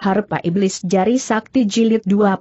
Harpa Iblis Jari Sakti Jilid 21.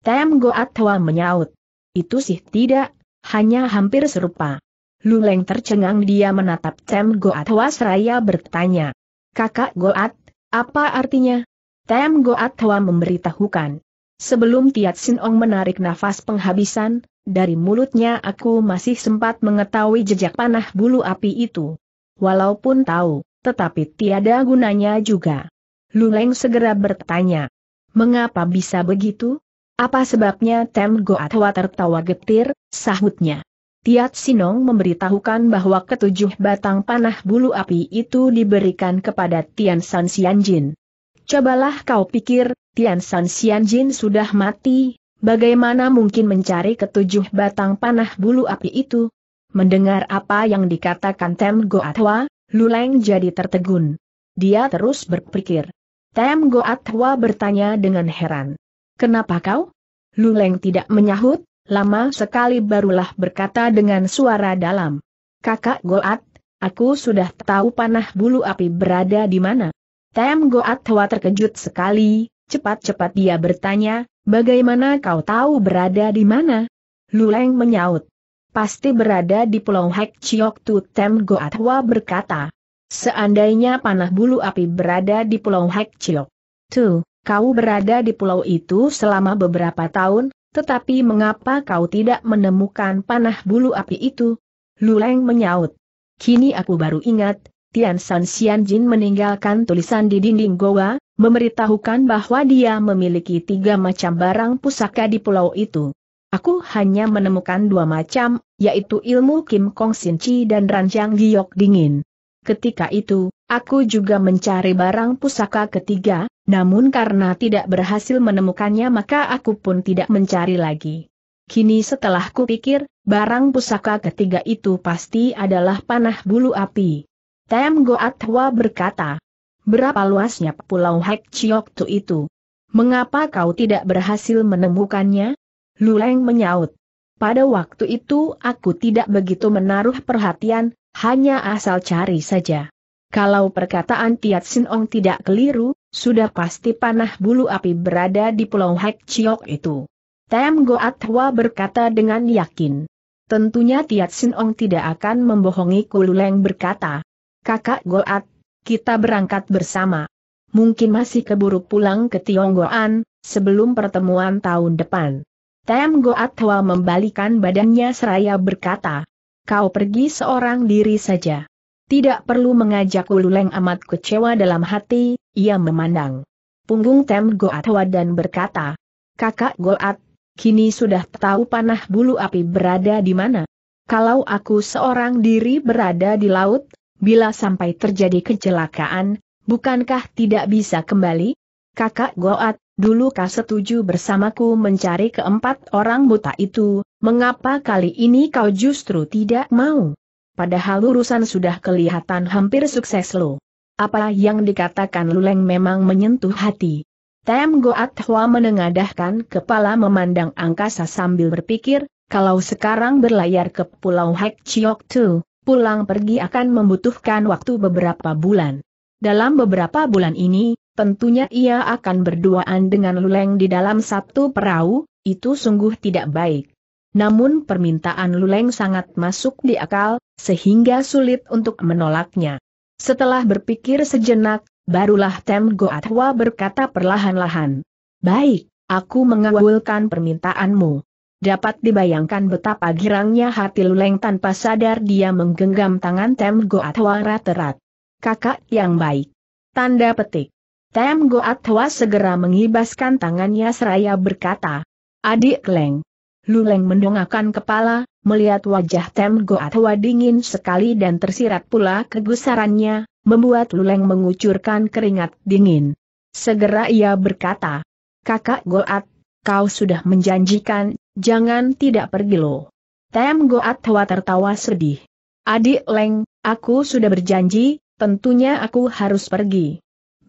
Tem Goat menyaut. Itu sih tidak, hanya hampir serupa. Luleng tercengang dia menatap Tem Goat Hwa seraya bertanya. Kakak Goat, apa artinya? Tem Goat Hwa memberitahukan. Sebelum Tiat Sin Ong menarik nafas penghabisan, dari mulutnya aku masih sempat mengetahui jejak panah bulu api itu. Walaupun tahu, tetapi tiada gunanya juga. Luleng segera bertanya. Mengapa bisa begitu? Apa sebabnya Tem Goatwa tertawa getir, sahutnya. Tiat Sinong memberitahukan bahwa ketujuh batang panah bulu api itu diberikan kepada Tian San Jin. Cobalah kau pikir, Tian San Jin sudah mati, bagaimana mungkin mencari ketujuh batang panah bulu api itu? Mendengar apa yang dikatakan Tem Goatwa, Luleng jadi tertegun. Dia terus berpikir. Tem Goat Hua bertanya dengan heran. Kenapa kau? Luleng tidak menyahut, lama sekali barulah berkata dengan suara dalam. Kakak Goat, aku sudah tahu panah bulu api berada di mana. Tem Goat Hua terkejut sekali, cepat-cepat dia bertanya, bagaimana kau tahu berada di mana? Luleng menyahut, Pasti berada di pulau Hek Chiok Tu Tem Hua berkata. Seandainya panah bulu api berada di pulau Hek Chiok. Tuh, kau berada di pulau itu selama beberapa tahun, tetapi mengapa kau tidak menemukan panah bulu api itu? Luleng menyaut. Kini aku baru ingat, Tian San Xian Jin meninggalkan tulisan di dinding goa, memberitahukan bahwa dia memiliki tiga macam barang pusaka di pulau itu. Aku hanya menemukan dua macam, yaitu ilmu Kim Kong Sin Chi dan ranjang giok dingin. Ketika itu, aku juga mencari barang pusaka ketiga, namun karena tidak berhasil menemukannya maka aku pun tidak mencari lagi. Kini setelah kupikir, barang pusaka ketiga itu pasti adalah panah bulu api. Tem Goatwa berkata, berapa luasnya pulau Hek Chioktu itu? Mengapa kau tidak berhasil menemukannya? Luleng menyaut. Pada waktu itu aku tidak begitu menaruh perhatian, hanya asal cari saja. Kalau perkataan Tiat Sin tidak keliru, sudah pasti panah bulu api berada di Pulau Hek Chiok itu. Tem Goatwa berkata dengan yakin. Tentunya Tiat Sin tidak akan membohongi Kululeng berkata. Kakak Goat, kita berangkat bersama. Mungkin masih keburu pulang ke Tionggoan, sebelum pertemuan tahun depan. Tem Goatwa membalikan badannya seraya berkata kau pergi seorang diri saja. Tidak perlu mengajak Ululeng amat kecewa dalam hati, ia memandang punggung Tem Goat dan berkata, Kakak Goat, kini sudah tahu panah bulu api berada di mana. Kalau aku seorang diri berada di laut, bila sampai terjadi kecelakaan, bukankah tidak bisa kembali? Kakak Goat, dulu kau setuju bersamaku mencari keempat orang buta itu, mengapa kali ini kau justru tidak mau? Padahal urusan sudah kelihatan hampir sukses lo. Apa yang dikatakan Luleng memang menyentuh hati. Tem Goat Hua menengadahkan kepala memandang angkasa sambil berpikir, kalau sekarang berlayar ke Pulau Hek Chiok Tu, pulang pergi akan membutuhkan waktu beberapa bulan. Dalam beberapa bulan ini, tentunya ia akan berduaan dengan Luleng di dalam satu perahu, itu sungguh tidak baik. Namun permintaan Luleng sangat masuk di akal, sehingga sulit untuk menolaknya. Setelah berpikir sejenak, barulah Tem Goatwa berkata perlahan-lahan. Baik, aku mengawalkan permintaanmu. Dapat dibayangkan betapa girangnya hati Luleng tanpa sadar dia menggenggam tangan Tem Goatwa rat-rat. Kakak yang baik. Tanda petik. Tem Goat Hwa segera mengibaskan tangannya seraya berkata, Adik Leng. Luleng mendongakkan kepala, melihat wajah Tem Goat Hwa dingin sekali dan tersirat pula kegusarannya, membuat Luleng mengucurkan keringat dingin. Segera ia berkata, Kakak Goat, kau sudah menjanjikan, jangan tidak pergi lo. Tem Goat Hwa tertawa sedih. Adik Leng, aku sudah berjanji, tentunya aku harus pergi.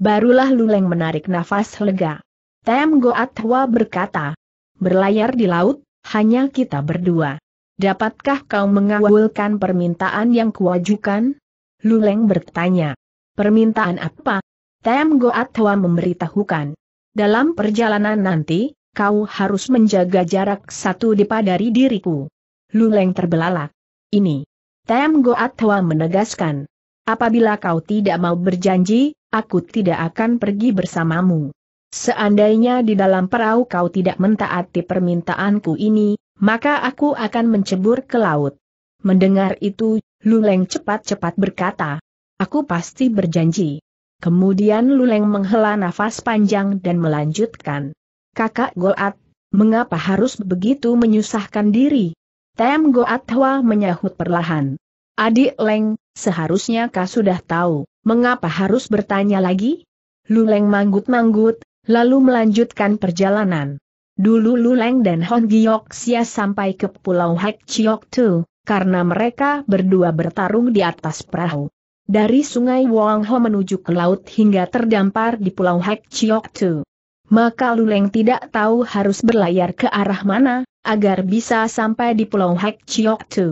Barulah Luleng menarik nafas lega. Tem Goatwa berkata, berlayar di laut, hanya kita berdua. Dapatkah kau mengawulkan permintaan yang kuajukan? Luleng bertanya. Permintaan apa? Tem Goatwa memberitahukan. Dalam perjalanan nanti, kau harus menjaga jarak satu dipadari diriku. Luleng terbelalak. Ini. Tem Goatwa menegaskan apabila kau tidak mau berjanji, aku tidak akan pergi bersamamu. Seandainya di dalam perahu kau tidak mentaati permintaanku ini, maka aku akan mencebur ke laut. Mendengar itu, Luleng cepat-cepat berkata, Aku pasti berjanji. Kemudian Luleng menghela nafas panjang dan melanjutkan. Kakak Goat, mengapa harus begitu menyusahkan diri? Tem Goat Hwa menyahut perlahan. Adik Leng, Seharusnya kau sudah tahu, mengapa harus bertanya lagi? Luleng manggut-manggut, lalu melanjutkan perjalanan. Dulu Luleng dan Hon Giok Sia sampai ke Pulau Hek Chiok Tu, karena mereka berdua bertarung di atas perahu. Dari sungai Wong Ho menuju ke laut hingga terdampar di Pulau Hek Chiok Tu. Maka Luleng tidak tahu harus berlayar ke arah mana, agar bisa sampai di Pulau Hek Chiok Tu.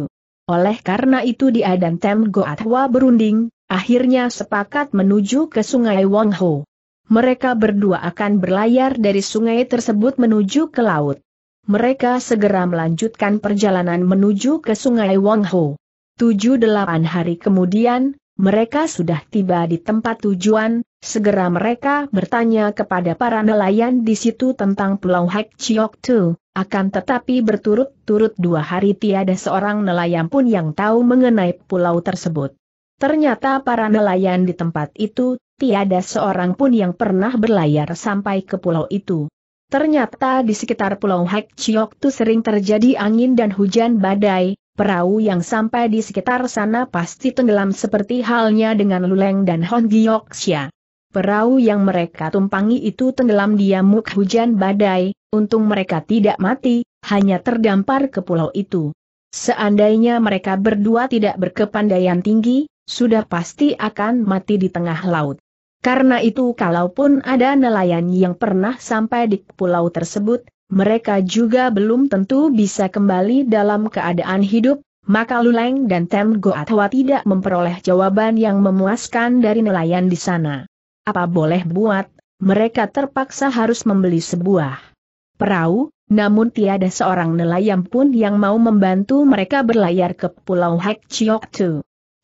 Oleh karena itu dia dan Tem Goatwa berunding, akhirnya sepakat menuju ke sungai Wongho. Mereka berdua akan berlayar dari sungai tersebut menuju ke laut. Mereka segera melanjutkan perjalanan menuju ke sungai Wongho. Tujuh delapan hari kemudian, mereka sudah tiba di tempat tujuan, segera mereka bertanya kepada para nelayan di situ tentang Pulau Hek Chiok Tu, akan tetapi berturut-turut dua hari tiada seorang nelayan pun yang tahu mengenai pulau tersebut. Ternyata para nelayan di tempat itu, tiada seorang pun yang pernah berlayar sampai ke pulau itu. Ternyata di sekitar pulau Hek Chiok tu sering terjadi angin dan hujan badai, Perahu yang sampai di sekitar sana pasti tenggelam seperti halnya dengan Luleng dan Hon Xia. Perahu yang mereka tumpangi itu tenggelam di yamuk hujan badai, Untung mereka tidak mati, hanya terdampar ke pulau itu. Seandainya mereka berdua tidak berkepandaian tinggi, sudah pasti akan mati di tengah laut. Karena itu kalaupun ada nelayan yang pernah sampai di pulau tersebut, mereka juga belum tentu bisa kembali dalam keadaan hidup, maka Luleng dan Tem Goatwa tidak memperoleh jawaban yang memuaskan dari nelayan di sana. Apa boleh buat, mereka terpaksa harus membeli sebuah perahu, namun tiada seorang nelayan pun yang mau membantu mereka berlayar ke Pulau Hek Chiok Tu.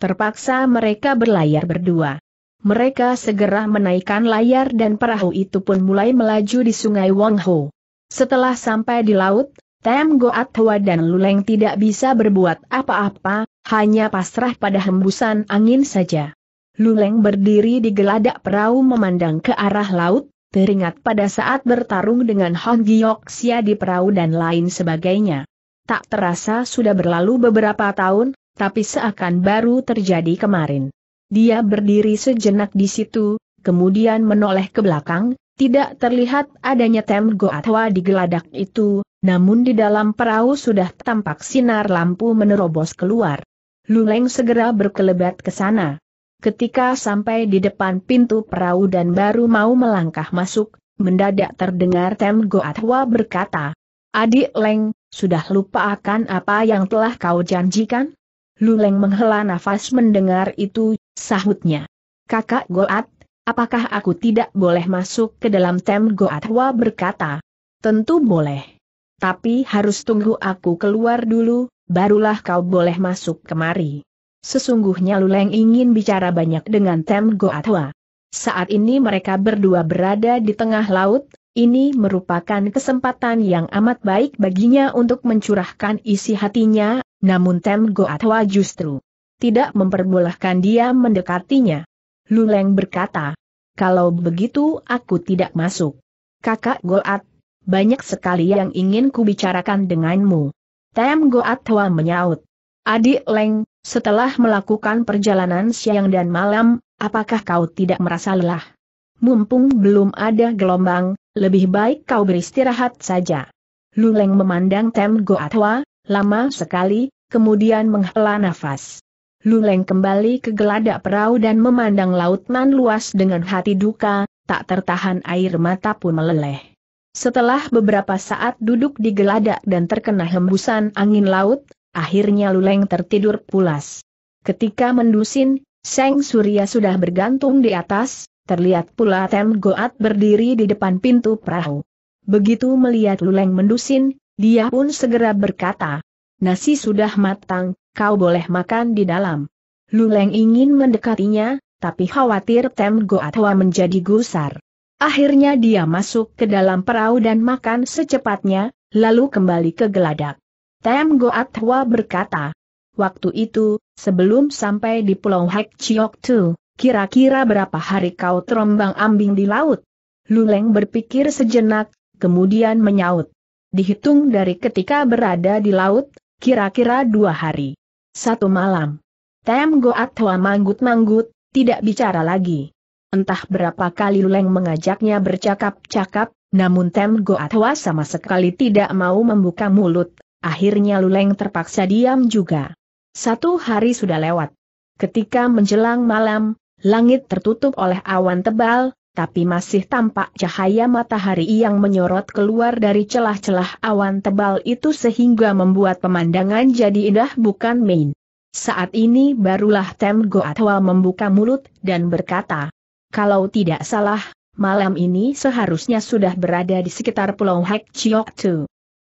Terpaksa mereka berlayar berdua. Mereka segera menaikkan layar dan perahu itu pun mulai melaju di sungai Wong Ho. Setelah sampai di laut, Tem Goat Hwa dan Luleng tidak bisa berbuat apa-apa, hanya pasrah pada hembusan angin saja. Luleng berdiri di geladak perahu memandang ke arah laut, teringat pada saat bertarung dengan Hong Xia di perahu dan lain sebagainya. Tak terasa sudah berlalu beberapa tahun, tapi seakan baru terjadi kemarin. Dia berdiri sejenak di situ, kemudian menoleh ke belakang, tidak terlihat adanya Tem Goatwa di geladak itu, namun di dalam perahu sudah tampak sinar lampu menerobos keluar. Luleng segera berkelebat ke sana. Ketika sampai di depan pintu perahu dan baru mau melangkah masuk, mendadak terdengar Tem Goatwa berkata, Adik Leng, sudah lupa akan apa yang telah kau janjikan? Luleng menghela nafas mendengar itu, sahutnya. Kakak Goat, apakah aku tidak boleh masuk ke dalam Tem Goatwa berkata? Tentu boleh. Tapi harus tunggu aku keluar dulu, barulah kau boleh masuk kemari. Sesungguhnya Luleng ingin bicara banyak dengan Tem Goatwa. Saat ini mereka berdua berada di tengah laut, ini merupakan kesempatan yang amat baik baginya untuk mencurahkan isi hatinya, namun Tem Goatwa justru tidak memperbolehkan dia mendekatinya. Luleng berkata, kalau begitu aku tidak masuk. Kakak Goat, banyak sekali yang ingin kubicarakan denganmu. Tem Goat Hwa menyaut. Adik Leng, setelah melakukan perjalanan siang dan malam, apakah kau tidak merasa lelah? Mumpung belum ada gelombang, lebih baik kau beristirahat saja. Luleng memandang Tem Goatwa, lama sekali, kemudian menghela nafas. Luleng kembali ke geladak perahu dan memandang laut nan luas dengan hati duka, tak tertahan air mata pun meleleh. Setelah beberapa saat duduk di geladak dan terkena hembusan angin laut, akhirnya Luleng tertidur pulas. Ketika mendusin, Seng Surya sudah bergantung di atas, terlihat pula Tem Goat berdiri di depan pintu perahu. Begitu melihat Luleng mendusin, dia pun segera berkata, Nasi sudah matang, kau boleh makan di dalam. Luleng ingin mendekatinya, tapi khawatir Tem Goat Goatwa menjadi gusar. Akhirnya dia masuk ke dalam perahu dan makan secepatnya, lalu kembali ke geladak. Tem Goat Hua berkata. Waktu itu, sebelum sampai di Pulau Hek Chiok Tu, kira-kira berapa hari kau terombang ambing di laut? Luleng berpikir sejenak, kemudian menyaut. Dihitung dari ketika berada di laut, kira-kira dua hari. Satu malam. Tem Goat Hua manggut-manggut, tidak bicara lagi. Entah berapa kali Luleng mengajaknya bercakap-cakap, namun Tem Goat Hua sama sekali tidak mau membuka mulut, Akhirnya Luleng terpaksa diam juga. Satu hari sudah lewat. Ketika menjelang malam, langit tertutup oleh awan tebal, tapi masih tampak cahaya matahari yang menyorot keluar dari celah-celah awan tebal itu sehingga membuat pemandangan jadi indah bukan main. Saat ini barulah Tem Goatwa membuka mulut dan berkata, kalau tidak salah, malam ini seharusnya sudah berada di sekitar Pulau Hek Chiok Tu.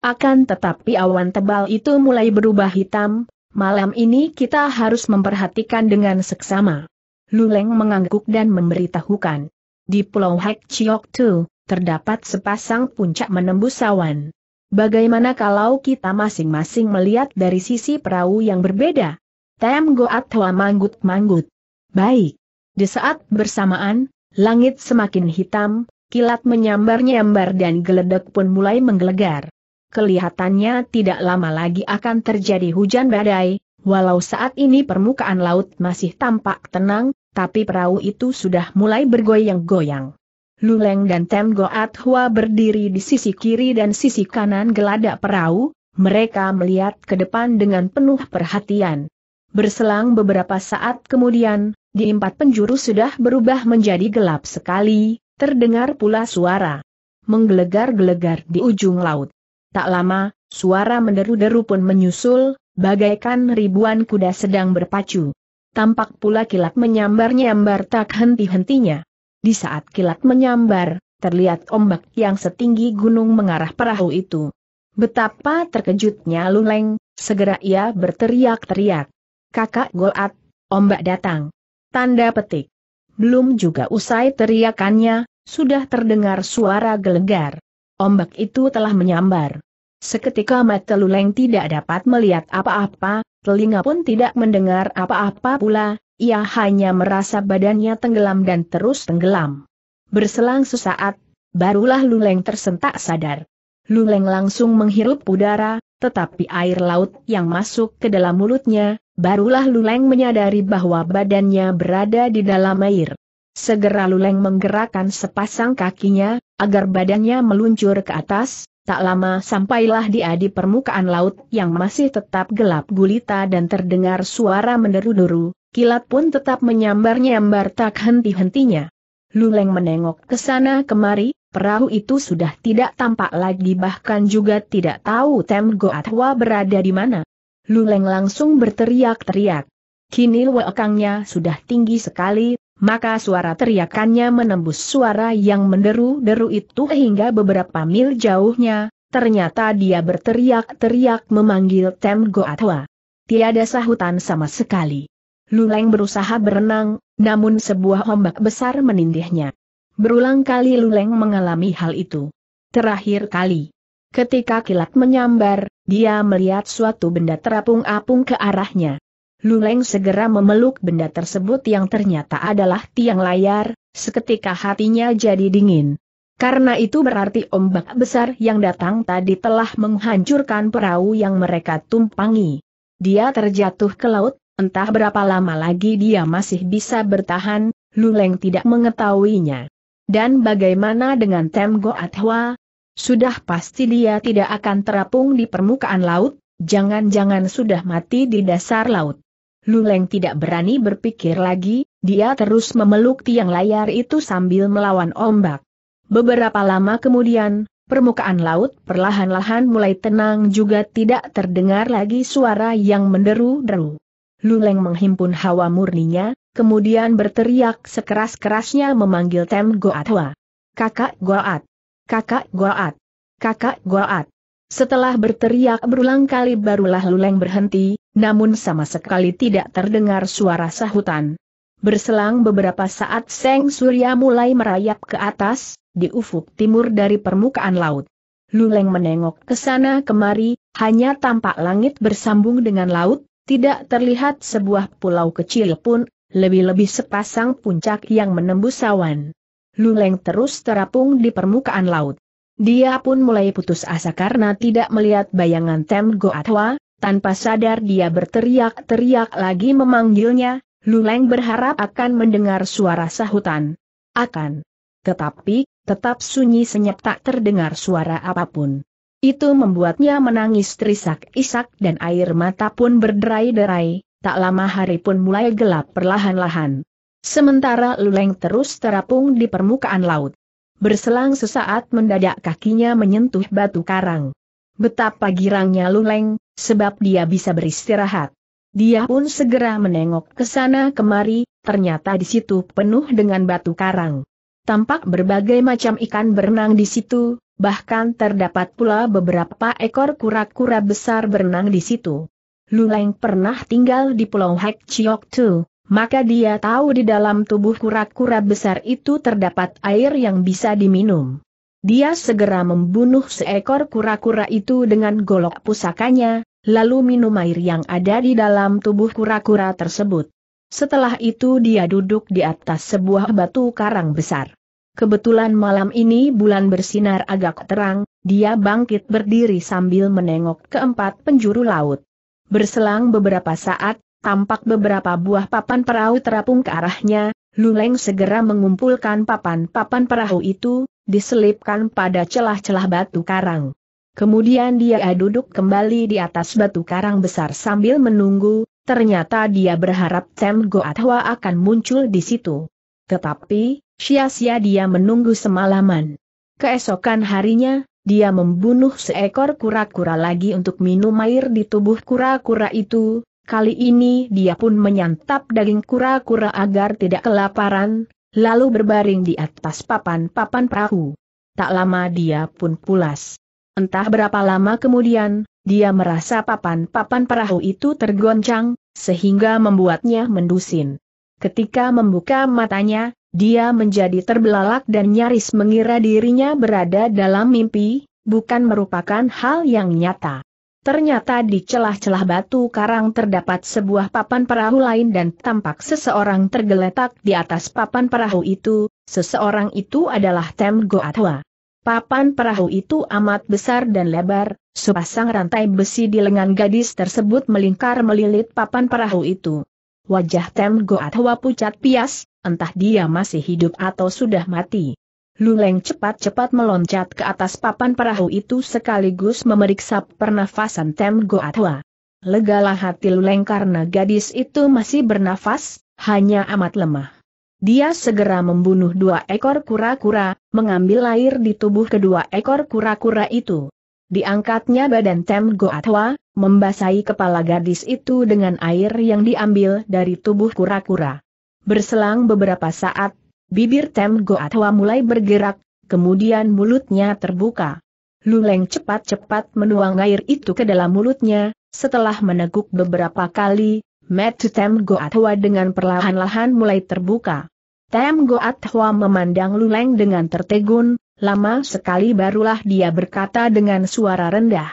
Akan tetapi awan tebal itu mulai berubah hitam, malam ini kita harus memperhatikan dengan seksama. Luleng mengangguk dan memberitahukan. Di Pulau Hek Chiok Tu, terdapat sepasang puncak menembus awan. Bagaimana kalau kita masing-masing melihat dari sisi perahu yang berbeda? Tem Goat Hoa manggut-manggut. Baik. Di saat bersamaan, langit semakin hitam, kilat menyambar-nyambar dan geledek pun mulai menggelegar. Kelihatannya tidak lama lagi akan terjadi hujan badai, walau saat ini permukaan laut masih tampak tenang, tapi perahu itu sudah mulai bergoyang-goyang. Luleng dan Temgoat Hua berdiri di sisi kiri dan sisi kanan geladak perahu, mereka melihat ke depan dengan penuh perhatian. Berselang beberapa saat kemudian, di empat penjuru sudah berubah menjadi gelap sekali, terdengar pula suara menggelegar-gelegar di ujung laut. Tak lama, suara menderu-deru pun menyusul, bagaikan ribuan kuda sedang berpacu. Tampak pula kilat menyambar-nyambar tak henti-hentinya. Di saat kilat menyambar, terlihat ombak yang setinggi gunung mengarah perahu itu. Betapa terkejutnya Luleng, segera ia berteriak-teriak. Kakak Golat, ombak datang. Tanda petik. Belum juga usai teriakannya, sudah terdengar suara gelegar. Ombak itu telah menyambar. Seketika mata Luleng tidak dapat melihat apa-apa, telinga pun tidak mendengar apa-apa pula, ia hanya merasa badannya tenggelam dan terus tenggelam. Berselang sesaat, barulah Luleng tersentak sadar. Luleng langsung menghirup udara, tetapi air laut yang masuk ke dalam mulutnya, barulah Luleng menyadari bahwa badannya berada di dalam air. Segera Luleng menggerakkan sepasang kakinya, agar badannya meluncur ke atas, tak lama sampailah dia di permukaan laut yang masih tetap gelap gulita dan terdengar suara menderu-deru, kilat pun tetap menyambar-nyambar tak henti-hentinya. Luleng menengok ke sana kemari, perahu itu sudah tidak tampak lagi bahkan juga tidak tahu Tem Goatwa berada di mana. Luleng langsung berteriak-teriak. Kini wakangnya sudah tinggi sekali, maka suara teriakannya menembus suara yang menderu-deru itu hingga beberapa mil jauhnya, ternyata dia berteriak-teriak memanggil Tem Goatwa. Tiada sahutan sama sekali. Luleng berusaha berenang, namun sebuah ombak besar menindihnya. Berulang kali Luleng mengalami hal itu. Terakhir kali. Ketika kilat menyambar, dia melihat suatu benda terapung-apung ke arahnya. Luleng segera memeluk benda tersebut yang ternyata adalah tiang layar, seketika hatinya jadi dingin. Karena itu berarti ombak besar yang datang tadi telah menghancurkan perahu yang mereka tumpangi. Dia terjatuh ke laut, entah berapa lama lagi dia masih bisa bertahan, Luleng tidak mengetahuinya. Dan bagaimana dengan Temgo Goathwa? Sudah pasti dia tidak akan terapung di permukaan laut, jangan-jangan sudah mati di dasar laut. Luleng tidak berani berpikir lagi, dia terus memeluk tiang layar itu sambil melawan ombak. Beberapa lama kemudian, permukaan laut perlahan-lahan mulai tenang juga tidak terdengar lagi suara yang menderu-deru. Luleng menghimpun hawa murninya, kemudian berteriak sekeras-kerasnya memanggil Tem Goat Hua. Kakak Goat! Kakak Goat! Kakak Goat! Setelah berteriak berulang kali barulah Luleng berhenti, namun sama sekali tidak terdengar suara sahutan. Berselang beberapa saat Seng Surya mulai merayap ke atas, di ufuk timur dari permukaan laut. Luleng menengok ke sana kemari, hanya tampak langit bersambung dengan laut, tidak terlihat sebuah pulau kecil pun, lebih-lebih sepasang puncak yang menembus awan. Luleng terus terapung di permukaan laut. Dia pun mulai putus asa karena tidak melihat bayangan Tem Goatwa, tanpa sadar dia berteriak-teriak lagi memanggilnya, Luleng berharap akan mendengar suara sahutan. Akan. Tetapi, tetap sunyi senyap tak terdengar suara apapun. Itu membuatnya menangis terisak-isak dan air mata pun berderai-derai, tak lama hari pun mulai gelap perlahan-lahan. Sementara Luleng terus terapung di permukaan laut. Berselang sesaat mendadak kakinya menyentuh batu karang. Betapa girangnya Luleng, sebab dia bisa beristirahat. Dia pun segera menengok ke sana kemari, ternyata di situ penuh dengan batu karang. Tampak berbagai macam ikan berenang di situ, bahkan terdapat pula beberapa ekor kura-kura besar berenang di situ. Luleng pernah tinggal di Pulau Hek Chiok Tu, maka dia tahu di dalam tubuh kura-kura besar itu terdapat air yang bisa diminum. Dia segera membunuh seekor kura-kura itu dengan golok pusakanya, lalu minum air yang ada di dalam tubuh kura-kura tersebut. Setelah itu dia duduk di atas sebuah batu karang besar. Kebetulan malam ini bulan bersinar agak terang, dia bangkit berdiri sambil menengok keempat penjuru laut. Berselang beberapa saat, tampak beberapa buah papan perahu terapung ke arahnya, Luleng segera mengumpulkan papan-papan perahu itu, diselipkan pada celah-celah batu karang. Kemudian dia duduk kembali di atas batu karang besar sambil menunggu, ternyata dia berharap Tem Goatwa akan muncul di situ. Tetapi, sia-sia dia menunggu semalaman. Keesokan harinya, dia membunuh seekor kura-kura lagi untuk minum air di tubuh kura-kura itu, Kali ini dia pun menyantap daging kura-kura agar tidak kelaparan, lalu berbaring di atas papan-papan perahu. Tak lama dia pun pulas. Entah berapa lama kemudian, dia merasa papan-papan perahu itu tergoncang, sehingga membuatnya mendusin. Ketika membuka matanya, dia menjadi terbelalak dan nyaris mengira dirinya berada dalam mimpi, bukan merupakan hal yang nyata. Ternyata di celah-celah batu karang terdapat sebuah papan perahu lain dan tampak seseorang tergeletak di atas papan perahu itu, seseorang itu adalah Tem Goatwa. Papan perahu itu amat besar dan lebar, sepasang rantai besi di lengan gadis tersebut melingkar melilit papan perahu itu. Wajah Tem Goatwa pucat pias, entah dia masih hidup atau sudah mati. Luleng cepat-cepat meloncat ke atas papan perahu itu sekaligus memeriksa pernafasan Tem Goatwa. Legalah hati Luleng karena gadis itu masih bernafas, hanya amat lemah. Dia segera membunuh dua ekor kura-kura, mengambil air di tubuh kedua ekor kura-kura itu. Diangkatnya badan Tem Goatwa, membasahi kepala gadis itu dengan air yang diambil dari tubuh kura-kura. Berselang beberapa saat, Bibir Tem Goatwa mulai bergerak, kemudian mulutnya terbuka. Luleng cepat-cepat menuang air itu ke dalam mulutnya, setelah meneguk beberapa kali, metu Tem Goatwa dengan perlahan-lahan mulai terbuka. Tem Goatwa memandang Luleng dengan tertegun, lama sekali barulah dia berkata dengan suara rendah.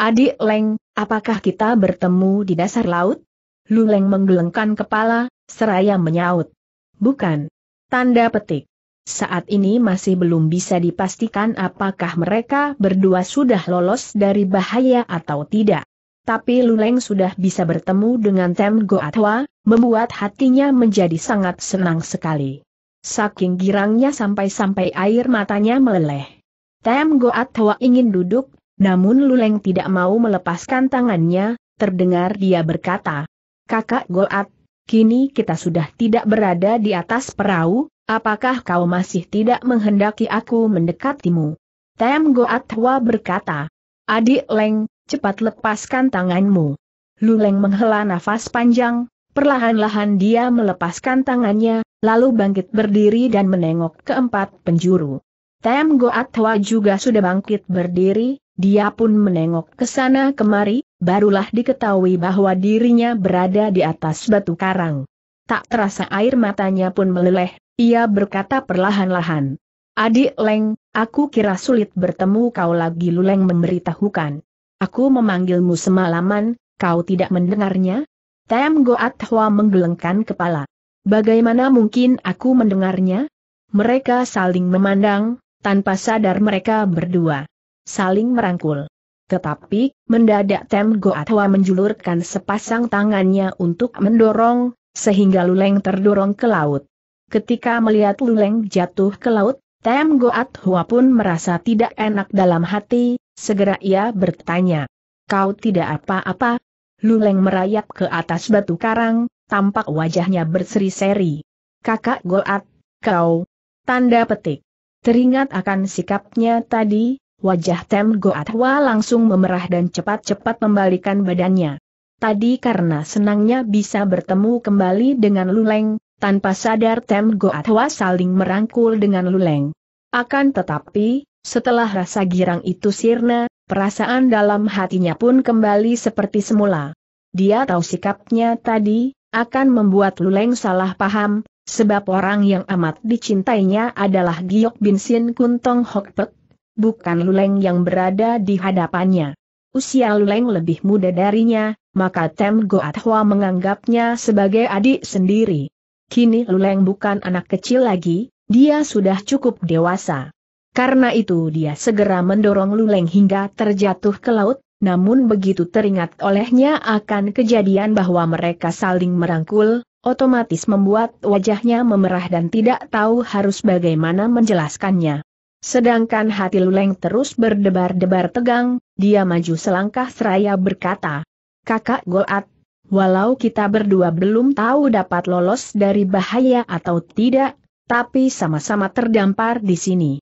Adik Leng, apakah kita bertemu di dasar laut? Luleng menggelengkan kepala, seraya menyaut. Bukan. Tanda petik. Saat ini masih belum bisa dipastikan apakah mereka berdua sudah lolos dari bahaya atau tidak. Tapi Luleng sudah bisa bertemu dengan Tem Goatwa, membuat hatinya menjadi sangat senang sekali. Saking girangnya sampai-sampai air matanya meleleh. Tem Goatwa ingin duduk, namun Luleng tidak mau melepaskan tangannya, terdengar dia berkata, Kakak Goat, kini kita sudah tidak berada di atas perahu, apakah kau masih tidak menghendaki aku mendekatimu? Tem Goat Hwa berkata, Adik Leng, cepat lepaskan tanganmu. Luleng menghela nafas panjang, perlahan-lahan dia melepaskan tangannya, lalu bangkit berdiri dan menengok keempat penjuru. Tem Goat Hwa juga sudah bangkit berdiri, dia pun menengok ke sana kemari, barulah diketahui bahwa dirinya berada di atas batu karang. Tak terasa air matanya pun meleleh, ia berkata perlahan-lahan. Adik Leng, aku kira sulit bertemu kau lagi Luleng memberitahukan. Aku memanggilmu semalaman, kau tidak mendengarnya? Tem Goat Hwa menggelengkan kepala. Bagaimana mungkin aku mendengarnya? Mereka saling memandang, tanpa sadar mereka berdua. Saling merangkul. Tetapi, mendadak Tem Goatwa menjulurkan sepasang tangannya untuk mendorong, sehingga Luleng terdorong ke laut. Ketika melihat Luleng jatuh ke laut, Tem Goatwa pun merasa tidak enak dalam hati, segera ia bertanya. Kau tidak apa-apa? Luleng merayap ke atas batu karang, tampak wajahnya berseri-seri. Kakak Goat, kau. Tanda petik. Teringat akan sikapnya tadi, Wajah Tem Goatwa langsung memerah dan cepat-cepat membalikan badannya. Tadi karena senangnya bisa bertemu kembali dengan Luleng, tanpa sadar Tem Goatwa saling merangkul dengan Luleng. Akan tetapi, setelah rasa girang itu sirna, perasaan dalam hatinya pun kembali seperti semula. Dia tahu sikapnya tadi, akan membuat Luleng salah paham, sebab orang yang amat dicintainya adalah Giok Bin Sin Kuntong Hokpek, bukan Luleng yang berada di hadapannya. Usia Luleng lebih muda darinya, maka Tem Goat Hua menganggapnya sebagai adik sendiri. Kini Luleng bukan anak kecil lagi, dia sudah cukup dewasa. Karena itu dia segera mendorong Luleng hingga terjatuh ke laut, namun begitu teringat olehnya akan kejadian bahwa mereka saling merangkul, otomatis membuat wajahnya memerah dan tidak tahu harus bagaimana menjelaskannya. Sedangkan hati Luleng terus berdebar-debar tegang, dia maju selangkah seraya berkata, Kakak Golat, walau kita berdua belum tahu dapat lolos dari bahaya atau tidak, tapi sama-sama terdampar di sini.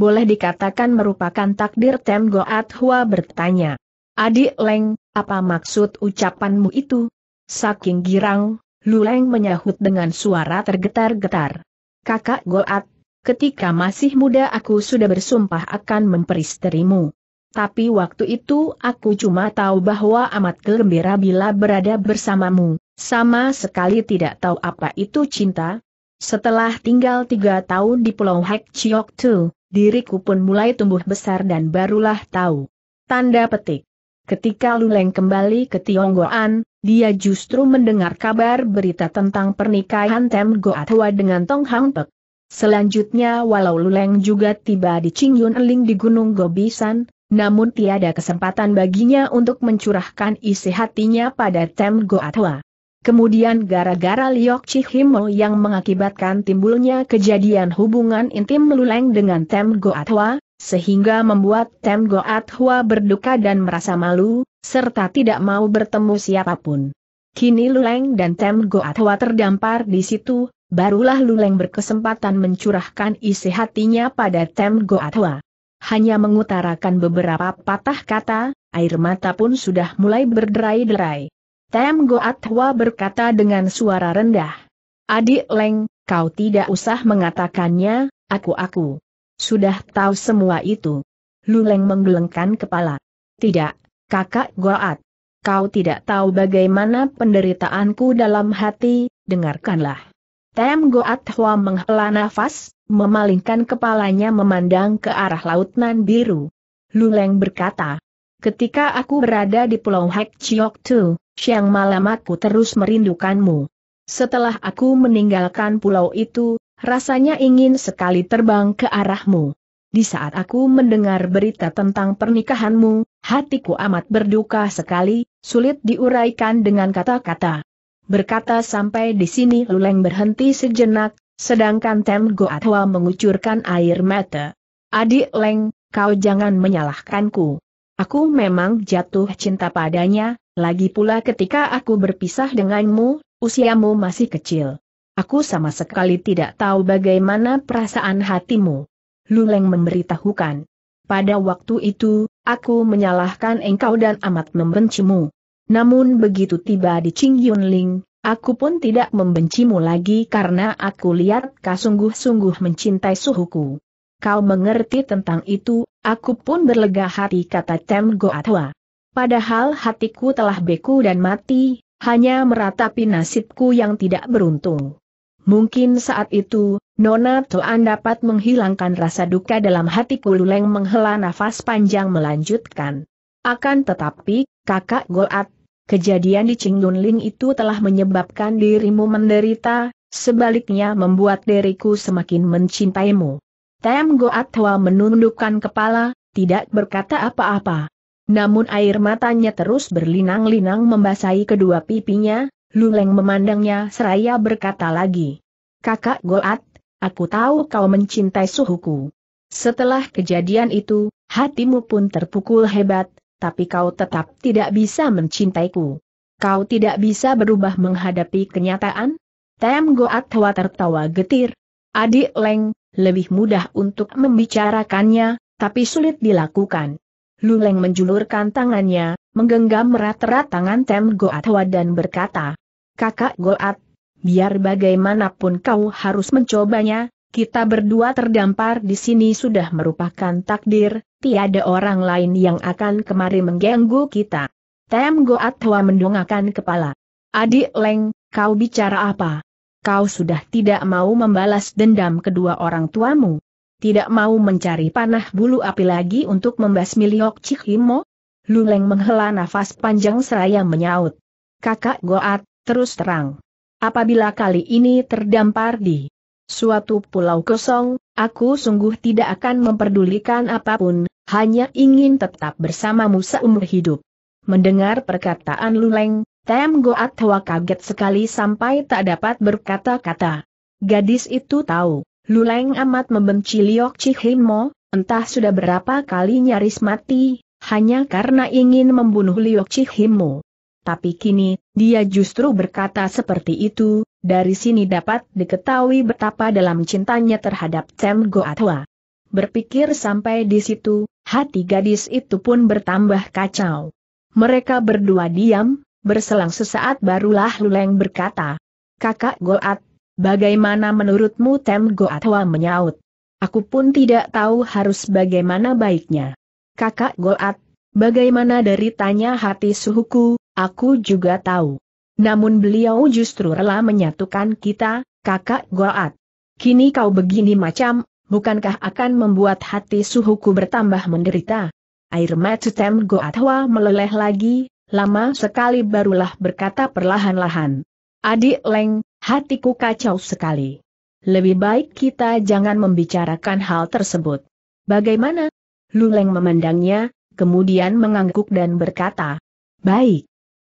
Boleh dikatakan merupakan takdir Tem Goat Hua bertanya. Adik Leng, apa maksud ucapanmu itu? Saking girang, Luleng menyahut dengan suara tergetar-getar. Kakak Goat, Ketika masih muda aku sudah bersumpah akan memperisterimu. Tapi waktu itu aku cuma tahu bahwa amat gembira bila berada bersamamu, sama sekali tidak tahu apa itu cinta. Setelah tinggal tiga tahun di Pulau Hek Chiok Tu, diriku pun mulai tumbuh besar dan barulah tahu. Tanda petik. Ketika Luleng kembali ke Tionggoan, dia justru mendengar kabar berita tentang pernikahan Tem Hua dengan Tong Hang Pek. Selanjutnya walau Luleng juga tiba di Qingyun Ling di Gunung Gobisan, namun tiada kesempatan baginya untuk mencurahkan isi hatinya pada Tem Goatwa. Kemudian gara-gara Liok Chihimo yang mengakibatkan timbulnya kejadian hubungan intim Luleng dengan Tem Goatwa, sehingga membuat Tem Goatwa berduka dan merasa malu, serta tidak mau bertemu siapapun. Kini Luleng dan Tem Goatwa terdampar di situ, barulah Luleng berkesempatan mencurahkan isi hatinya pada Tem Goatwa. Hanya mengutarakan beberapa patah kata, air mata pun sudah mulai berderai-derai. Tem Goatwa berkata dengan suara rendah. Adik Leng, kau tidak usah mengatakannya, aku-aku. Sudah tahu semua itu. Luleng menggelengkan kepala. Tidak, kakak Goat. Kau tidak tahu bagaimana penderitaanku dalam hati, dengarkanlah. Tem Goat Hua menghela nafas, memalingkan kepalanya memandang ke arah laut nan biru. Luleng berkata, Ketika aku berada di Pulau Hek Chiok Tu, siang malam aku terus merindukanmu. Setelah aku meninggalkan pulau itu, rasanya ingin sekali terbang ke arahmu. Di saat aku mendengar berita tentang pernikahanmu, hatiku amat berduka sekali, sulit diuraikan dengan kata-kata. Berkata sampai di sini Luleng berhenti sejenak, sedangkan Tem Goatwa mengucurkan air mata. Adik Leng, kau jangan menyalahkanku. Aku memang jatuh cinta padanya, lagi pula ketika aku berpisah denganmu, usiamu masih kecil. Aku sama sekali tidak tahu bagaimana perasaan hatimu. Luleng memberitahukan. Pada waktu itu, aku menyalahkan engkau dan amat membencimu. Namun begitu tiba di Ching Yun Ling, aku pun tidak membencimu lagi karena aku lihat kau sungguh-sungguh mencintai suhuku. Kau mengerti tentang itu, aku pun berlega hati kata Tem Goatwa. Padahal hatiku telah beku dan mati, hanya meratapi nasibku yang tidak beruntung. Mungkin saat itu, Nona Toan dapat menghilangkan rasa duka dalam hatiku Luleng menghela nafas panjang melanjutkan. Akan tetapi, kakak Goat Kejadian di Qingdunling itu telah menyebabkan dirimu menderita, sebaliknya membuat diriku semakin mencintaimu. Tem Goat Hwa menundukkan kepala, tidak berkata apa-apa. Namun air matanya terus berlinang-linang membasahi kedua pipinya, Luleng memandangnya seraya berkata lagi. Kakak Goat, aku tahu kau mencintai suhuku. Setelah kejadian itu, hatimu pun terpukul hebat, tapi kau tetap tidak bisa mencintaiku. Kau tidak bisa berubah menghadapi kenyataan? Tem Goat Hwa tertawa getir. Adik Leng, lebih mudah untuk membicarakannya, tapi sulit dilakukan. Lu Leng menjulurkan tangannya, menggenggam erat-erat tangan Tem Goat Hwa dan berkata, Kakak Goat, biar bagaimanapun kau harus mencobanya, kita berdua terdampar di sini sudah merupakan takdir, tiada orang lain yang akan kemari mengganggu kita. Tem Goat Hua mendongakkan kepala. Adik Leng, kau bicara apa? Kau sudah tidak mau membalas dendam kedua orang tuamu. Tidak mau mencari panah bulu api lagi untuk membasmi Liok Lu Luleng menghela nafas panjang seraya menyaut. Kakak Goat, terus terang. Apabila kali ini terdampar di Suatu pulau kosong, aku sungguh tidak akan memperdulikan apapun, hanya ingin tetap bersamamu seumur hidup. Mendengar perkataan Luleng, Tem Goat Hwa kaget sekali sampai tak dapat berkata-kata. Gadis itu tahu, Luleng amat membenci Liok Chihimo, entah sudah berapa kali nyaris mati, hanya karena ingin membunuh Liok Chihimo. Tapi kini, dia justru berkata seperti itu, dari sini dapat diketahui betapa dalam cintanya terhadap Tem Goatwa. Berpikir sampai di situ, hati gadis itu pun bertambah kacau. Mereka berdua diam, berselang sesaat barulah Luleng berkata, Kakak Goat, bagaimana menurutmu Tem Goatwa menyaut? Aku pun tidak tahu harus bagaimana baiknya. Kakak Goat, bagaimana dari tanya hati suhuku, aku juga tahu. Namun beliau justru rela menyatukan kita, kakak Goat. Kini kau begini macam, bukankah akan membuat hati suhuku bertambah menderita? Air mata Tem Goat meleleh lagi, lama sekali barulah berkata perlahan-lahan. Adik Leng, hatiku kacau sekali. Lebih baik kita jangan membicarakan hal tersebut. Bagaimana? Luleng memandangnya, kemudian mengangguk dan berkata, Baik.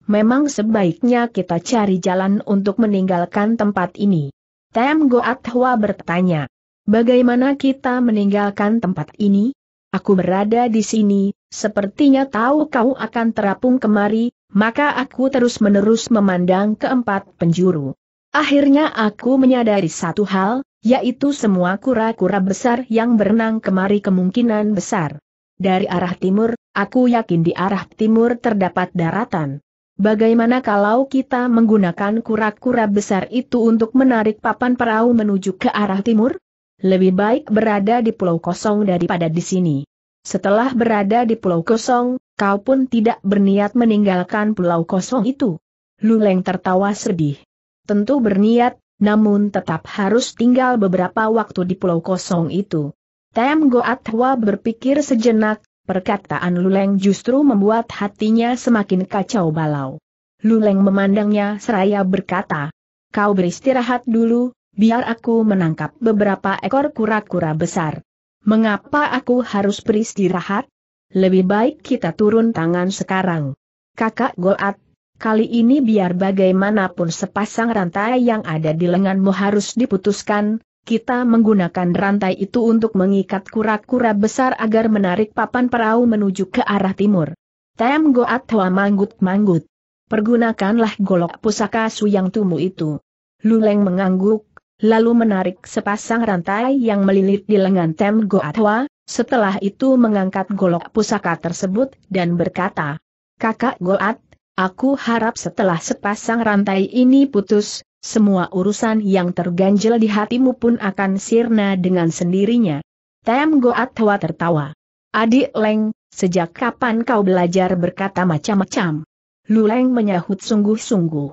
Memang sebaiknya kita cari jalan untuk meninggalkan tempat ini. Tem Goat Hwa bertanya, bagaimana kita meninggalkan tempat ini? Aku berada di sini, sepertinya tahu kau akan terapung kemari, maka aku terus-menerus memandang keempat penjuru. Akhirnya aku menyadari satu hal, yaitu semua kura-kura besar yang berenang kemari kemungkinan besar. Dari arah timur, aku yakin di arah timur terdapat daratan. Bagaimana kalau kita menggunakan kura-kura besar itu untuk menarik papan perahu menuju ke arah timur? Lebih baik berada di pulau kosong daripada di sini. Setelah berada di pulau kosong, kau pun tidak berniat meninggalkan pulau kosong itu. Luleng tertawa sedih. Tentu berniat, namun tetap harus tinggal beberapa waktu di pulau kosong itu. Tem Goatwa berpikir sejenak, Perkataan Luleng justru membuat hatinya semakin kacau balau. Luleng memandangnya seraya berkata, Kau beristirahat dulu, biar aku menangkap beberapa ekor kura-kura besar. Mengapa aku harus beristirahat? Lebih baik kita turun tangan sekarang. Kakak Goat, kali ini biar bagaimanapun sepasang rantai yang ada di lenganmu harus diputuskan, kita menggunakan rantai itu untuk mengikat kura-kura besar agar menarik papan perahu menuju ke arah timur. Tem goat hoa manggut-manggut. Pergunakanlah golok pusaka suyang tumu itu. Luleng mengangguk, lalu menarik sepasang rantai yang melilit di lengan Tem goat hoa, setelah itu mengangkat golok pusaka tersebut dan berkata, Kakak goat, aku harap setelah sepasang rantai ini putus, semua urusan yang terganjel di hatimu pun akan sirna dengan sendirinya. Tem Goat Hwa tertawa. Adik Leng, sejak kapan kau belajar berkata macam-macam? Luleng menyahut sungguh-sungguh.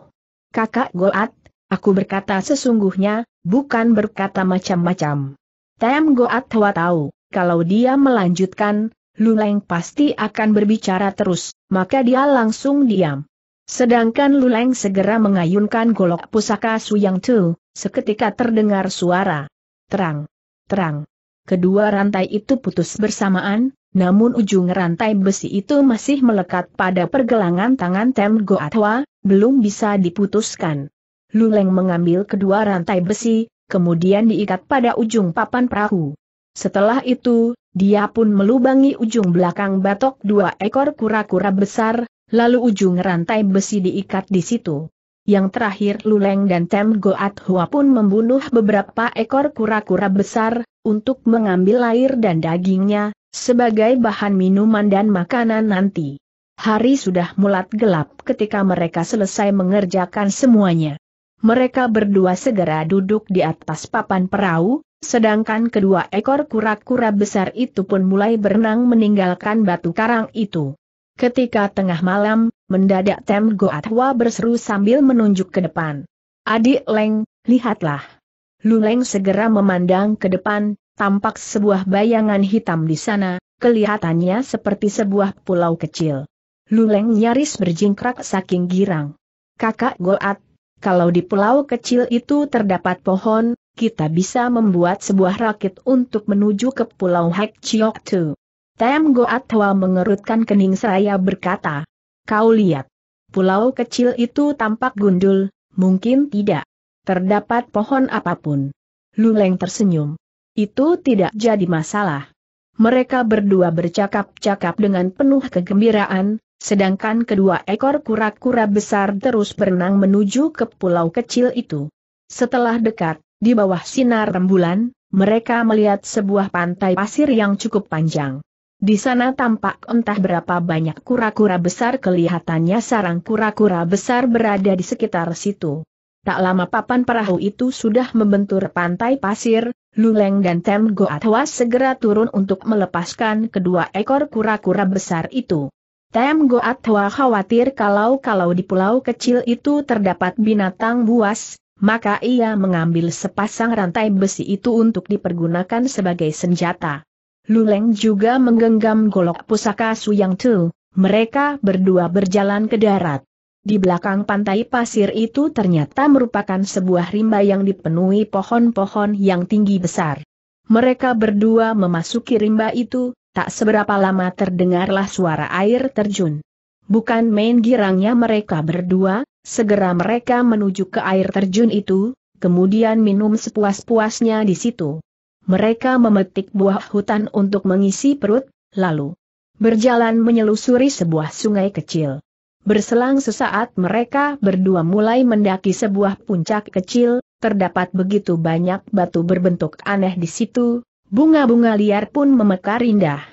Kakak Goat, aku berkata sesungguhnya, bukan berkata macam-macam. Tem Goat Hwa tahu, kalau dia melanjutkan, Luleng pasti akan berbicara terus, maka dia langsung diam. Sedangkan Luleng segera mengayunkan golok pusaka Suyang Tu, seketika terdengar suara. Terang. Terang. Kedua rantai itu putus bersamaan, namun ujung rantai besi itu masih melekat pada pergelangan tangan Tem Go Atwa, belum bisa diputuskan. Luleng mengambil kedua rantai besi, kemudian diikat pada ujung papan perahu. Setelah itu, dia pun melubangi ujung belakang batok dua ekor kura-kura besar, lalu ujung rantai besi diikat di situ. Yang terakhir Luleng dan Tem Goat Hua pun membunuh beberapa ekor kura-kura besar, untuk mengambil air dan dagingnya, sebagai bahan minuman dan makanan nanti. Hari sudah mulat gelap ketika mereka selesai mengerjakan semuanya. Mereka berdua segera duduk di atas papan perahu, sedangkan kedua ekor kura-kura besar itu pun mulai berenang meninggalkan batu karang itu. Ketika tengah malam, mendadak Tem Goatwa berseru sambil menunjuk ke depan. Adik Leng, lihatlah. Luleng segera memandang ke depan, tampak sebuah bayangan hitam di sana, kelihatannya seperti sebuah pulau kecil. Luleng nyaris berjingkrak saking girang. Kakak Goat, kalau di pulau kecil itu terdapat pohon, kita bisa membuat sebuah rakit untuk menuju ke pulau Hek Chiok Tu. Tem Goat Hwa mengerutkan kening seraya berkata, Kau lihat. Pulau kecil itu tampak gundul, mungkin tidak. Terdapat pohon apapun. Luleng tersenyum. Itu tidak jadi masalah. Mereka berdua bercakap-cakap dengan penuh kegembiraan, sedangkan kedua ekor kura-kura besar terus berenang menuju ke pulau kecil itu. Setelah dekat, di bawah sinar rembulan, mereka melihat sebuah pantai pasir yang cukup panjang. Di sana tampak entah berapa banyak kura-kura besar kelihatannya sarang kura-kura besar berada di sekitar situ. Tak lama papan perahu itu sudah membentur pantai pasir, Luleng dan Tem Goat segera turun untuk melepaskan kedua ekor kura-kura besar itu. Tem Goat khawatir kalau-kalau di pulau kecil itu terdapat binatang buas, maka ia mengambil sepasang rantai besi itu untuk dipergunakan sebagai senjata. Luleng juga menggenggam golok pusaka su yang Tu, mereka berdua berjalan ke darat. Di belakang pantai pasir itu ternyata merupakan sebuah rimba yang dipenuhi pohon-pohon yang tinggi besar. Mereka berdua memasuki rimba itu, tak seberapa lama terdengarlah suara air terjun. Bukan main girangnya mereka berdua, segera mereka menuju ke air terjun itu, kemudian minum sepuas-puasnya di situ mereka memetik buah hutan untuk mengisi perut, lalu berjalan menyelusuri sebuah sungai kecil. Berselang sesaat mereka berdua mulai mendaki sebuah puncak kecil, terdapat begitu banyak batu berbentuk aneh di situ, bunga-bunga liar pun memekar indah.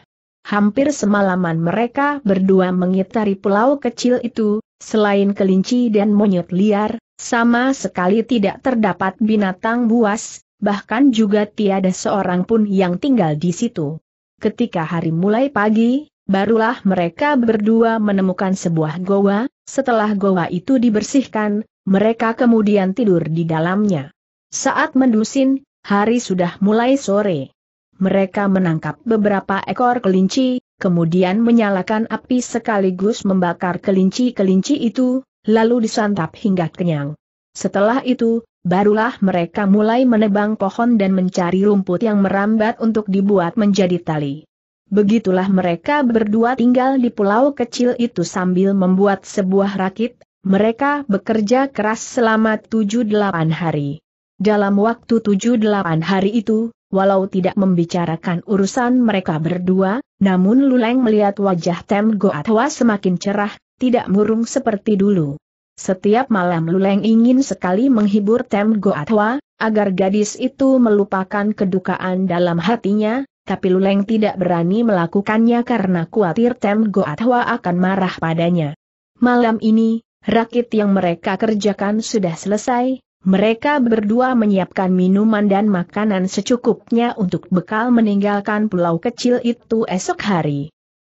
Hampir semalaman mereka berdua mengitari pulau kecil itu, selain kelinci dan monyet liar, sama sekali tidak terdapat binatang buas, bahkan juga tiada seorang pun yang tinggal di situ. Ketika hari mulai pagi, barulah mereka berdua menemukan sebuah goa, setelah goa itu dibersihkan, mereka kemudian tidur di dalamnya. Saat mendusin, hari sudah mulai sore. Mereka menangkap beberapa ekor kelinci, kemudian menyalakan api sekaligus membakar kelinci-kelinci itu, lalu disantap hingga kenyang. Setelah itu, barulah mereka mulai menebang pohon dan mencari rumput yang merambat untuk dibuat menjadi tali. Begitulah mereka berdua tinggal di pulau kecil itu sambil membuat sebuah rakit, mereka bekerja keras selama 7-8 hari. Dalam waktu 7-8 hari itu, walau tidak membicarakan urusan mereka berdua, namun Luleng melihat wajah Temgo Goatwa semakin cerah, tidak murung seperti dulu. Setiap malam Luleng ingin sekali menghibur Tem Goatwa, agar gadis itu melupakan kedukaan dalam hatinya, tapi Luleng tidak berani melakukannya karena khawatir Tem Goatwa akan marah padanya. Malam ini, rakit yang mereka kerjakan sudah selesai, mereka berdua menyiapkan minuman dan makanan secukupnya untuk bekal meninggalkan pulau kecil itu esok hari.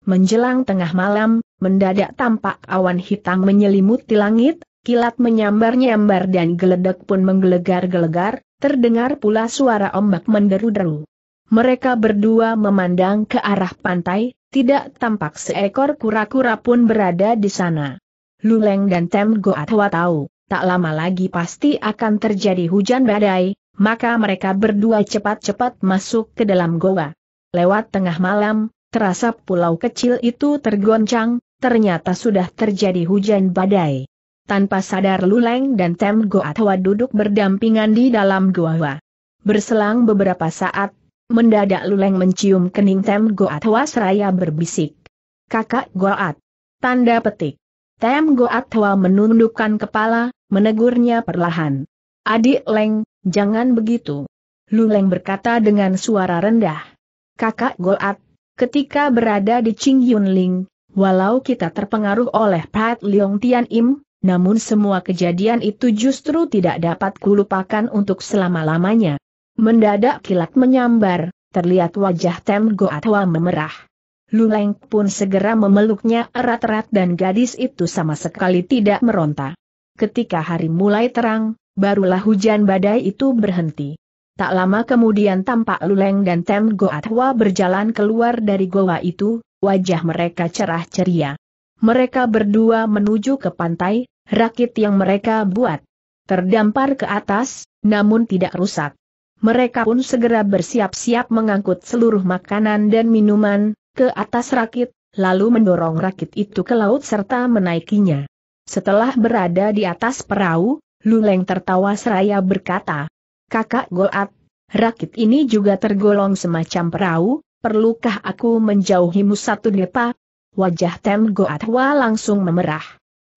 Menjelang tengah malam, mendadak tampak awan hitam menyelimuti langit, kilat menyambar-nyambar dan geledek pun menggelegar-gelegar, terdengar pula suara ombak menderu-deru. Mereka berdua memandang ke arah pantai, tidak tampak seekor kura-kura pun berada di sana. Luleng dan Tem Goatwa tahu, tak lama lagi pasti akan terjadi hujan badai, maka mereka berdua cepat-cepat masuk ke dalam goa. Lewat tengah malam, Terasa pulau kecil itu tergoncang, ternyata sudah terjadi hujan badai. Tanpa sadar Luleng dan Tem Goatwa duduk berdampingan di dalam goa. Berselang beberapa saat, mendadak Luleng mencium kening Tem Goatwa seraya berbisik. Kakak Goat. Tanda petik. Tem Goatwa menundukkan kepala, menegurnya perlahan. Adik Leng, jangan begitu. Luleng berkata dengan suara rendah. Kakak Goat, Ketika berada di Ching Yunling, walau kita terpengaruh oleh Pat Leong Tian Im, namun semua kejadian itu justru tidak dapat kulupakan untuk selama-lamanya. Mendadak kilat menyambar, terlihat wajah Tem Goatwa memerah. Luleng pun segera memeluknya erat-erat dan gadis itu sama sekali tidak meronta. Ketika hari mulai terang, barulah hujan badai itu berhenti. Tak lama kemudian tampak Luleng dan Tem Atwa berjalan keluar dari goa itu, wajah mereka cerah ceria. Mereka berdua menuju ke pantai, rakit yang mereka buat. Terdampar ke atas, namun tidak rusak. Mereka pun segera bersiap-siap mengangkut seluruh makanan dan minuman, ke atas rakit, lalu mendorong rakit itu ke laut serta menaikinya. Setelah berada di atas perahu, Luleng tertawa seraya berkata, Kakak Goat, rakit ini juga tergolong semacam perahu, perlukah aku menjauhimu satu depa? Wajah Tem Goat Hua langsung memerah.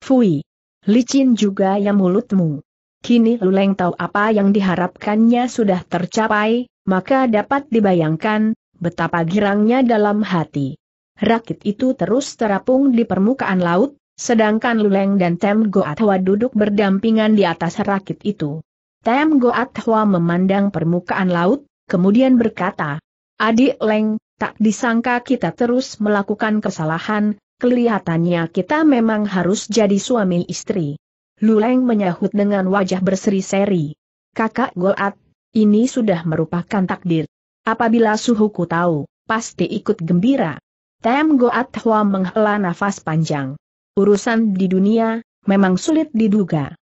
Fui! Licin juga ya mulutmu. Kini Luleng tahu apa yang diharapkannya sudah tercapai, maka dapat dibayangkan, betapa girangnya dalam hati. Rakit itu terus terapung di permukaan laut, sedangkan Luleng dan Tem Hua duduk berdampingan di atas rakit itu. Tem Goat Hua memandang permukaan laut, kemudian berkata, Adik Leng, tak disangka kita terus melakukan kesalahan, kelihatannya kita memang harus jadi suami istri. Luleng menyahut dengan wajah berseri-seri. Kakak Goat, ini sudah merupakan takdir. Apabila suhuku tahu, pasti ikut gembira. Tem Goat Hua menghela nafas panjang. Urusan di dunia, memang sulit diduga.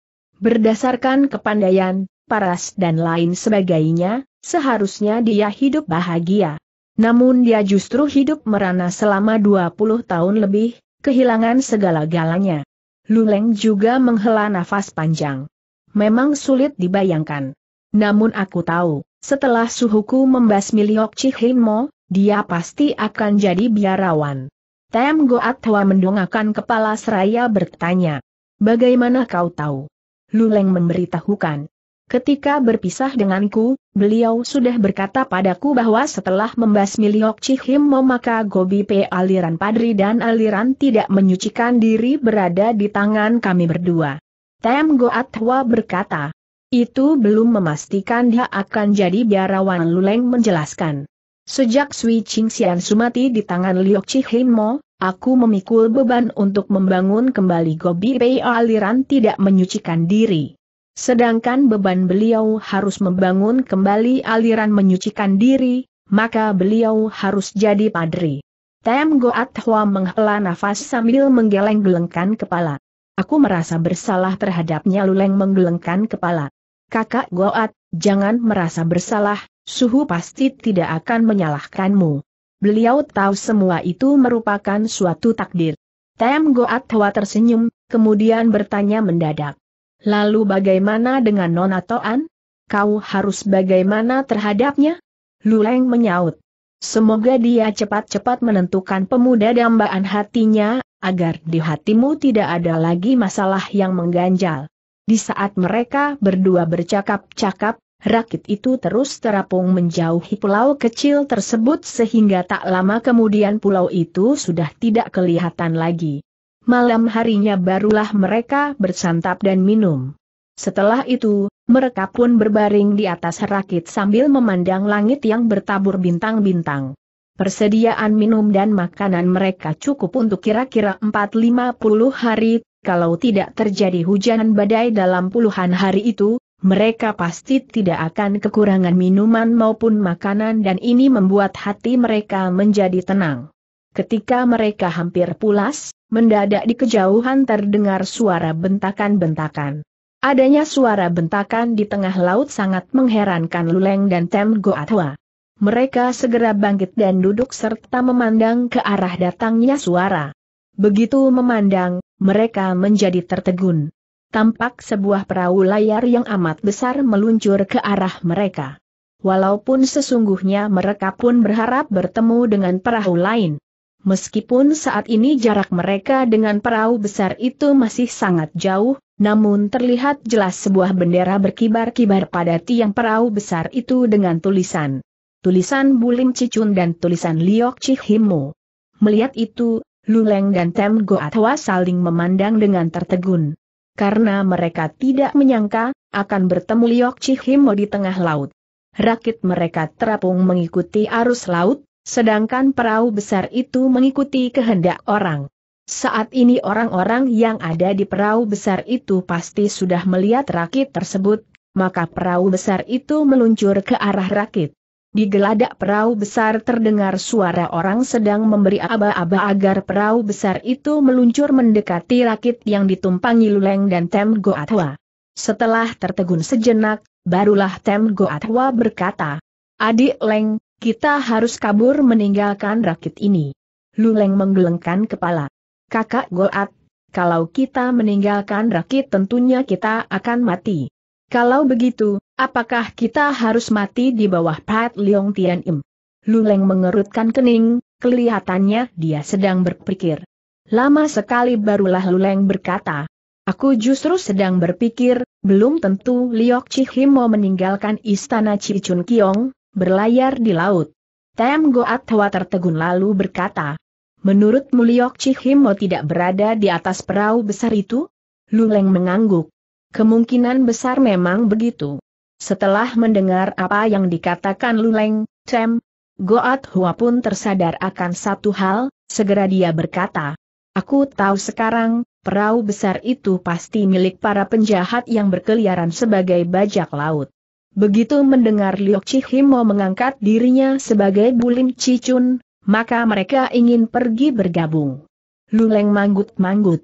Berdasarkan kepandaian, paras dan lain sebagainya, seharusnya dia hidup bahagia. Namun dia justru hidup merana selama 20 tahun lebih, kehilangan segala-galanya. Luleng juga menghela nafas panjang. Memang sulit dibayangkan. Namun aku tahu, setelah suhuku membasmi Liok Chihinmo, dia pasti akan jadi biarawan. Tem Goat Hwa mendongakkan kepala seraya bertanya. Bagaimana kau tahu? Luleng memberitahukan. Ketika berpisah denganku, beliau sudah berkata padaku bahwa setelah membasmi Liok Chihimmo maka Gobi P aliran padri dan aliran tidak menyucikan diri berada di tangan kami berdua. Tem Goatwa berkata. Itu belum memastikan dia akan jadi biarawan Luleng menjelaskan. Sejak Sui Ching Sian Sumati di tangan Liok Chihimmo, Aku memikul beban untuk membangun kembali Gobi Pei aliran tidak menyucikan diri. Sedangkan beban beliau harus membangun kembali aliran menyucikan diri, maka beliau harus jadi padri. Tem Goat Hua menghela nafas sambil menggeleng-gelengkan kepala. Aku merasa bersalah terhadapnya Luleng menggelengkan kepala. Kakak Goat, jangan merasa bersalah, suhu pasti tidak akan menyalahkanmu. Beliau tahu semua itu merupakan suatu takdir. Tem Goat Hwa tersenyum, kemudian bertanya mendadak. Lalu bagaimana dengan Nona Toan? Kau harus bagaimana terhadapnya? Luleng menyaut. Semoga dia cepat-cepat menentukan pemuda dambaan hatinya, agar di hatimu tidak ada lagi masalah yang mengganjal. Di saat mereka berdua bercakap-cakap, Rakit itu terus terapung menjauhi pulau kecil tersebut sehingga tak lama kemudian pulau itu sudah tidak kelihatan lagi. Malam harinya barulah mereka bersantap dan minum. Setelah itu, mereka pun berbaring di atas rakit sambil memandang langit yang bertabur bintang-bintang. Persediaan minum dan makanan mereka cukup untuk kira-kira 4-50 hari, kalau tidak terjadi hujan badai dalam puluhan hari itu, mereka pasti tidak akan kekurangan minuman maupun makanan dan ini membuat hati mereka menjadi tenang. Ketika mereka hampir pulas, mendadak di kejauhan terdengar suara bentakan-bentakan. Adanya suara bentakan di tengah laut sangat mengherankan Luleng dan Tem Goatwa. Mereka segera bangkit dan duduk serta memandang ke arah datangnya suara. Begitu memandang, mereka menjadi tertegun tampak sebuah perahu layar yang amat besar meluncur ke arah mereka. Walaupun sesungguhnya mereka pun berharap bertemu dengan perahu lain. Meskipun saat ini jarak mereka dengan perahu besar itu masih sangat jauh, namun terlihat jelas sebuah bendera berkibar-kibar pada tiang perahu besar itu dengan tulisan. Tulisan Bulim Cicun dan tulisan Liok Cihimu. Melihat itu, Luleng dan Tem Goatwa saling memandang dengan tertegun karena mereka tidak menyangka, akan bertemu Liok Chihimo di tengah laut. Rakit mereka terapung mengikuti arus laut, sedangkan perahu besar itu mengikuti kehendak orang. Saat ini orang-orang yang ada di perahu besar itu pasti sudah melihat rakit tersebut, maka perahu besar itu meluncur ke arah rakit. Di geladak perahu besar terdengar suara orang sedang memberi aba-aba agar perahu besar itu meluncur mendekati rakit yang ditumpangi Luleng dan Tem Goatwa. Setelah tertegun sejenak, barulah Tem Goatwa berkata, Adik Leng, kita harus kabur meninggalkan rakit ini. Luleng menggelengkan kepala. Kakak Goat, kalau kita meninggalkan rakit tentunya kita akan mati. Kalau begitu, apakah kita harus mati di bawah Pat Leong Tian Im? Luleng mengerutkan kening, kelihatannya dia sedang berpikir. Lama sekali barulah Luleng berkata, Aku justru sedang berpikir, belum tentu Liok mau meninggalkan istana Cicun Kiong, berlayar di laut. Tem Goat Hwa tertegun lalu berkata, Menurutmu Liok mau tidak berada di atas perahu besar itu? Luleng mengangguk. Kemungkinan besar memang begitu. Setelah mendengar apa yang dikatakan Luleng, Cem, Goat Hua pun tersadar akan satu hal, segera dia berkata, Aku tahu sekarang, perahu besar itu pasti milik para penjahat yang berkeliaran sebagai bajak laut. Begitu mendengar Liok Chihimo mengangkat dirinya sebagai Bulim Cicun, maka mereka ingin pergi bergabung. Luleng manggut-manggut.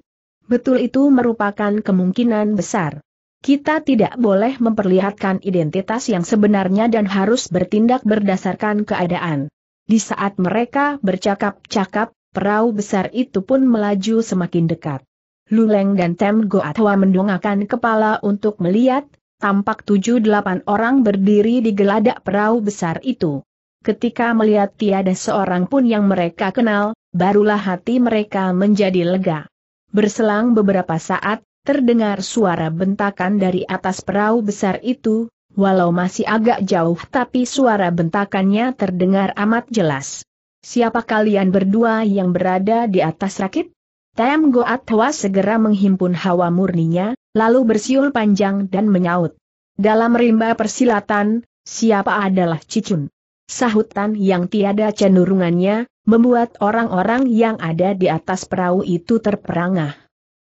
Betul itu merupakan kemungkinan besar. Kita tidak boleh memperlihatkan identitas yang sebenarnya dan harus bertindak berdasarkan keadaan. Di saat mereka bercakap-cakap, perahu besar itu pun melaju semakin dekat. Luleng dan Tem Goatwa mendongakkan kepala untuk melihat, tampak tujuh delapan orang berdiri di geladak perahu besar itu. Ketika melihat tiada seorang pun yang mereka kenal, barulah hati mereka menjadi lega. Berselang beberapa saat, terdengar suara bentakan dari atas perahu besar itu, walau masih agak jauh tapi suara bentakannya terdengar amat jelas. Siapa kalian berdua yang berada di atas rakit? Tem Goat segera menghimpun hawa murninya, lalu bersiul panjang dan menyaut. Dalam rimba persilatan, siapa adalah Cicun? Sahutan yang tiada cenderungannya, Membuat orang-orang yang ada di atas perahu itu terperangah.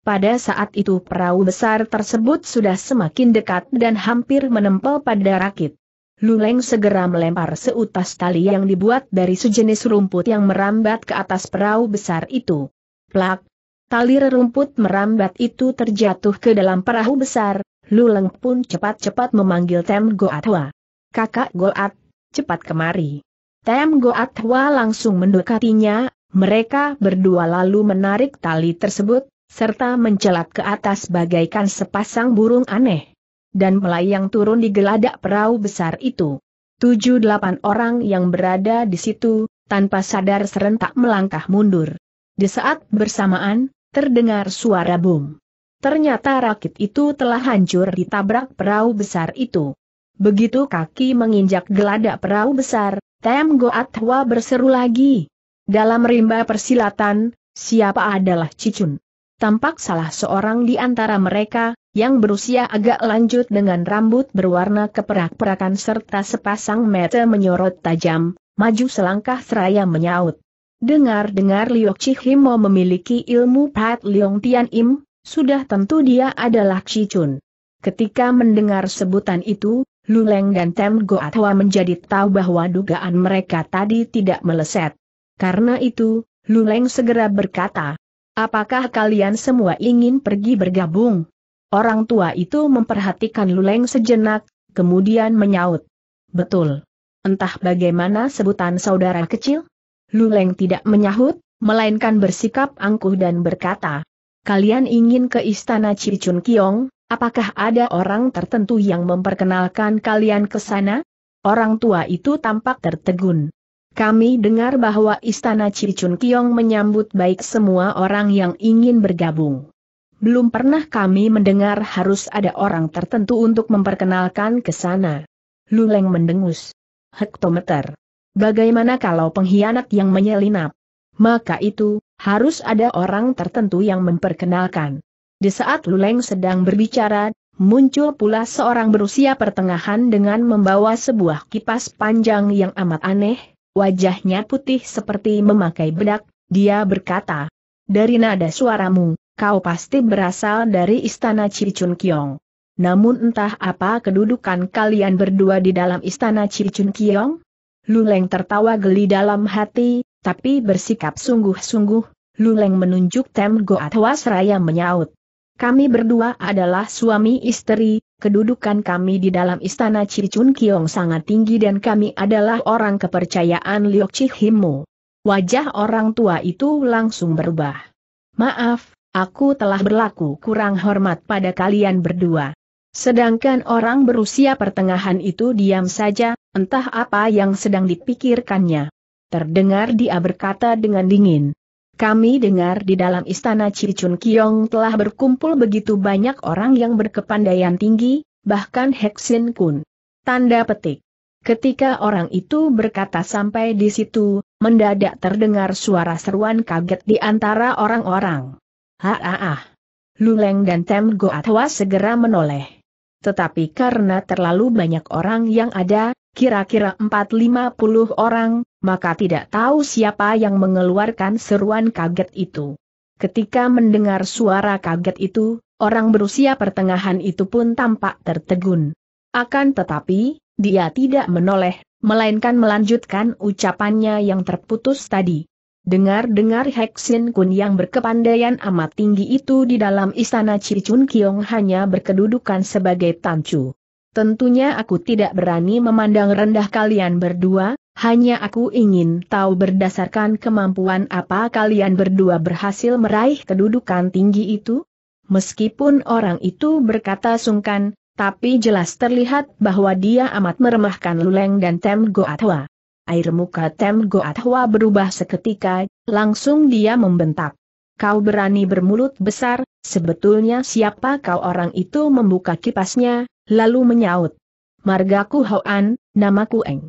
Pada saat itu perahu besar tersebut sudah semakin dekat dan hampir menempel pada rakit. Luleng segera melempar seutas tali yang dibuat dari sejenis rumput yang merambat ke atas perahu besar itu. Plak! Tali rumput merambat itu terjatuh ke dalam perahu besar, Luleng pun cepat-cepat memanggil Tem Goatwa. Kakak Goat, cepat kemari. Tem Hwa langsung mendekatinya, mereka berdua lalu menarik tali tersebut, serta mencelat ke atas bagaikan sepasang burung aneh. Dan melayang turun di geladak perahu besar itu. Tujuh delapan orang yang berada di situ, tanpa sadar serentak melangkah mundur. Di saat bersamaan, terdengar suara bom. Ternyata rakit itu telah hancur ditabrak perahu besar itu. Begitu kaki menginjak geladak perahu besar, Tem Goat Hua berseru lagi. Dalam rimba persilatan, siapa adalah Cicun? Tampak salah seorang di antara mereka, yang berusia agak lanjut dengan rambut berwarna keperak-perakan serta sepasang mata menyorot tajam, maju selangkah seraya menyaut. Dengar-dengar Liok Cihimo memiliki ilmu Pat Liong Tian Im, sudah tentu dia adalah Cicun. Ketika mendengar sebutan itu, Luleng dan Tem Goatwa menjadi tahu bahwa dugaan mereka tadi tidak meleset. Karena itu, Luleng segera berkata, Apakah kalian semua ingin pergi bergabung? Orang tua itu memperhatikan Luleng sejenak, kemudian menyaut. Betul. Entah bagaimana sebutan saudara kecil? Luleng tidak menyahut, melainkan bersikap angkuh dan berkata, Kalian ingin ke istana Cicun Kiong, Apakah ada orang tertentu yang memperkenalkan kalian ke sana? Orang tua itu tampak tertegun. Kami dengar bahwa Istana Cicun Kiong menyambut baik semua orang yang ingin bergabung. Belum pernah kami mendengar harus ada orang tertentu untuk memperkenalkan ke sana. Luleng mendengus. Hektometer. Bagaimana kalau pengkhianat yang menyelinap? Maka itu, harus ada orang tertentu yang memperkenalkan. Di saat Luleng sedang berbicara, muncul pula seorang berusia pertengahan dengan membawa sebuah kipas panjang yang amat aneh, wajahnya putih seperti memakai bedak, dia berkata, Dari nada suaramu, kau pasti berasal dari istana Cicun Kiong. Namun entah apa kedudukan kalian berdua di dalam istana Cicun Kiong? Luleng tertawa geli dalam hati, tapi bersikap sungguh-sungguh, Luleng menunjuk Temgo atau Seraya menyaut. Kami berdua adalah suami istri, kedudukan kami di dalam istana Cicun Kiong sangat tinggi dan kami adalah orang kepercayaan Liu Chihimu. Wajah orang tua itu langsung berubah. Maaf, aku telah berlaku kurang hormat pada kalian berdua. Sedangkan orang berusia pertengahan itu diam saja, entah apa yang sedang dipikirkannya. Terdengar dia berkata dengan dingin. Kami dengar di dalam istana Cicun Kiong telah berkumpul begitu banyak orang yang berkepandaian tinggi, bahkan Heksin Kun. Tanda petik. Ketika orang itu berkata sampai di situ, mendadak terdengar suara seruan kaget di antara orang-orang. Ha Luleng dan Tem Goatwa segera menoleh. Tetapi karena terlalu banyak orang yang ada, kira-kira 450 orang, maka tidak tahu siapa yang mengeluarkan seruan kaget itu. Ketika mendengar suara kaget itu, orang berusia pertengahan itu pun tampak tertegun. Akan tetapi, dia tidak menoleh, melainkan melanjutkan ucapannya yang terputus tadi. Dengar-dengar Heksin Kun yang berkepandaian amat tinggi itu di dalam istana Cicun Kiong hanya berkedudukan sebagai tancu. Tentunya aku tidak berani memandang rendah kalian berdua, hanya aku ingin tahu berdasarkan kemampuan apa kalian berdua berhasil meraih kedudukan tinggi itu. Meskipun orang itu berkata sungkan, tapi jelas terlihat bahwa dia amat meremahkan Luleng dan Tem Goatwa. Air muka Tem Goatwa berubah seketika, langsung dia membentak. Kau berani bermulut besar, sebetulnya siapa kau orang itu membuka kipasnya, lalu menyaut. Margaku Hoan, namaku Eng.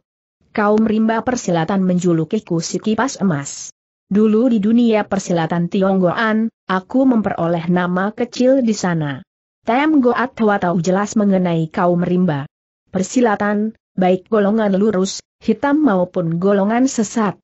Kaum rimba persilatan menjulukiku si kipas emas. Dulu di dunia persilatan Tionggoan, aku memperoleh nama kecil di sana. Tem Goat Hwa tahu jelas mengenai kaum rimba. Persilatan, baik golongan lurus, hitam maupun golongan sesat.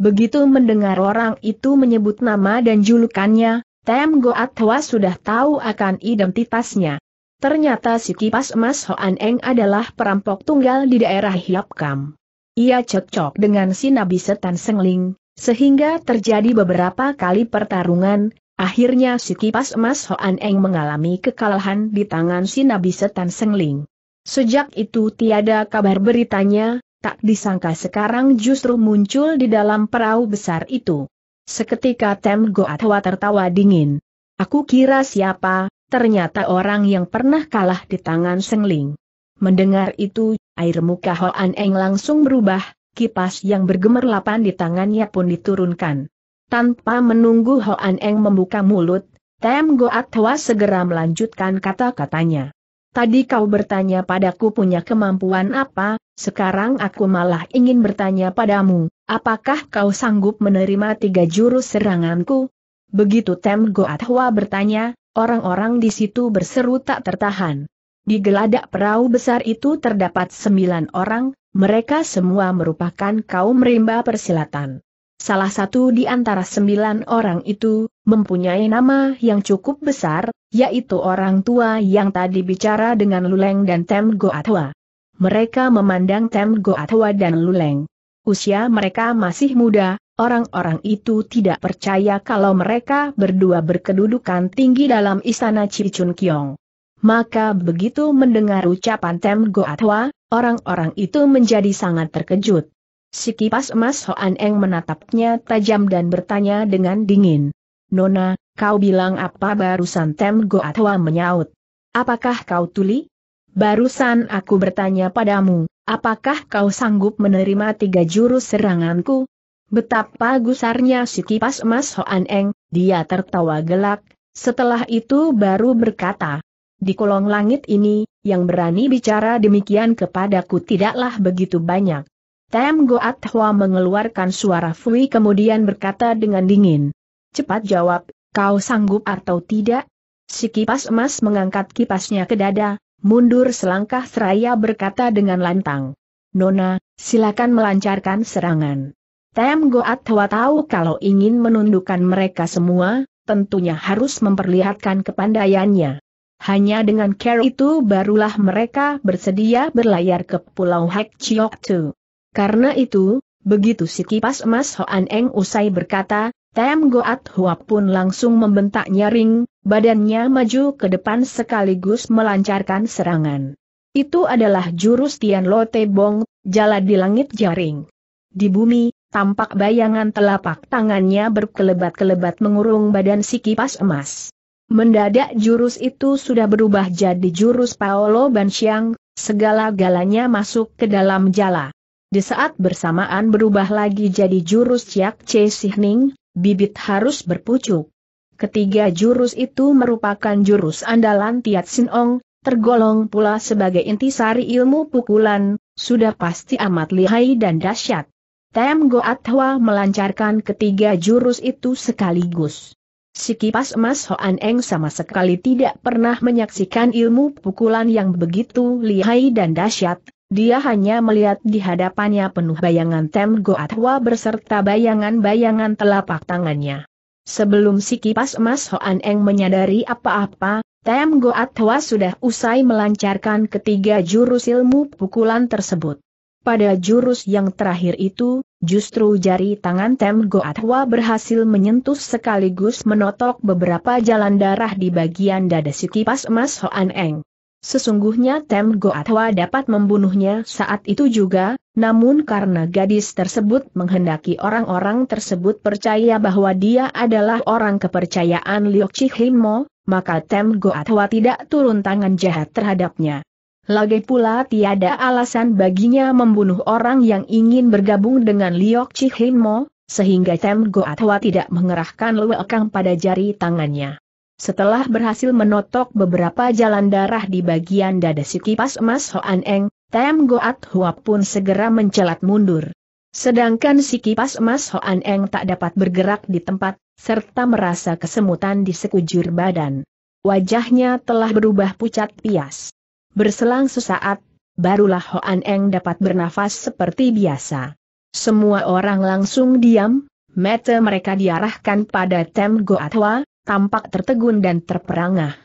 Begitu mendengar orang itu menyebut nama dan julukannya, Tem Goat Hwa sudah tahu akan identitasnya. Ternyata si kipas emas Hoan Eng adalah perampok tunggal di daerah Hiap Kam. Ia cocok dengan si Nabi Setan Sengling, sehingga terjadi beberapa kali pertarungan, akhirnya si kipas emas Hoan Eng mengalami kekalahan di tangan si Nabi Setan Sengling. Sejak itu tiada kabar beritanya, tak disangka sekarang justru muncul di dalam perahu besar itu. Seketika Tem Goat Goatwa tertawa dingin. Aku kira siapa, ternyata orang yang pernah kalah di tangan Sengling. Mendengar itu, air muka Hoan Eng langsung berubah, kipas yang bergemerlapan di tangannya pun diturunkan. Tanpa menunggu Hoan Eng membuka mulut, Tem Goat Hwa segera melanjutkan kata-katanya. Tadi kau bertanya padaku punya kemampuan apa, sekarang aku malah ingin bertanya padamu, apakah kau sanggup menerima tiga jurus seranganku? Begitu Tem Goat Hwa bertanya, Orang-orang di situ berseru tak tertahan. Di geladak perahu besar itu terdapat sembilan orang, mereka semua merupakan kaum rimba persilatan. Salah satu di antara sembilan orang itu, mempunyai nama yang cukup besar, yaitu orang tua yang tadi bicara dengan Luleng dan Tem Goatwa. Mereka memandang Tem Goatwa dan Luleng. Usia mereka masih muda, Orang-orang itu tidak percaya kalau mereka berdua berkedudukan tinggi dalam istana Cicun Kiong. Maka begitu mendengar ucapan Tem Goatwa, orang-orang itu menjadi sangat terkejut. Si kipas emas Hoan Eng menatapnya tajam dan bertanya dengan dingin. Nona, kau bilang apa barusan Tem Goatwa menyaut? Apakah kau tuli? Barusan aku bertanya padamu, apakah kau sanggup menerima tiga jurus seranganku, Betapa gusarnya si kipas emas Hoan Eng, dia tertawa gelak, setelah itu baru berkata, di kolong langit ini, yang berani bicara demikian kepadaku tidaklah begitu banyak. Tem Goat hua mengeluarkan suara Fui kemudian berkata dengan dingin. Cepat jawab, kau sanggup atau tidak? Si kipas emas mengangkat kipasnya ke dada, mundur selangkah seraya berkata dengan lantang. Nona, silakan melancarkan serangan. Tem Goat Hwa tahu kalau ingin menundukkan mereka semua, tentunya harus memperlihatkan kepandaiannya. Hanya dengan care itu barulah mereka bersedia berlayar ke Pulau Hek Chiok Tu. Karena itu, begitu si kipas emas Hoan Eng usai berkata, Tem Goat Hwa pun langsung membentak nyaring, badannya maju ke depan sekaligus melancarkan serangan. Itu adalah jurus Tian Lote Bong, jala di langit jaring. Di bumi, tampak bayangan telapak tangannya berkelebat-kelebat mengurung badan si kipas emas. Mendadak jurus itu sudah berubah jadi jurus Paolo Bansiang, segala-galanya masuk ke dalam jala. Di saat bersamaan berubah lagi jadi jurus Ciak Che Sihning, bibit harus berpucuk. Ketiga jurus itu merupakan jurus andalan Tiat Sin Ong, tergolong pula sebagai intisari ilmu pukulan, sudah pasti amat lihai dan dahsyat. Tem Goat melancarkan ketiga jurus itu sekaligus. Si kipas emas Hoan Eng sama sekali tidak pernah menyaksikan ilmu pukulan yang begitu lihai dan dahsyat. Dia hanya melihat di hadapannya penuh bayangan Tem Goat berserta bayangan-bayangan telapak tangannya. Sebelum si kipas emas Hoan Eng menyadari apa-apa, Tem Goat sudah usai melancarkan ketiga jurus ilmu pukulan tersebut. Pada jurus yang terakhir itu, justru jari tangan Tem Goatwa berhasil menyentuh sekaligus menotok beberapa jalan darah di bagian dada si kipas emas Hoan Eng. Sesungguhnya Tem Goatwa dapat membunuhnya saat itu juga, namun karena gadis tersebut menghendaki orang-orang tersebut percaya bahwa dia adalah orang kepercayaan Liu Chihimo, maka Tem Goatwa tidak turun tangan jahat terhadapnya. Lagi pula tiada alasan baginya membunuh orang yang ingin bergabung dengan Liok Mo, sehingga Tem Goatwa tidak mengerahkan Luekang pada jari tangannya. Setelah berhasil menotok beberapa jalan darah di bagian dada si kipas emas Hoan Eng, Tem Goatwa pun segera mencelat mundur. Sedangkan si kipas emas Hoan Eng tak dapat bergerak di tempat, serta merasa kesemutan di sekujur badan. Wajahnya telah berubah pucat pias. Berselang sesaat, barulah Hoan Eng dapat bernafas seperti biasa. Semua orang langsung diam, mata mereka diarahkan pada Tem Goatwa, tampak tertegun dan terperangah.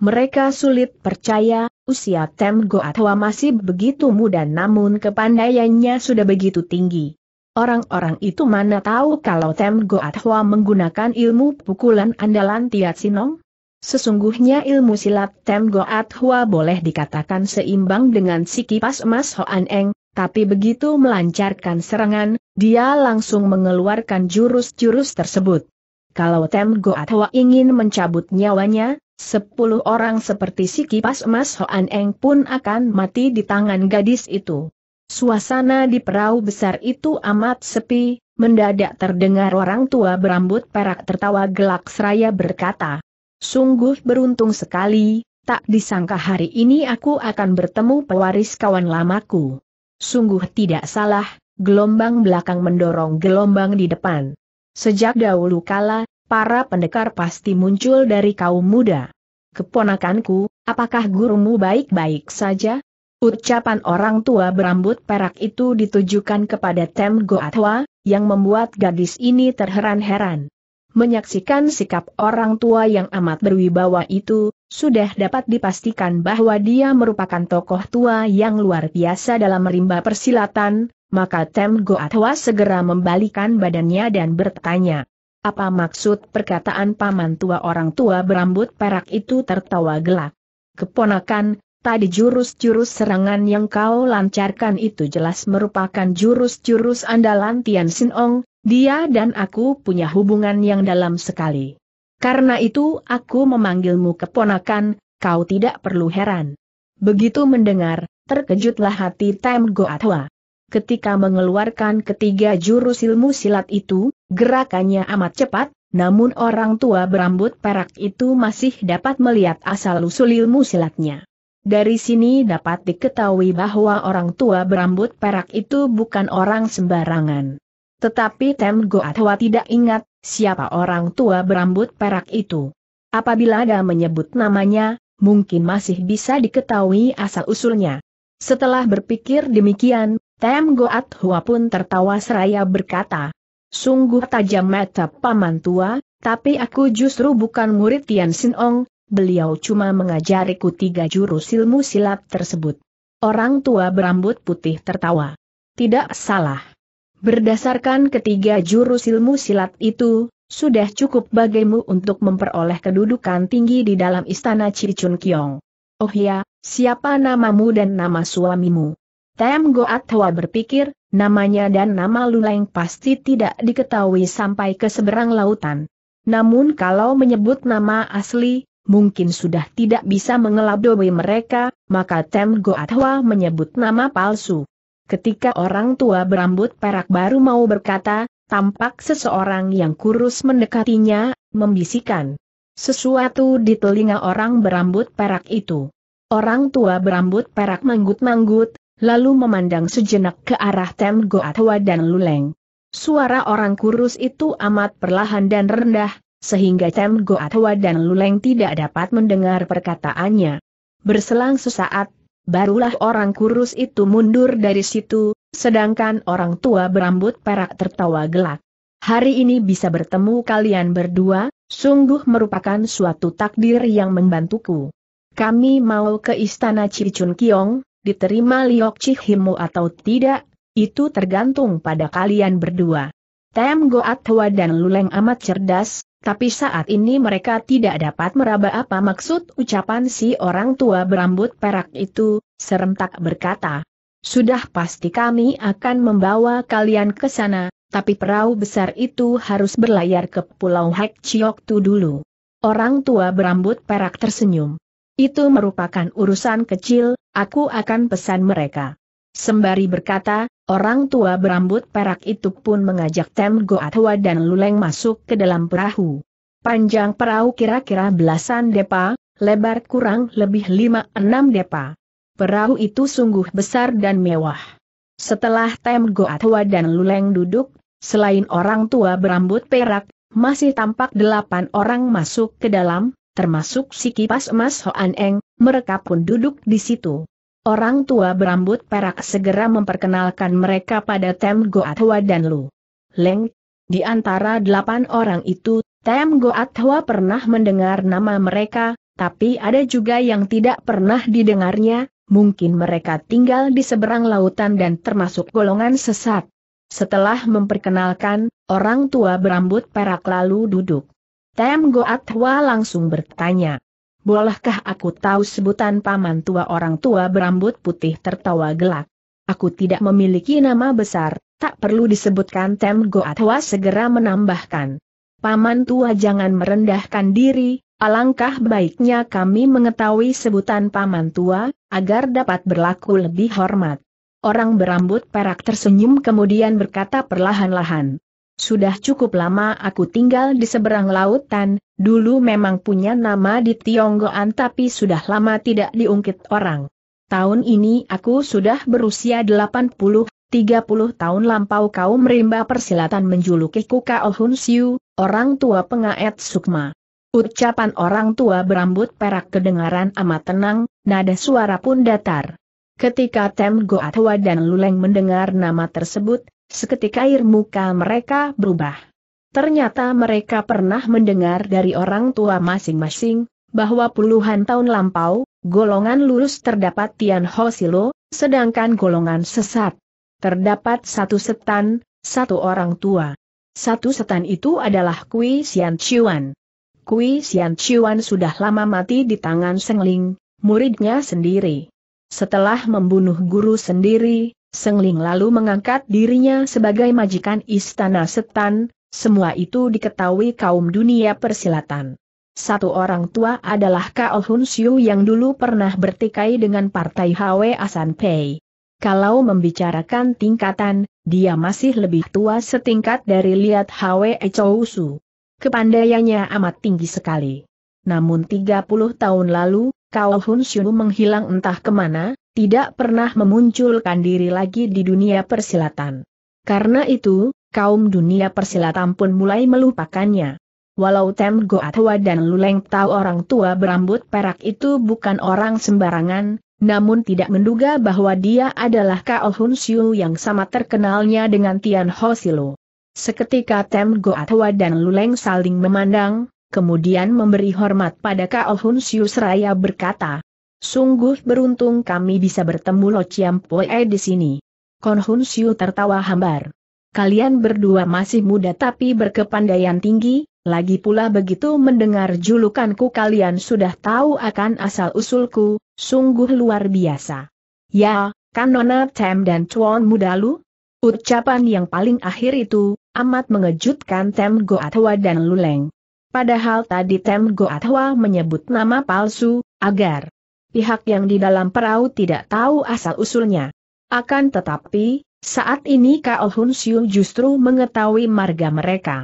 Mereka sulit percaya, usia Tem Goatwa masih begitu muda namun kepandaiannya sudah begitu tinggi. Orang-orang itu mana tahu kalau Tem Goatwa menggunakan ilmu pukulan andalan Tiat Sinong? Sesungguhnya ilmu silat Tem Goat Hua boleh dikatakan seimbang dengan si kipas emas Hoan Eng, tapi begitu melancarkan serangan, dia langsung mengeluarkan jurus-jurus tersebut. Kalau Tem Goat Hua ingin mencabut nyawanya, sepuluh orang seperti si kipas emas Hoan Eng pun akan mati di tangan gadis itu. Suasana di perahu besar itu amat sepi, mendadak terdengar orang tua berambut perak tertawa gelak seraya berkata, Sungguh beruntung sekali, tak disangka hari ini aku akan bertemu pewaris kawan lamaku. Sungguh tidak salah, gelombang belakang mendorong gelombang di depan. Sejak dahulu kala, para pendekar pasti muncul dari kaum muda. Keponakanku, apakah gurumu baik-baik saja? Ucapan orang tua berambut perak itu ditujukan kepada Tem Goatwa, yang membuat gadis ini terheran-heran. Menyaksikan sikap orang tua yang amat berwibawa itu, sudah dapat dipastikan bahwa dia merupakan tokoh tua yang luar biasa dalam merimba persilatan, maka Tem Goatwa segera membalikan badannya dan bertanya. Apa maksud perkataan paman tua orang tua berambut perak itu tertawa gelak? Keponakan, tadi jurus-jurus serangan yang kau lancarkan itu jelas merupakan jurus-jurus andalan Tian Ong, dia dan aku punya hubungan yang dalam sekali. Karena itu aku memanggilmu keponakan, kau tidak perlu heran. Begitu mendengar, terkejutlah hati Tem Goatwa. Ketika mengeluarkan ketiga jurus ilmu silat itu, gerakannya amat cepat, namun orang tua berambut perak itu masih dapat melihat asal-usul ilmu silatnya. Dari sini dapat diketahui bahwa orang tua berambut perak itu bukan orang sembarangan. Tetapi Tem Goatwa tidak ingat, siapa orang tua berambut perak itu. Apabila ada menyebut namanya, mungkin masih bisa diketahui asal-usulnya. Setelah berpikir demikian, Tem Goat Hua pun tertawa seraya berkata, Sungguh tajam mata paman tua, tapi aku justru bukan murid Tian Sin Ong, beliau cuma mengajariku tiga jurus ilmu silat tersebut. Orang tua berambut putih tertawa. Tidak salah. Berdasarkan ketiga jurus ilmu silat itu, sudah cukup bagimu untuk memperoleh kedudukan tinggi di dalam istana Cicun Kiong. Oh ya, siapa namamu dan nama suamimu? Tem Goat Hwa berpikir, namanya dan nama Luleng pasti tidak diketahui sampai ke seberang lautan. Namun kalau menyebut nama asli, mungkin sudah tidak bisa mengelabui mereka, maka Tem Goat Hwa menyebut nama palsu. Ketika orang tua berambut perak baru mau berkata, tampak seseorang yang kurus mendekatinya, membisikkan sesuatu di telinga orang berambut perak itu. Orang tua berambut perak manggut-manggut, lalu memandang sejenak ke arah Tem Goatwa dan Luleng. Suara orang kurus itu amat perlahan dan rendah, sehingga Tem Goatwa dan Luleng tidak dapat mendengar perkataannya. Berselang sesaat, barulah orang kurus itu mundur dari situ, sedangkan orang tua berambut perak tertawa gelak. Hari ini bisa bertemu kalian berdua, sungguh merupakan suatu takdir yang membantuku. Kami mau ke istana Cicun Kiong, diterima Liok Cihimu atau tidak, itu tergantung pada kalian berdua. Tem Goat dan Luleng amat cerdas, tapi saat ini mereka tidak dapat meraba apa maksud ucapan si orang tua berambut perak itu, serentak berkata. Sudah pasti kami akan membawa kalian ke sana, tapi perahu besar itu harus berlayar ke Pulau Hek Chiok Tu dulu. Orang tua berambut perak tersenyum. Itu merupakan urusan kecil, aku akan pesan mereka. Sembari berkata, Orang tua berambut perak itu pun mengajak Tem Goatwa dan Luleng masuk ke dalam perahu. Panjang perahu kira-kira belasan depa, lebar kurang lebih lima enam depa. Perahu itu sungguh besar dan mewah. Setelah Tem Goatwa dan Luleng duduk, selain orang tua berambut perak, masih tampak delapan orang masuk ke dalam, termasuk si kipas emas Hoan Eng, mereka pun duduk di situ. Orang tua berambut perak segera memperkenalkan mereka pada Tem Goathwa dan Lu. Leng, di antara delapan orang itu, Tem Goathwa pernah mendengar nama mereka, tapi ada juga yang tidak pernah didengarnya, mungkin mereka tinggal di seberang lautan dan termasuk golongan sesat. Setelah memperkenalkan, orang tua berambut perak lalu duduk. Tem Goathwa langsung bertanya, Bolehkah aku tahu sebutan paman tua orang tua berambut putih tertawa gelak? Aku tidak memiliki nama besar, tak perlu disebutkan Tem Goatwa segera menambahkan. Paman tua jangan merendahkan diri, alangkah baiknya kami mengetahui sebutan paman tua, agar dapat berlaku lebih hormat. Orang berambut perak tersenyum kemudian berkata perlahan-lahan. Sudah cukup lama aku tinggal di seberang lautan, dulu memang punya nama di Tionggoan tapi sudah lama tidak diungkit orang. Tahun ini aku sudah berusia 80, 30 tahun lampau kau merimba persilatan menjuluki Kuka Ohun Siu, orang tua pengaet Sukma. Ucapan orang tua berambut perak kedengaran amat tenang, nada suara pun datar. Ketika Tem Goatwa dan Luleng mendengar nama tersebut, Seketika air muka mereka berubah. Ternyata mereka pernah mendengar dari orang tua masing-masing, bahwa puluhan tahun lampau, golongan lurus terdapat Tian Ho Silo, sedangkan golongan sesat. Terdapat satu setan, satu orang tua. Satu setan itu adalah Kui Xian Chuan. Kui Xian Chuan sudah lama mati di tangan Sengling, muridnya sendiri. Setelah membunuh guru sendiri, Sengling lalu mengangkat dirinya sebagai majikan istana setan, semua itu diketahui kaum dunia persilatan. Satu orang tua adalah Kao Hun Siu yang dulu pernah bertikai dengan partai Hwe Asan Pei. Kalau membicarakan tingkatan, dia masih lebih tua setingkat dari Liat Hwe Chou Su. Kepandaiannya amat tinggi sekali. Namun 30 tahun lalu, Kao Hun Siu menghilang entah kemana, tidak pernah memunculkan diri lagi di dunia persilatan. Karena itu, kaum dunia persilatan pun mulai melupakannya. Walau Tem Goatwa dan Luleng tahu orang tua berambut perak itu bukan orang sembarangan, namun tidak menduga bahwa dia adalah Kao Hun Siu yang sama terkenalnya dengan Tian Ho Silo. Seketika Tem Goatwa dan Luleng saling memandang, kemudian memberi hormat pada Kao Hun Siu seraya berkata, Sungguh beruntung kami bisa bertemu Lo Chiam Poe di sini. Kon Siu tertawa hambar. Kalian berdua masih muda tapi berkepandaian tinggi, lagi pula begitu mendengar julukanku kalian sudah tahu akan asal-usulku, sungguh luar biasa. Ya, kan Nona Tem dan Chuan muda lu? Ucapan yang paling akhir itu, amat mengejutkan Tem Goatwa dan Luleng. Padahal tadi Tem Goatwa menyebut nama palsu, agar pihak yang di dalam perahu tidak tahu asal-usulnya. Akan tetapi, saat ini Kao Hun Siu justru mengetahui marga mereka.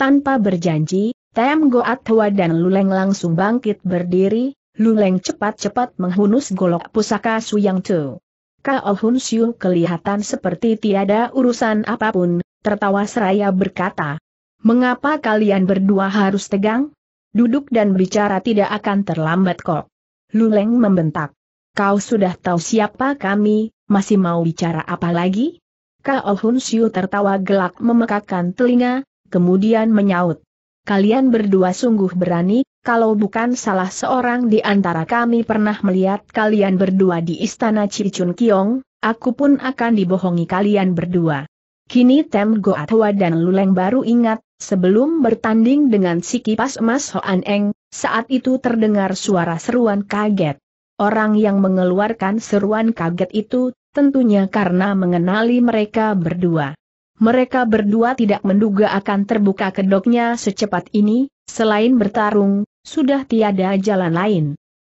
Tanpa berjanji, Tem Goat Hua dan Luleng langsung bangkit berdiri, Luleng cepat-cepat menghunus golok pusaka Yang Tu. Kao Hun Siu kelihatan seperti tiada urusan apapun, tertawa seraya berkata, Mengapa kalian berdua harus tegang? Duduk dan bicara tidak akan terlambat kok. Luleng membentak. Kau sudah tahu siapa kami, masih mau bicara apa lagi? Kao Hun Siu tertawa gelak memekakkan telinga, kemudian menyaut. Kalian berdua sungguh berani, kalau bukan salah seorang di antara kami pernah melihat kalian berdua di istana Cicun Kiong, aku pun akan dibohongi kalian berdua. Kini Tem Hua dan Luleng baru ingat, sebelum bertanding dengan si kipas emas Hoan Eng, saat itu terdengar suara seruan kaget. Orang yang mengeluarkan seruan kaget itu, tentunya karena mengenali mereka berdua. Mereka berdua tidak menduga akan terbuka kedoknya secepat ini, selain bertarung, sudah tiada jalan lain.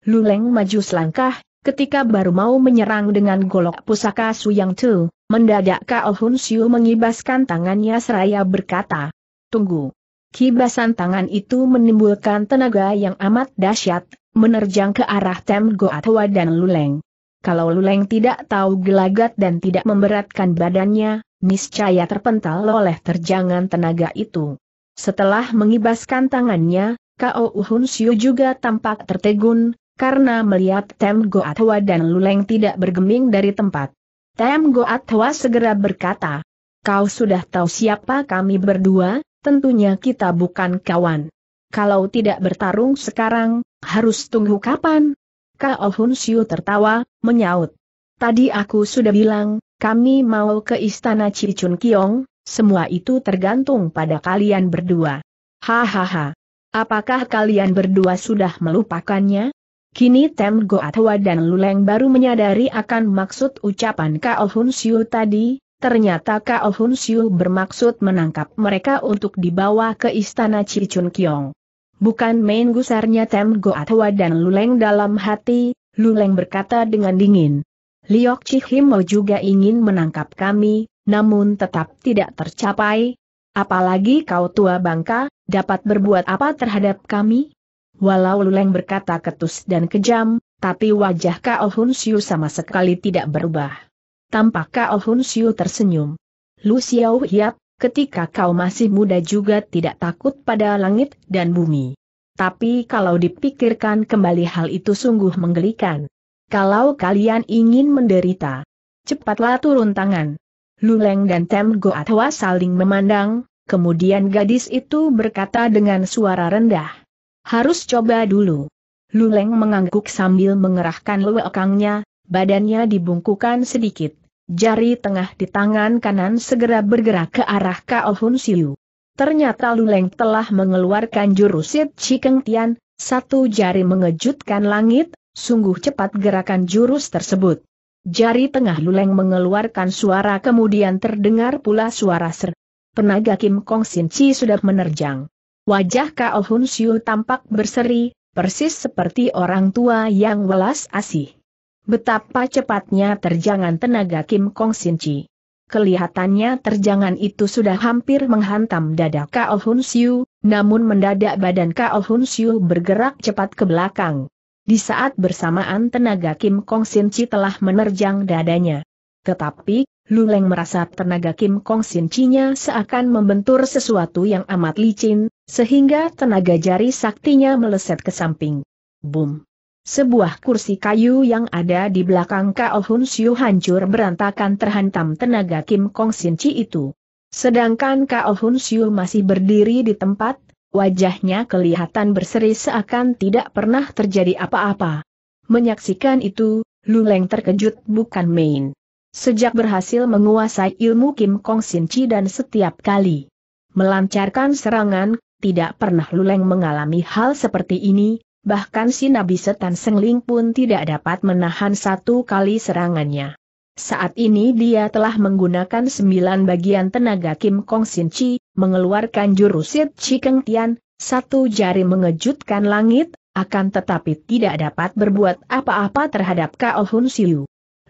Luleng maju selangkah, ketika baru mau menyerang dengan golok pusaka Su Yang Tu, mendadak Kao Hun Siu mengibaskan tangannya seraya berkata, Tunggu. Kibasan tangan itu menimbulkan tenaga yang amat dahsyat, menerjang ke arah Tem Goatwa dan Luleng. Kalau Luleng tidak tahu gelagat dan tidak memberatkan badannya, niscaya terpental oleh terjangan tenaga itu. Setelah mengibaskan tangannya, Kao Uhun Siu juga tampak tertegun, karena melihat Tem Goatwa dan Luleng tidak bergeming dari tempat. Tem Goatwa segera berkata, Kau sudah tahu siapa kami berdua? tentunya kita bukan kawan. Kalau tidak bertarung sekarang, harus tunggu kapan? Kao Hun Siu tertawa, menyaut. Tadi aku sudah bilang, kami mau ke istana Cicun Kiong, semua itu tergantung pada kalian berdua. Hahaha. Apakah kalian berdua sudah melupakannya? Kini Tem Goatwa dan Luleng baru menyadari akan maksud ucapan Kao Hun Siu tadi, Ternyata Kao Hun Siu bermaksud menangkap mereka untuk dibawa ke istana Cicun Kiong. Bukan main gusarnya Tem Goatwa dan Luleng dalam hati, Luleng berkata dengan dingin. Liok Chihimo juga ingin menangkap kami, namun tetap tidak tercapai. Apalagi kau tua bangka, dapat berbuat apa terhadap kami? Walau Luleng berkata ketus dan kejam, tapi wajah Kao Hun Siu sama sekali tidak berubah. Tampaknya Kao Hun Siu tersenyum. Lu Xiao Hiap, ketika kau masih muda juga tidak takut pada langit dan bumi. Tapi kalau dipikirkan kembali hal itu sungguh menggelikan. Kalau kalian ingin menderita, cepatlah turun tangan. Lu Leng dan Tem Goatwa saling memandang, kemudian gadis itu berkata dengan suara rendah. Harus coba dulu. Lu Leng mengangguk sambil mengerahkan lewekangnya, badannya dibungkukan sedikit. Jari tengah di tangan kanan segera bergerak ke arah Kao Hun Siu. Ternyata Luleng telah mengeluarkan jurusit Cikeng Tian, satu jari mengejutkan langit, sungguh cepat gerakan jurus tersebut. Jari tengah Luleng mengeluarkan suara kemudian terdengar pula suara ser. Penaga Kim Kong Sin Chi sudah menerjang. Wajah Kao Hun Siu tampak berseri, persis seperti orang tua yang welas asih. Betapa cepatnya terjangan tenaga Kim Kong Sin Chi. Kelihatannya terjangan itu sudah hampir menghantam dada Kao Hun Siu, namun mendadak badan Kao Hun Siu bergerak cepat ke belakang. Di saat bersamaan tenaga Kim Kong Sin Chi telah menerjang dadanya. Tetapi, Lu Leng merasa tenaga Kim Kong Sin Chi-nya seakan membentur sesuatu yang amat licin, sehingga tenaga jari saktinya meleset ke samping. Boom! Sebuah kursi kayu yang ada di belakang Kao Hun Siu hancur berantakan terhantam tenaga Kim Kong Sin Chi itu. Sedangkan Kao Hun Siu masih berdiri di tempat, wajahnya kelihatan berseri seakan tidak pernah terjadi apa-apa. Menyaksikan itu, Luleng terkejut bukan main. Sejak berhasil menguasai ilmu Kim Kong Sin Chi dan setiap kali melancarkan serangan, tidak pernah Luleng mengalami hal seperti ini, bahkan si Nabi Setan Sengling pun tidak dapat menahan satu kali serangannya. Saat ini dia telah menggunakan sembilan bagian tenaga Kim Kong Sin Chi, mengeluarkan jurusit Chi Keng Tian, satu jari mengejutkan langit, akan tetapi tidak dapat berbuat apa-apa terhadap Kao Hun Siu.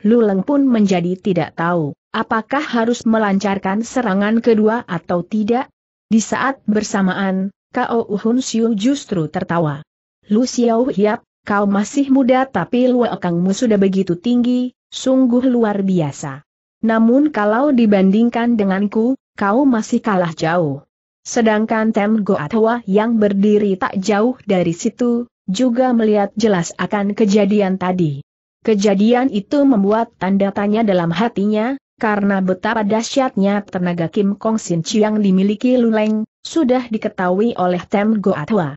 Luleng pun menjadi tidak tahu, apakah harus melancarkan serangan kedua atau tidak. Di saat bersamaan, Kao Hun Siu justru tertawa. Lu Xiao Hiap, kau masih muda tapi luakangmu sudah begitu tinggi, sungguh luar biasa. Namun kalau dibandingkan denganku, kau masih kalah jauh. Sedangkan Tem Goatwa yang berdiri tak jauh dari situ, juga melihat jelas akan kejadian tadi. Kejadian itu membuat tanda tanya dalam hatinya, karena betapa dahsyatnya tenaga Kim Kong Sin Chiang dimiliki Luleng, sudah diketahui oleh Tem Goatwa.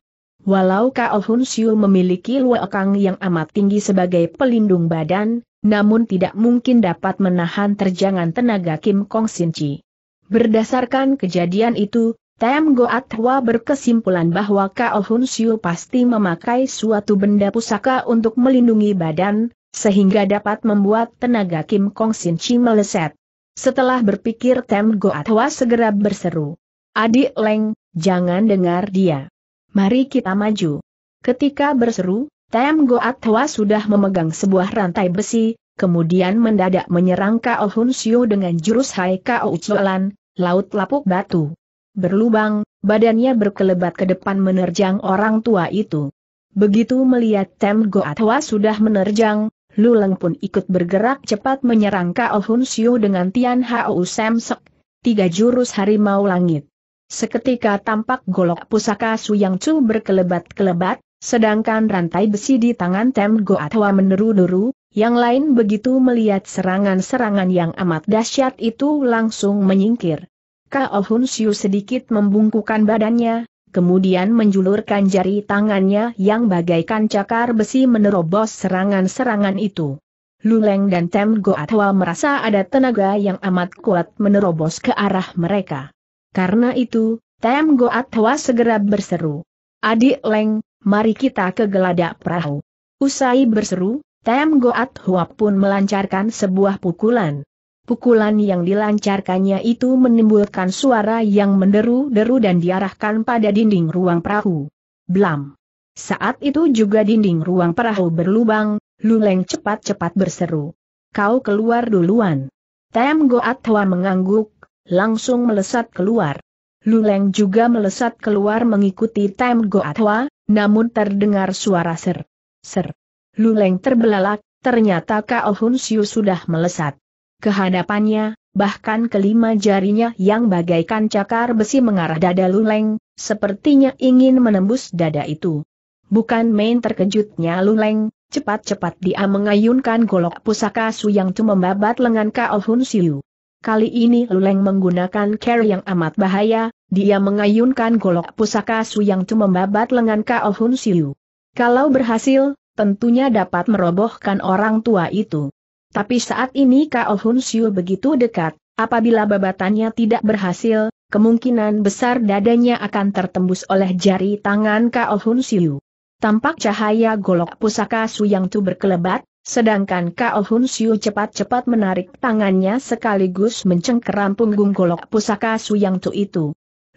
Walau Kao Hun Siu memiliki luekang yang amat tinggi sebagai pelindung badan, namun tidak mungkin dapat menahan terjangan tenaga Kim Kong Sin Chi. Berdasarkan kejadian itu, Tem Go Atwa berkesimpulan bahwa Kao Hun Siu pasti memakai suatu benda pusaka untuk melindungi badan, sehingga dapat membuat tenaga Kim Kong Sin Chi meleset. Setelah berpikir Tem Hwa segera berseru. Adik Leng, jangan dengar dia. Mari kita maju. Ketika berseru, Tem Goat sudah memegang sebuah rantai besi, kemudian mendadak menyerang Kao Hun Siu dengan jurus Hai Kao Ucualan, laut lapuk batu. Berlubang, badannya berkelebat ke depan menerjang orang tua itu. Begitu melihat Tem Goat sudah menerjang, Luleng pun ikut bergerak cepat menyerang Kao Hun Siu dengan Tian Hao Sem Sek, tiga jurus harimau langit. Seketika tampak golok pusaka Su yang Chu berkelebat-kelebat, sedangkan rantai besi di tangan Tem Goatwa meneru-neru, yang lain begitu melihat serangan-serangan yang amat dahsyat itu langsung menyingkir. Kao oh Hun Siu sedikit membungkukan badannya, kemudian menjulurkan jari tangannya yang bagaikan cakar besi menerobos serangan-serangan itu. Luleng dan Tem Goatwa merasa ada tenaga yang amat kuat menerobos ke arah mereka. Karena itu, Tem Goat Hwa segera berseru. Adik Leng, mari kita ke geladak perahu. Usai berseru, Tem Goat Hwa pun melancarkan sebuah pukulan. Pukulan yang dilancarkannya itu menimbulkan suara yang menderu-deru dan diarahkan pada dinding ruang perahu. Blam! Saat itu juga dinding ruang perahu berlubang, Leng cepat-cepat berseru. Kau keluar duluan. Tem Goat Hwa mengangguk, langsung melesat keluar. Luleng juga melesat keluar mengikuti Time Goatwa, namun terdengar suara ser. Ser. Luleng terbelalak, ternyata Kao Hun Siu sudah melesat. Kehadapannya, bahkan kelima jarinya yang bagaikan cakar besi mengarah dada Luleng, sepertinya ingin menembus dada itu. Bukan main terkejutnya Luleng, cepat-cepat dia mengayunkan golok pusaka Su yang membabat lengan Kao Hun Siu. Kali ini Luleng menggunakan care yang amat bahaya, dia mengayunkan golok pusaka Su yang cuma membabat lengan Kao Hun Siu. Kalau berhasil, tentunya dapat merobohkan orang tua itu. Tapi saat ini Kao Hun Siu begitu dekat, apabila babatannya tidak berhasil, kemungkinan besar dadanya akan tertembus oleh jari tangan Kao Hun Siu. Tampak cahaya golok pusaka Su yang Tu berkelebat, Sedangkan Kao Hun Siu cepat-cepat menarik tangannya sekaligus mencengkeram punggung golok pusaka Su Yang Tu itu.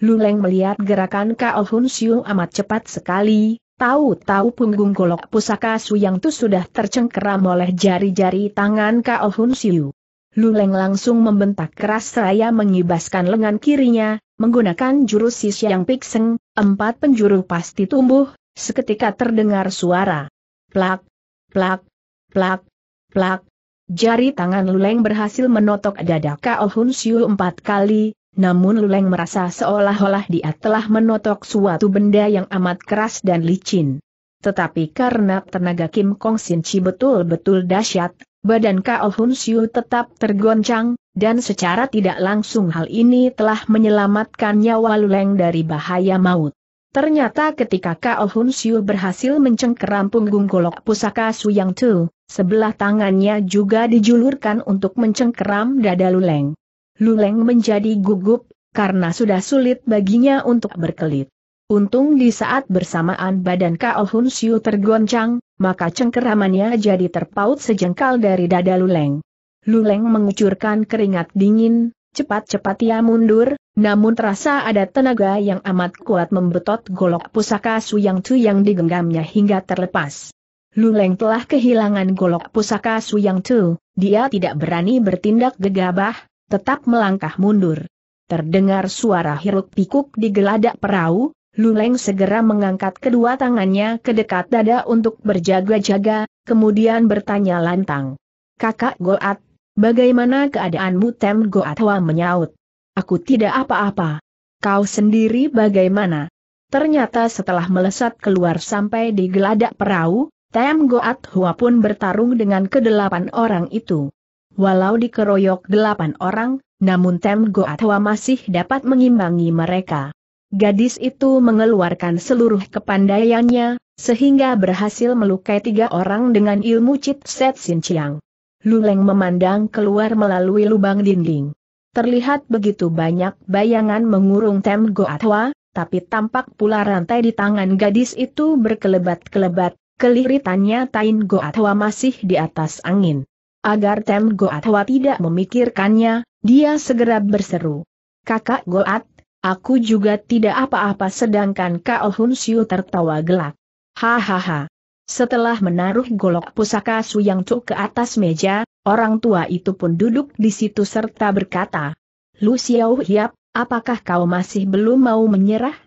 Luleng melihat gerakan Kao Hun Siu amat cepat sekali, Tahu-tahu punggung golok pusaka Su Yang Tu sudah tercengkeram oleh jari-jari tangan Kao Hun Siu. Luleng langsung membentak keras seraya mengibaskan lengan kirinya, menggunakan jurus sis yang pikseng, empat penjuru pasti tumbuh, seketika terdengar suara. Plak, plak, Plak, plak. Jari tangan Luleng berhasil menotok dada Kao Hun Siu empat kali, namun Luleng merasa seolah-olah dia telah menotok suatu benda yang amat keras dan licin. Tetapi karena tenaga Kim Kong Sin Chi betul-betul dahsyat, badan Kao Hun Siu tetap tergoncang, dan secara tidak langsung hal ini telah menyelamatkan nyawa Luleng dari bahaya maut. Ternyata ketika Kao Hun Siu berhasil mencengkeram punggung golok pusaka Su yang Tu, sebelah tangannya juga dijulurkan untuk mencengkeram dada Luleng. Luleng menjadi gugup, karena sudah sulit baginya untuk berkelit. Untung di saat bersamaan badan Kao Hun Siu tergoncang, maka cengkeramannya jadi terpaut sejengkal dari dada Luleng. Luleng mengucurkan keringat dingin, cepat-cepat ia mundur, namun terasa ada tenaga yang amat kuat membetot golok pusaka Su Yang Tu yang digenggamnya hingga terlepas. Lu Leng telah kehilangan golok pusaka Su Yang Tu, dia tidak berani bertindak gegabah, tetap melangkah mundur. Terdengar suara hiruk pikuk di geladak perahu, Lu Leng segera mengangkat kedua tangannya ke dekat dada untuk berjaga-jaga, kemudian bertanya lantang. Kakak Goat, bagaimana keadaanmu Tem Goat Hwa menyaut? Aku tidak apa-apa. Kau sendiri bagaimana? Ternyata setelah melesat keluar sampai di geladak perahu, Tem Goat Hua pun bertarung dengan kedelapan orang itu. Walau dikeroyok delapan orang, namun Tem Goat Hua masih dapat mengimbangi mereka. Gadis itu mengeluarkan seluruh kepandaiannya, sehingga berhasil melukai tiga orang dengan ilmu Cit Set Sin Chiang. Luleng memandang keluar melalui lubang dinding terlihat begitu banyak bayangan mengurung Tem Goatwa, tapi tampak pula rantai di tangan gadis itu berkelebat-kelebat, keliritannya Tain Goatwa masih di atas angin. Agar Tem Goatwa tidak memikirkannya, dia segera berseru. Kakak Goat, aku juga tidak apa-apa sedangkan Kao Hun Siu tertawa gelak. Hahaha. Setelah menaruh golok pusaka Suyang Cuk ke atas meja, Orang tua itu pun duduk di situ serta berkata, Lu Xiao Hiap, apakah kau masih belum mau menyerah?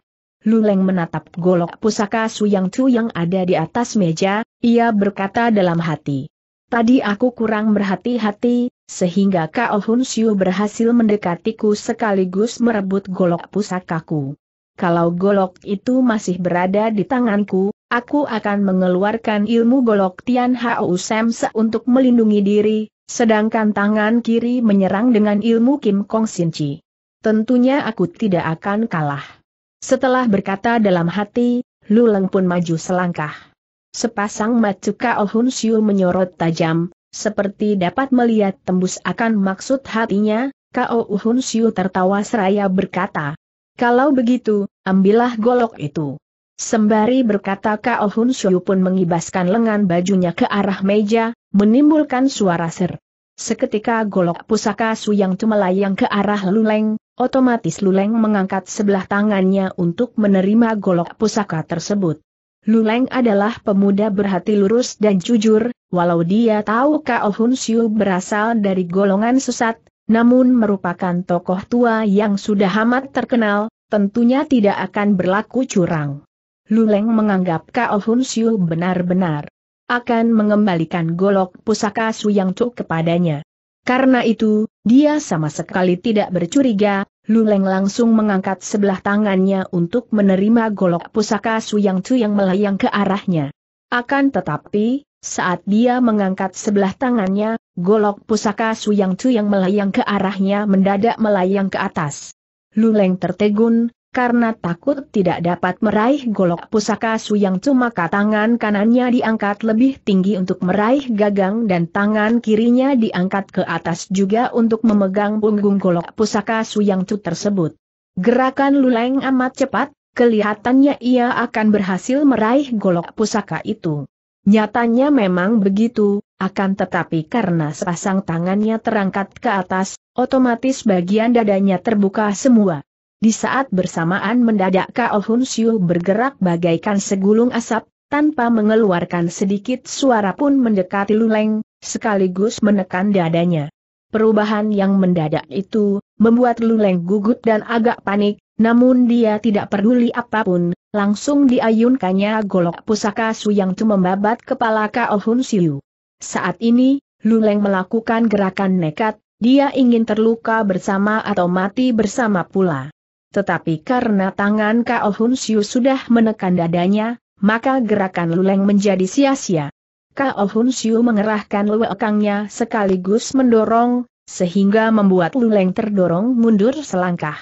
Luleng menatap golok pusaka Su Yang Chu yang ada di atas meja, ia berkata dalam hati. Tadi aku kurang berhati-hati, sehingga Kao Hun Xiu berhasil mendekatiku sekaligus merebut golok pusakaku kalau golok itu masih berada di tanganku, aku akan mengeluarkan ilmu golok Tian Hao Semse untuk melindungi diri, sedangkan tangan kiri menyerang dengan ilmu Kim Kong Sin Chi. Tentunya aku tidak akan kalah. Setelah berkata dalam hati, Luleng pun maju selangkah. Sepasang Matsuka Oh Hun Siu menyorot tajam, seperti dapat melihat tembus akan maksud hatinya, Kao Ohun Siu tertawa seraya berkata, kalau begitu, ambillah golok itu. Sembari berkata Kao Hun Shou pun mengibaskan lengan bajunya ke arah meja, menimbulkan suara ser. Seketika golok pusaka Su yang cemelayang ke arah Luleng, otomatis Luleng mengangkat sebelah tangannya untuk menerima golok pusaka tersebut. Luleng adalah pemuda berhati lurus dan jujur, walau dia tahu Kao Hun Shou berasal dari golongan sesat, namun merupakan tokoh tua yang sudah amat terkenal, tentunya tidak akan berlaku curang. Luleng menganggap Kao Hun Siu benar-benar akan mengembalikan golok pusaka Yang Chu kepadanya. Karena itu, dia sama sekali tidak bercuriga, Luleng langsung mengangkat sebelah tangannya untuk menerima golok pusaka Yang Chu yang melayang ke arahnya. Akan tetapi, saat dia mengangkat sebelah tangannya, golok pusaka Suyang yang melayang ke arahnya mendadak melayang ke atas. Luleng tertegun, karena takut tidak dapat meraih golok pusaka Suyang Tu maka tangan kanannya diangkat lebih tinggi untuk meraih gagang dan tangan kirinya diangkat ke atas juga untuk memegang punggung golok pusaka Suyang Tu tersebut. Gerakan Luleng amat cepat, kelihatannya ia akan berhasil meraih golok pusaka itu. Nyatanya memang begitu, akan tetapi karena sepasang tangannya terangkat ke atas, otomatis bagian dadanya terbuka semua. Di saat bersamaan mendadak Kao Hun Siu bergerak bagaikan segulung asap, tanpa mengeluarkan sedikit suara pun mendekati Luleng, sekaligus menekan dadanya. Perubahan yang mendadak itu, membuat Luleng gugut dan agak panik, namun dia tidak peduli apapun, langsung diayunkannya golok pusaka Yang Tu membabat kepala Kao Hun Siu. Saat ini, Luleng melakukan gerakan nekat, dia ingin terluka bersama atau mati bersama pula. Tetapi karena tangan Kao Hun Siu sudah menekan dadanya, maka gerakan Luleng menjadi sia-sia. Kao Hun Siu mengerahkan lewekangnya sekaligus mendorong, sehingga membuat Luleng terdorong mundur selangkah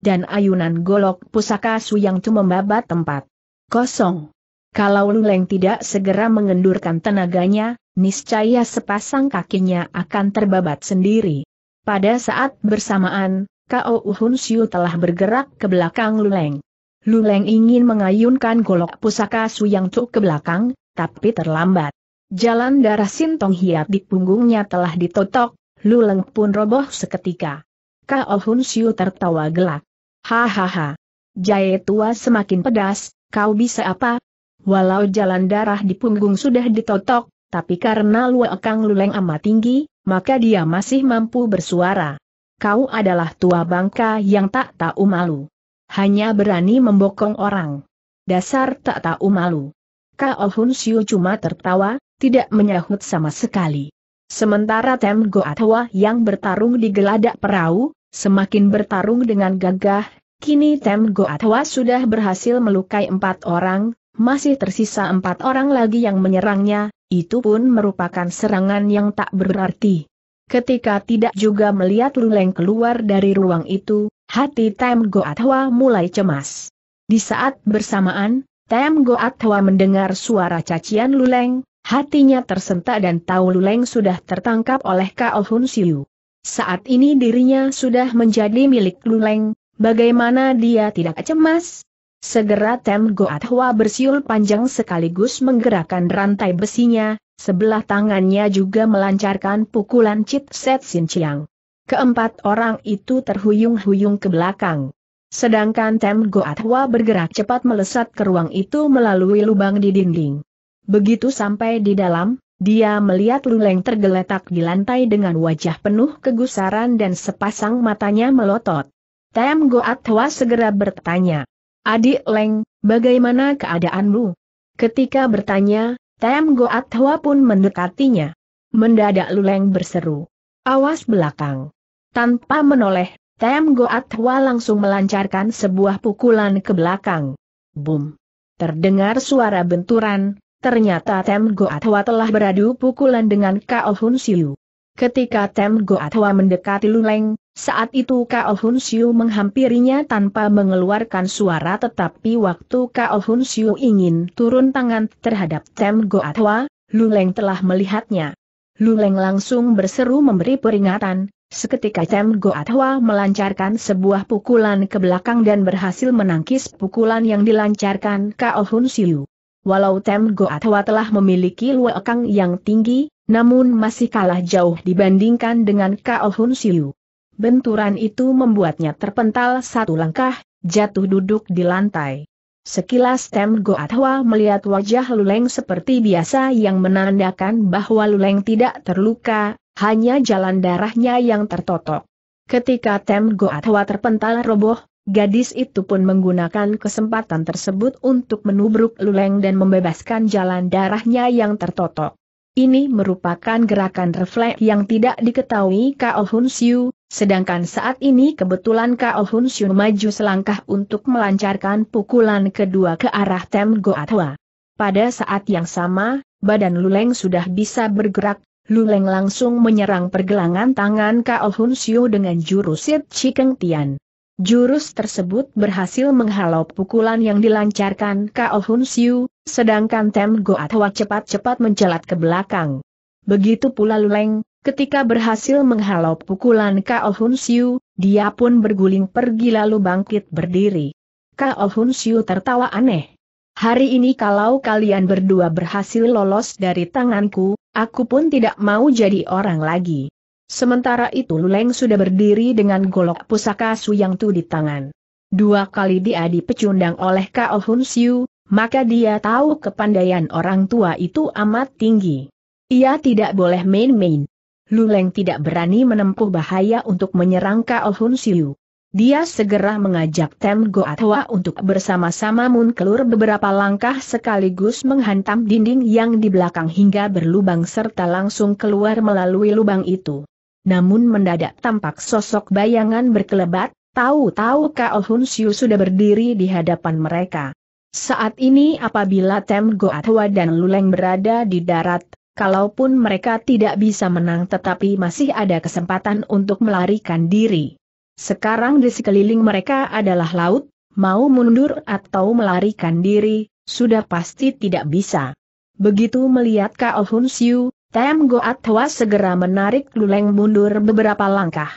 dan ayunan golok pusaka Suyang Tu membabat tempat. Kosong. Kalau Luleng tidak segera mengendurkan tenaganya, niscaya sepasang kakinya akan terbabat sendiri. Pada saat bersamaan, Kao Uhun Siu telah bergerak ke belakang Luleng. Luleng ingin mengayunkan golok pusaka Suyang Tu ke belakang, tapi terlambat. Jalan darah Sintong Hiat di punggungnya telah ditotok, Luleng pun roboh seketika. Kao Hun Siu tertawa gelak. Hahaha. Jaya tua semakin pedas, kau bisa apa? Walau jalan darah di punggung sudah ditotok, tapi karena luekang luleng amat tinggi, maka dia masih mampu bersuara. Kau adalah tua bangka yang tak tahu malu. Hanya berani membokong orang. Dasar tak tahu malu. Kao Hun Siu cuma tertawa, tidak menyahut sama sekali. Sementara Tem Goatwa yang bertarung di geladak perahu, Semakin bertarung dengan gagah, kini Tem Goatwa sudah berhasil melukai empat orang, masih tersisa empat orang lagi yang menyerangnya, itu pun merupakan serangan yang tak berarti. Ketika tidak juga melihat Luleng keluar dari ruang itu, hati Tem Goatwa mulai cemas. Di saat bersamaan, Tem Goatwa mendengar suara cacian Luleng, hatinya tersentak dan tahu Luleng sudah tertangkap oleh Kao Hun Siu. Saat ini dirinya sudah menjadi milik Luleng, bagaimana dia tidak cemas? Segera Tem Goat Goathwa bersiul panjang sekaligus menggerakkan rantai besinya, sebelah tangannya juga melancarkan pukulan Chit Set Sin Chiang. Keempat orang itu terhuyung-huyung ke belakang. Sedangkan Tem Goat Goathwa bergerak cepat melesat ke ruang itu melalui lubang di dinding. Begitu sampai di dalam, dia melihat Luleng tergeletak di lantai dengan wajah penuh kegusaran dan sepasang matanya melotot. Tem Goat Hwa segera bertanya, Adik Leng, bagaimana keadaanmu? Ketika bertanya, Tem Goat Hwa pun mendekatinya. Mendadak Luleng berseru, Awas belakang. Tanpa menoleh, Tem Goat Hwa langsung melancarkan sebuah pukulan ke belakang. Boom! Terdengar suara benturan, ternyata Tem Go Atwa telah beradu pukulan dengan Kao oh Hun Siu. Ketika Tem Go Atwa mendekati Luleng, saat itu Kao oh Hun Siu menghampirinya tanpa mengeluarkan suara tetapi waktu Kao oh Hun Siu ingin turun tangan terhadap Tem Go Atwa, Luleng telah melihatnya. Luleng langsung berseru memberi peringatan, Seketika Tem Goatwa melancarkan sebuah pukulan ke belakang dan berhasil menangkis pukulan yang dilancarkan Kao Hun Siu. Walau Tem Goatwa telah memiliki luekang yang tinggi, namun masih kalah jauh dibandingkan dengan Kao Hun Siu. Benturan itu membuatnya terpental satu langkah, jatuh duduk di lantai. Sekilas Tem Goatwa melihat wajah Luleng seperti biasa yang menandakan bahwa Luleng tidak terluka, hanya jalan darahnya yang tertotok. Ketika Tem Goatwa terpental roboh, Gadis itu pun menggunakan kesempatan tersebut untuk menubruk luleng dan membebaskan jalan darahnya yang tertotok. Ini merupakan gerakan refleks yang tidak diketahui Kao Hun Siu, sedangkan saat ini kebetulan Kao Hun Siu maju selangkah untuk melancarkan pukulan kedua ke arah Tem Goatwa. Pada saat yang sama, badan Luleng sudah bisa bergerak, Luleng langsung menyerang pergelangan tangan Kao Hun Siu dengan jurus Sit Keng Tian. Jurus tersebut berhasil menghalau pukulan yang dilancarkan Kao Hun Siu, sedangkan Tem Goatwa cepat-cepat mencelat ke belakang. Begitu pula Luleng, ketika berhasil menghalau pukulan Kao Hun Siu, dia pun berguling pergi lalu bangkit berdiri. Kao Hun Siu tertawa aneh. Hari ini kalau kalian berdua berhasil lolos dari tanganku, aku pun tidak mau jadi orang lagi. Sementara itu Luleng sudah berdiri dengan golok pusaka Su yang Tu di tangan. Dua kali dia dipecundang oleh Kao Hun Siu, maka dia tahu kepandaian orang tua itu amat tinggi. Ia tidak boleh main-main. Luleng tidak berani menempuh bahaya untuk menyerang Kao Hun Siu. Dia segera mengajak Tem Goatwa untuk bersama-sama munkelur beberapa langkah sekaligus menghantam dinding yang di belakang hingga berlubang serta langsung keluar melalui lubang itu namun mendadak tampak sosok bayangan berkelebat, tahu-tahu Kao Hun Siu sudah berdiri di hadapan mereka. Saat ini apabila Tem Goatwa dan Luleng berada di darat, kalaupun mereka tidak bisa menang tetapi masih ada kesempatan untuk melarikan diri. Sekarang di sekeliling mereka adalah laut, mau mundur atau melarikan diri, sudah pasti tidak bisa. Begitu melihat Kao Hun Siu, Tem Goat Hwa segera menarik Luleng mundur beberapa langkah.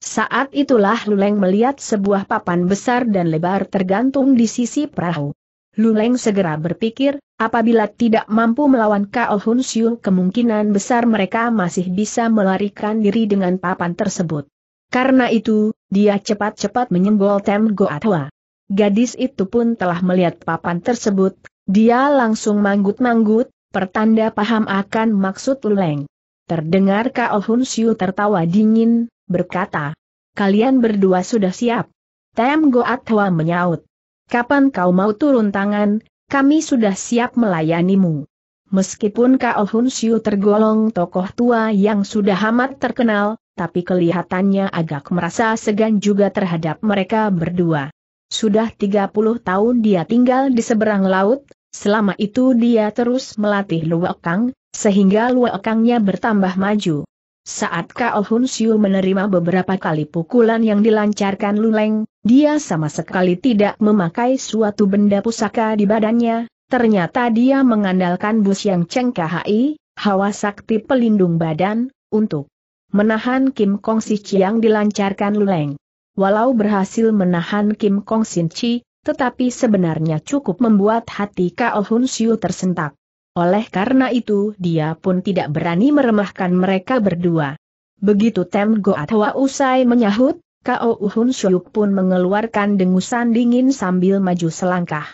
Saat itulah Luleng melihat sebuah papan besar dan lebar tergantung di sisi perahu. Luleng segera berpikir, apabila tidak mampu melawan Kao Hun Siu kemungkinan besar mereka masih bisa melarikan diri dengan papan tersebut. Karena itu, dia cepat-cepat menyenggol Tem Goat Goatwa. Gadis itu pun telah melihat papan tersebut, dia langsung manggut-manggut, Pertanda paham akan maksud Luleng. Terdengar Kao Hun Siu tertawa dingin, berkata, Kalian berdua sudah siap. Tem Goat Hwa menyaut. Kapan kau mau turun tangan, kami sudah siap melayanimu. Meskipun Kao Hun Siu tergolong tokoh tua yang sudah amat terkenal, tapi kelihatannya agak merasa segan juga terhadap mereka berdua. Sudah 30 tahun dia tinggal di seberang laut, Selama itu dia terus melatih Luokang, sehingga Luokangnya bertambah maju. Saat Kao Hun Siu menerima beberapa kali pukulan yang dilancarkan Luleng, dia sama sekali tidak memakai suatu benda pusaka di badannya, ternyata dia mengandalkan bus yang cengkahai, hawa sakti pelindung badan, untuk menahan Kim Kong Si Chi yang dilancarkan Luleng. Walau berhasil menahan Kim Kong Sin Chi, tetapi sebenarnya cukup membuat hati Kao Hun Siu tersentak. Oleh karena itu dia pun tidak berani meremahkan mereka berdua. Begitu Tem Goatwa usai menyahut, Kao Hun Siu pun mengeluarkan dengusan dingin sambil maju selangkah.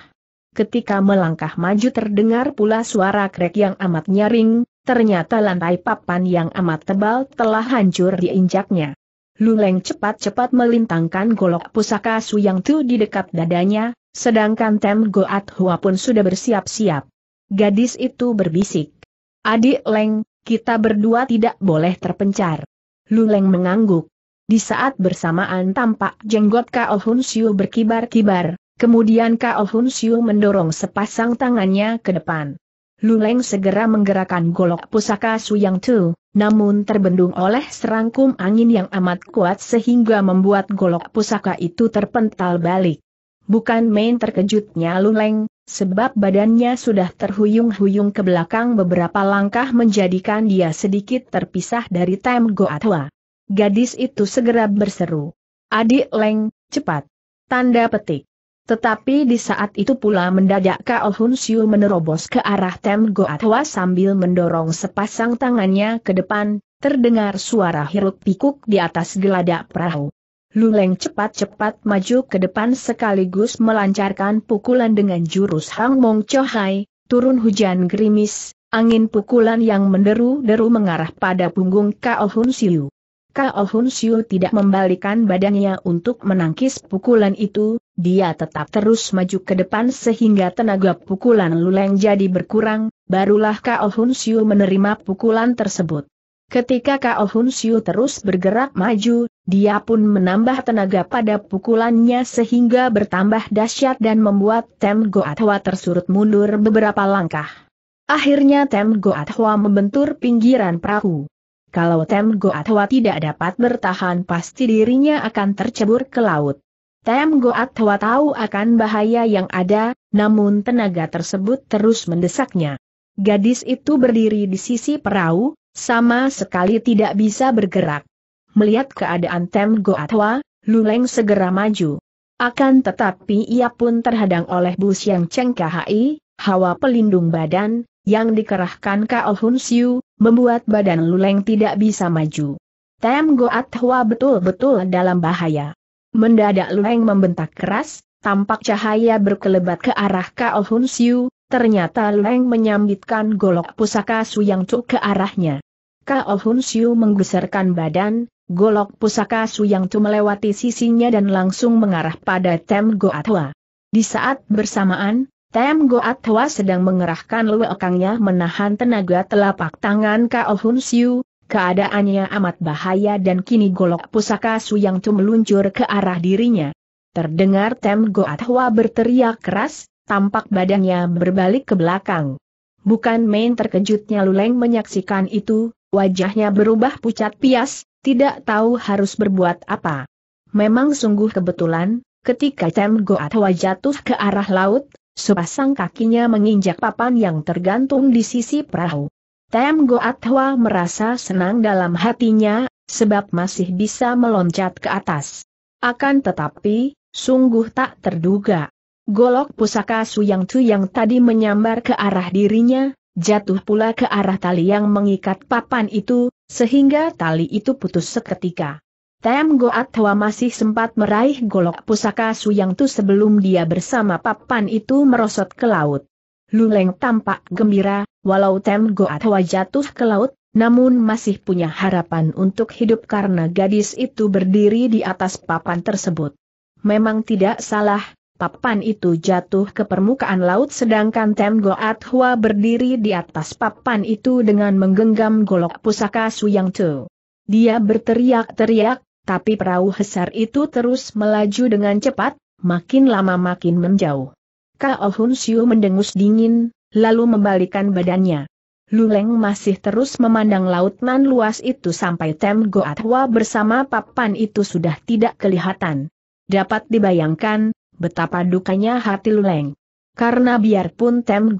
Ketika melangkah maju terdengar pula suara krek yang amat nyaring, ternyata lantai papan yang amat tebal telah hancur diinjaknya. Luleng cepat-cepat melintangkan golok pusaka su yang Tu di dekat dadanya, sedangkan Tem Goat Hua pun sudah bersiap-siap. Gadis itu berbisik. Adik Leng, kita berdua tidak boleh terpencar. Luleng mengangguk. Di saat bersamaan tampak jenggot Kao Hun Siu berkibar-kibar, kemudian Kao Hun Siu mendorong sepasang tangannya ke depan. Luleng segera menggerakkan golok pusaka su yang Tu, namun terbendung oleh serangkum angin yang amat kuat sehingga membuat golok pusaka itu terpental balik. Bukan main terkejutnya Luleng, sebab badannya sudah terhuyung-huyung ke belakang beberapa langkah menjadikan dia sedikit terpisah dari Tem Goatwa. Gadis itu segera berseru. Adik Leng, cepat. Tanda petik. Tetapi di saat itu pula mendadak Kao Hun Siu menerobos ke arah Tem Goatwa sambil mendorong sepasang tangannya ke depan, terdengar suara hiruk pikuk di atas geladak perahu. Luleng cepat-cepat maju ke depan sekaligus melancarkan pukulan dengan jurus Hang Mong Chohai, turun hujan gerimis, angin pukulan yang menderu-deru mengarah pada punggung Kao Hun Siu. Kao oh Hun Siu tidak membalikan badannya untuk menangkis pukulan itu, dia tetap terus maju ke depan sehingga tenaga pukulan Luleng jadi berkurang, barulah Kao oh Hun Siu menerima pukulan tersebut. Ketika Kao oh Hun Siu terus bergerak maju, dia pun menambah tenaga pada pukulannya sehingga bertambah dahsyat dan membuat Tem Goatwa tersurut mundur beberapa langkah. Akhirnya Tem Goatwa membentur pinggiran perahu kalau Tem Goatwa tidak dapat bertahan pasti dirinya akan tercebur ke laut. Tem Goatwa tahu akan bahaya yang ada, namun tenaga tersebut terus mendesaknya. Gadis itu berdiri di sisi perahu, sama sekali tidak bisa bergerak. Melihat keadaan Tem Goatwa, Luleng segera maju. Akan tetapi ia pun terhadang oleh bus yang cengkahai, hawa pelindung badan, yang dikerahkan Kao Hun Siu, membuat badan Luleng tidak bisa maju. Tem Goat Hua betul-betul dalam bahaya. Mendadak Luleng membentak keras, tampak cahaya berkelebat ke arah Kao Hun Siu, ternyata Luleng menyambitkan golok pusaka yang Cuk ke arahnya. Kao Hun Siu menggeserkan badan, golok pusaka yang tu melewati sisinya dan langsung mengarah pada Tem Goat Hua. Di saat bersamaan, Tem Goat Hwa sedang mengerahkan luekangnya menahan tenaga telapak tangan Kao Hun Siu, keadaannya amat bahaya dan kini golok pusaka Su yang Tu meluncur ke arah dirinya. Terdengar Tem Goat Hwa berteriak keras, tampak badannya berbalik ke belakang. Bukan main terkejutnya Luleng menyaksikan itu, wajahnya berubah pucat pias, tidak tahu harus berbuat apa. Memang sungguh kebetulan, ketika Tem Goat Hwa jatuh ke arah laut, Sepasang kakinya menginjak papan yang tergantung di sisi perahu. Tem Goat merasa senang dalam hatinya, sebab masih bisa meloncat ke atas. Akan tetapi, sungguh tak terduga. Golok pusaka Suyang Chu yang tadi menyambar ke arah dirinya, jatuh pula ke arah tali yang mengikat papan itu, sehingga tali itu putus seketika. Tem Goat Hua masih sempat meraih golok pusaka Suyang Tu sebelum dia bersama papan itu merosot ke laut. Luleng tampak gembira, walau Tem Goat Hua jatuh ke laut, namun masih punya harapan untuk hidup karena gadis itu berdiri di atas papan tersebut. Memang tidak salah, papan itu jatuh ke permukaan laut sedangkan Tem Goat Hua berdiri di atas papan itu dengan menggenggam golok pusaka Suyang Tu. Dia berteriak-teriak, tapi perahu besar itu terus melaju dengan cepat, makin lama makin menjauh. Kao Hun Siu mendengus dingin, lalu membalikan badannya. Luleng masih terus memandang laut nan luas itu sampai Tem bersama papan itu sudah tidak kelihatan. Dapat dibayangkan, betapa dukanya hati Luleng. Karena biarpun Tem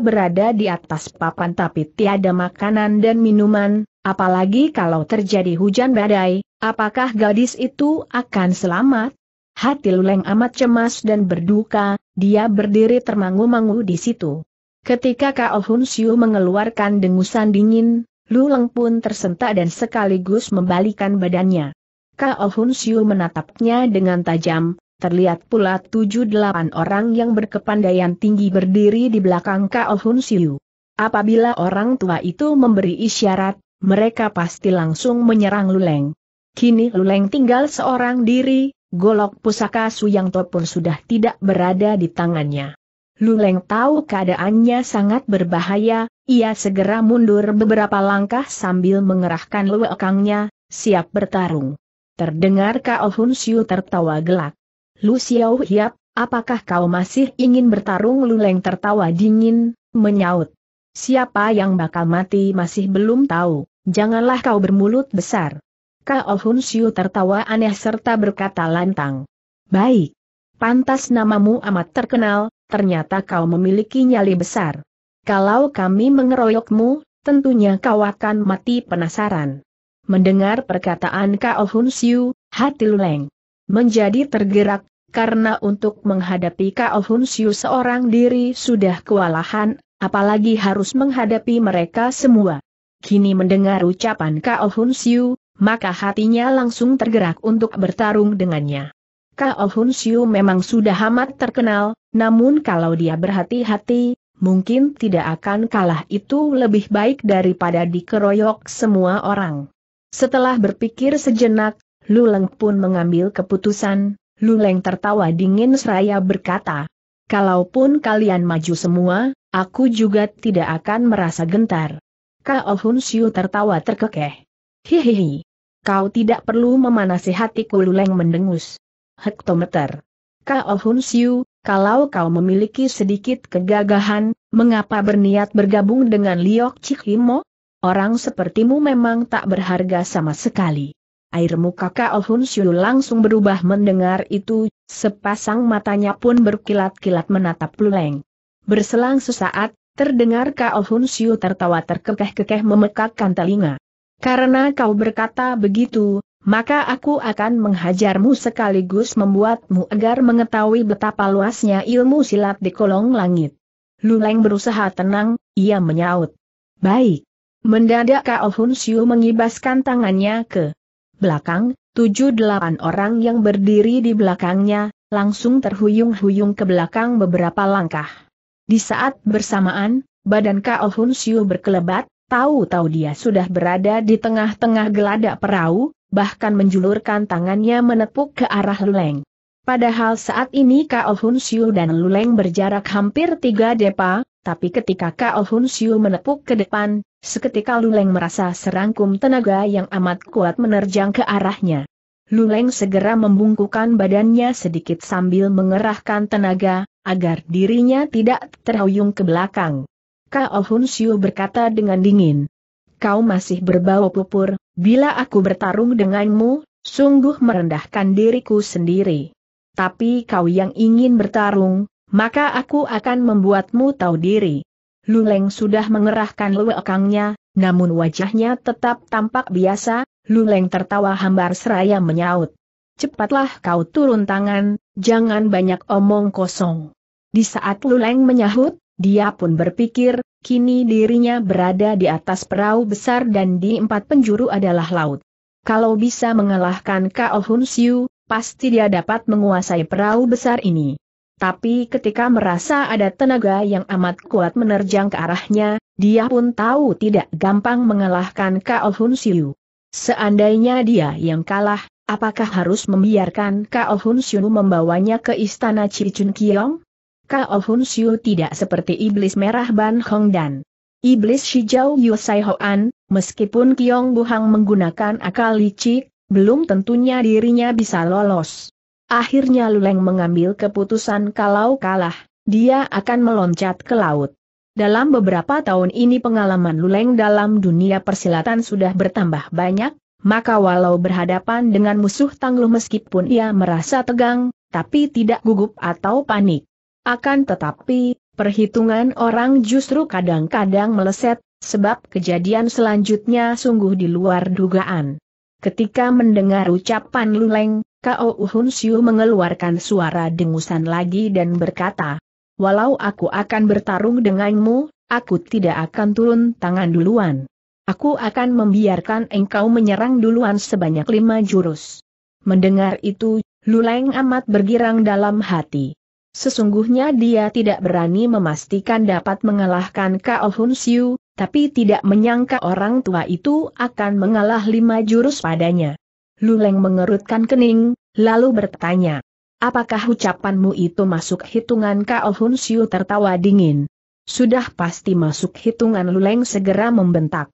berada di atas papan tapi tiada makanan dan minuman, Apalagi kalau terjadi hujan badai, apakah gadis itu akan selamat? Hati Luleng amat cemas dan berduka, dia berdiri termangu-mangu di situ. Ketika Kao Hun Siu mengeluarkan dengusan dingin, Luleng pun tersentak dan sekaligus membalikan badannya. Kao Hun Siu menatapnya dengan tajam, terlihat pula tujuh delapan orang yang berkepandaian tinggi berdiri di belakang Kao Hun Siu. Apabila orang tua itu memberi isyarat, mereka pasti langsung menyerang Luleng. Kini Luleng tinggal seorang diri, golok pusaka Suyangto pun sudah tidak berada di tangannya. Luleng tahu keadaannya sangat berbahaya, ia segera mundur beberapa langkah sambil mengerahkan luekangnya, siap bertarung. Terdengar Kao Hun Siu tertawa gelak. Lu Xiao Hiap, apakah kau masih ingin bertarung Luleng tertawa dingin, menyaut. Siapa yang bakal mati masih belum tahu. Janganlah kau bermulut besar. Kao oh Hun Siu tertawa aneh serta berkata lantang. Baik. Pantas namamu amat terkenal, ternyata kau memiliki nyali besar. Kalau kami mengeroyokmu, tentunya kau akan mati penasaran. Mendengar perkataan Kao oh Hun Siu, hati Luleng menjadi tergerak, karena untuk menghadapi Kao oh Hun Siu seorang diri sudah kewalahan, apalagi harus menghadapi mereka semua kini mendengar ucapan Kao Hun Siu, maka hatinya langsung tergerak untuk bertarung dengannya. Kao Hun Siu memang sudah amat terkenal, namun kalau dia berhati-hati, mungkin tidak akan kalah itu lebih baik daripada dikeroyok semua orang. Setelah berpikir sejenak, Luleng pun mengambil keputusan, Luleng tertawa dingin seraya berkata, Kalaupun kalian maju semua, aku juga tidak akan merasa gentar. Kao Hun Siu tertawa terkekeh. Hihihi. Kau tidak perlu memanasi hatiku Luleng mendengus. Hektometer. Kao Hun Siu, kalau kau memiliki sedikit kegagahan, mengapa berniat bergabung dengan Liok Cihimo? Orang sepertimu memang tak berharga sama sekali. Air muka Kao Hun Siu langsung berubah mendengar itu, sepasang matanya pun berkilat-kilat menatap Luleng. Berselang sesaat, Terdengar Kao Hun Siu tertawa terkekeh-kekeh memekakkan telinga. Karena kau berkata begitu, maka aku akan menghajarmu sekaligus membuatmu agar mengetahui betapa luasnya ilmu silat di kolong langit. Luleng berusaha tenang, ia menyaut. Baik. Mendadak Kao Hun Siu mengibaskan tangannya ke belakang, tujuh delapan orang yang berdiri di belakangnya, langsung terhuyung-huyung ke belakang beberapa langkah. Di saat bersamaan, badan Kao Hun Siu berkelebat, tahu-tahu dia sudah berada di tengah-tengah geladak perahu, bahkan menjulurkan tangannya menepuk ke arah Luleng. Padahal saat ini Kao Hun Siu dan Luleng berjarak hampir tiga depa, tapi ketika Kao Hun Siu menepuk ke depan, seketika Luleng merasa serangkum tenaga yang amat kuat menerjang ke arahnya. Luleng segera membungkukan badannya sedikit sambil mengerahkan tenaga, agar dirinya tidak terhuyung ke belakang. Kao Hun Siu berkata dengan dingin. Kau masih berbau pupur, bila aku bertarung denganmu, sungguh merendahkan diriku sendiri. Tapi kau yang ingin bertarung, maka aku akan membuatmu tahu diri. Luleng sudah mengerahkan lewekangnya, namun wajahnya tetap tampak biasa, Luleng tertawa hambar seraya menyaut. Cepatlah kau turun tangan, Jangan banyak omong kosong. Di saat Luleng menyahut, dia pun berpikir, kini dirinya berada di atas perahu besar dan di empat penjuru adalah laut. Kalau bisa mengalahkan Kao Hun Siu, pasti dia dapat menguasai perahu besar ini. Tapi ketika merasa ada tenaga yang amat kuat menerjang ke arahnya, dia pun tahu tidak gampang mengalahkan Kao Hun Siu. Seandainya dia yang kalah, Apakah harus membiarkan Kao Hun Xiu membawanya ke istana Cicun Kiong? Kao Hun Xiu tidak seperti iblis merah Ban Hong Dan. Iblis Shijau Sai Hoan, meskipun Kiong Buhang menggunakan akal licik, belum tentunya dirinya bisa lolos. Akhirnya Luleng mengambil keputusan kalau kalah, dia akan meloncat ke laut. Dalam beberapa tahun ini pengalaman Luleng dalam dunia persilatan sudah bertambah banyak, maka walau berhadapan dengan musuh tangguh meskipun ia merasa tegang, tapi tidak gugup atau panik. Akan tetapi, perhitungan orang justru kadang-kadang meleset, sebab kejadian selanjutnya sungguh di luar dugaan. Ketika mendengar ucapan Luleng, Kao Uhun Siu mengeluarkan suara dengusan lagi dan berkata, Walau aku akan bertarung denganmu, aku tidak akan turun tangan duluan. Aku akan membiarkan engkau menyerang duluan sebanyak lima jurus. Mendengar itu, Luleng amat bergirang dalam hati. Sesungguhnya dia tidak berani memastikan dapat mengalahkan Kao Hun Siu, tapi tidak menyangka orang tua itu akan mengalah lima jurus padanya. Luleng mengerutkan kening, lalu bertanya, Apakah ucapanmu itu masuk hitungan Kao Hun Siu tertawa dingin? Sudah pasti masuk hitungan Luleng segera membentak.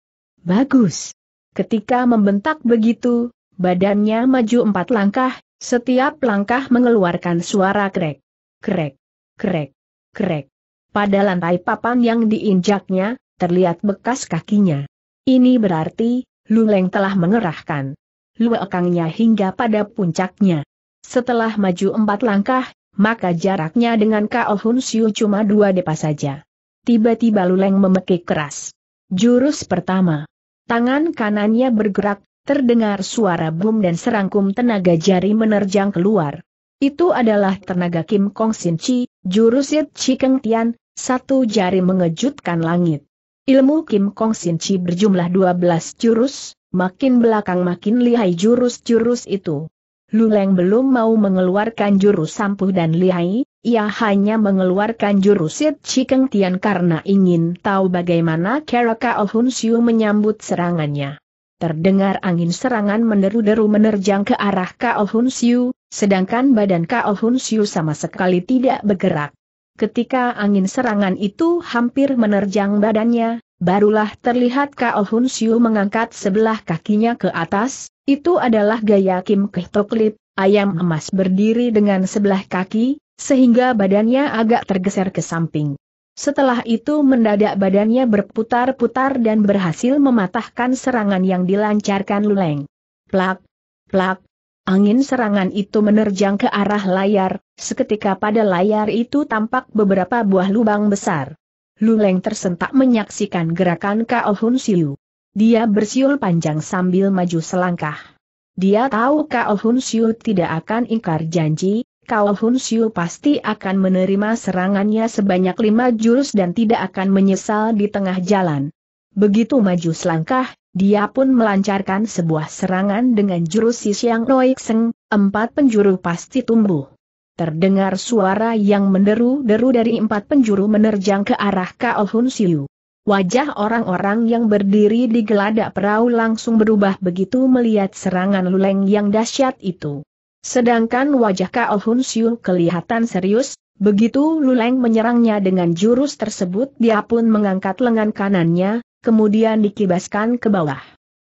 Bagus. Ketika membentak begitu, badannya maju empat langkah, setiap langkah mengeluarkan suara krek, krek, krek, krek. Pada lantai papan yang diinjaknya, terlihat bekas kakinya. Ini berarti, Luleng telah mengerahkan luekangnya hingga pada puncaknya. Setelah maju empat langkah, maka jaraknya dengan Kao Hun Siu cuma dua depa saja. Tiba-tiba Luleng memekik keras. Jurus pertama. Tangan kanannya bergerak, terdengar suara boom dan serangkum tenaga jari menerjang keluar. Itu adalah tenaga Kim Kong Sin Chi, jurusit Chi Keng Tian, satu jari mengejutkan langit. Ilmu Kim Kong Sin Chi berjumlah 12 jurus, makin belakang makin lihai jurus-jurus itu. Luleng belum mau mengeluarkan jurus sampuh dan lihai, ia hanya mengeluarkan jurusit cikeng Tian karena ingin tahu bagaimana Kao Hun Siu menyambut serangannya. Terdengar angin serangan meneru deru menerjang ke arah Kao Hun Siu, sedangkan badan Kao Hun Siu sama sekali tidak bergerak. Ketika angin serangan itu hampir menerjang badannya, barulah terlihat Kao Hun Siu mengangkat sebelah kakinya ke atas, itu adalah gaya Kim Kehtoklip, ayam emas berdiri dengan sebelah kaki, sehingga badannya agak tergeser ke samping. Setelah itu mendadak badannya berputar-putar dan berhasil mematahkan serangan yang dilancarkan Luleng. Plak, plak, angin serangan itu menerjang ke arah layar, seketika pada layar itu tampak beberapa buah lubang besar. Luleng tersentak menyaksikan gerakan Kao Hun Siu. Dia bersiul panjang sambil maju selangkah. Dia tahu Kao Hun Siu tidak akan ingkar janji, Kau Hun Xiu pasti akan menerima serangannya sebanyak lima jurus dan tidak akan menyesal di tengah jalan. Begitu maju selangkah, dia pun melancarkan sebuah serangan dengan jurus Siang Noik Seng, empat penjuru pasti tumbuh. Terdengar suara yang menderu-deru dari empat penjuru menerjang ke arah Kao Hun Siu. Wajah orang-orang yang berdiri di geladak perahu langsung berubah begitu melihat serangan luleng yang dahsyat itu. Sedangkan wajah Kao Hun Siu kelihatan serius, begitu Luleng menyerangnya dengan jurus tersebut dia pun mengangkat lengan kanannya, kemudian dikibaskan ke bawah.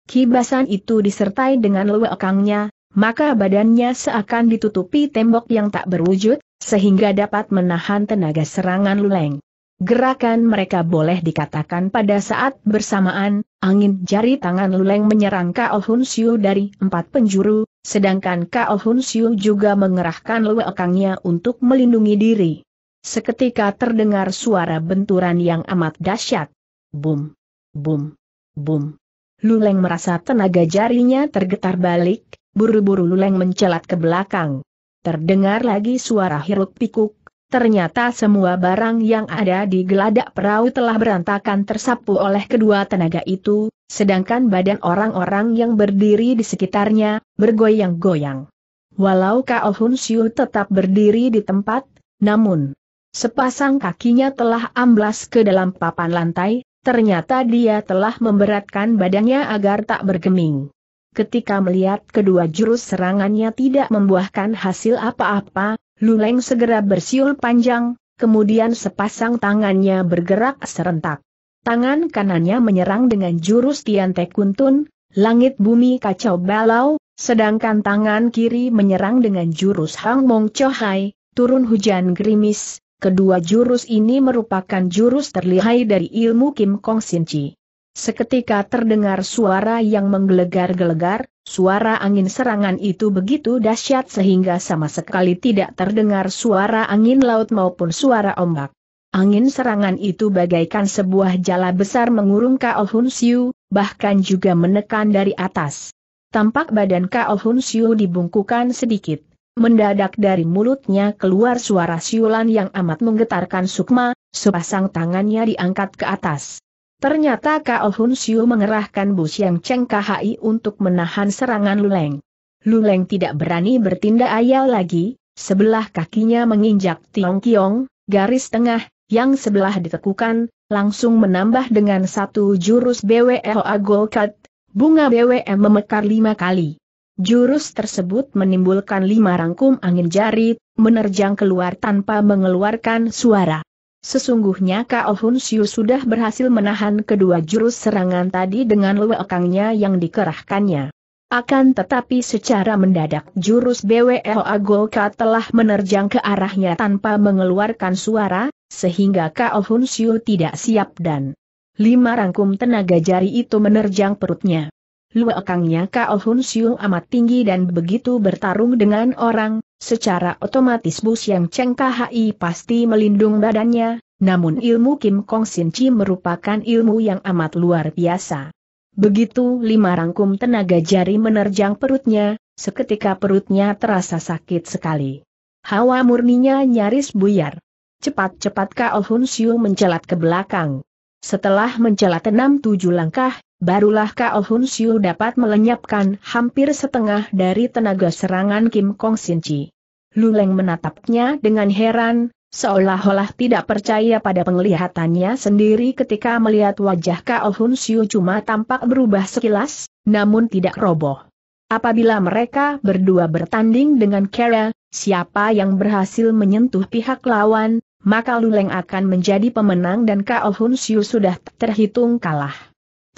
Kibasan itu disertai dengan lewekangnya, maka badannya seakan ditutupi tembok yang tak berwujud, sehingga dapat menahan tenaga serangan Luleng. Gerakan mereka boleh dikatakan pada saat bersamaan, angin jari tangan Luleng menyerang Kao Hun Siu dari empat penjuru, Sedangkan Kao Hun Siu juga mengerahkan lewekangnya untuk melindungi diri. Seketika terdengar suara benturan yang amat dahsyat. Bum, bum, bum. Luleng merasa tenaga jarinya tergetar balik, buru-buru Luleng mencelat ke belakang. Terdengar lagi suara hiruk pikuk, ternyata semua barang yang ada di geladak perahu telah berantakan tersapu oleh kedua tenaga itu, sedangkan badan orang-orang yang berdiri di sekitarnya, bergoyang-goyang. Walau Kao Hun Siu tetap berdiri di tempat, namun sepasang kakinya telah amblas ke dalam papan lantai, ternyata dia telah memberatkan badannya agar tak bergeming. Ketika melihat kedua jurus serangannya tidak membuahkan hasil apa-apa, Luleng segera bersiul panjang, kemudian sepasang tangannya bergerak serentak. Tangan kanannya menyerang dengan jurus Tian Te Kuntun, langit bumi kacau balau, sedangkan tangan kiri menyerang dengan jurus Hang Mong Chohai, turun hujan gerimis, Kedua jurus ini merupakan jurus terlihai dari ilmu Kim Kong Sin Chi. Seketika terdengar suara yang menggelegar-gelegar, suara angin serangan itu begitu dahsyat sehingga sama sekali tidak terdengar suara angin laut maupun suara ombak. Angin serangan itu bagaikan sebuah jala besar mengurung Kao Hun Siu, bahkan juga menekan dari atas. Tampak badan Kao Hun Siu dibungkukan sedikit. Mendadak dari mulutnya keluar suara siulan yang amat menggetarkan sukma, sepasang tangannya diangkat ke atas. Ternyata Kao Hun Siu mengerahkan bus yang Cheng KHI untuk menahan serangan Luleng. Luleng tidak berani bertindak ayal lagi, sebelah kakinya menginjak Tiong Kiong, garis tengah, yang sebelah ditekukan, langsung menambah dengan satu jurus BWLA Golkat, bunga BWE memekar lima kali. Jurus tersebut menimbulkan lima rangkum angin jari, menerjang keluar tanpa mengeluarkan suara. Sesungguhnya Kao Hun Siu sudah berhasil menahan kedua jurus serangan tadi dengan luekangnya yang dikerahkannya. Akan tetapi secara mendadak jurus BWLA Golka telah menerjang ke arahnya tanpa mengeluarkan suara, sehingga Kao Hun Siu tidak siap dan lima rangkum tenaga jari itu menerjang perutnya. Luekangnya Kao Hun Siu amat tinggi dan begitu bertarung dengan orang, Secara otomatis Bu Siang Cheng KHI pasti melindung badannya, namun ilmu Kim Kong Sin Chi merupakan ilmu yang amat luar biasa. Begitu lima rangkum tenaga jari menerjang perutnya, seketika perutnya terasa sakit sekali. Hawa murninya nyaris buyar. Cepat-cepat Kao oh Hun Siu mencelat ke belakang. Setelah mencelat enam tujuh langkah, Barulah Kao Hun Siu dapat melenyapkan hampir setengah dari tenaga serangan Kim Kong Sin Chi. Luleng menatapnya dengan heran, seolah-olah tidak percaya pada penglihatannya sendiri ketika melihat wajah Kao Hun Siu cuma tampak berubah sekilas, namun tidak roboh. Apabila mereka berdua bertanding dengan Kara, siapa yang berhasil menyentuh pihak lawan, maka Luleng akan menjadi pemenang dan Kao Hun Siu sudah terhitung kalah.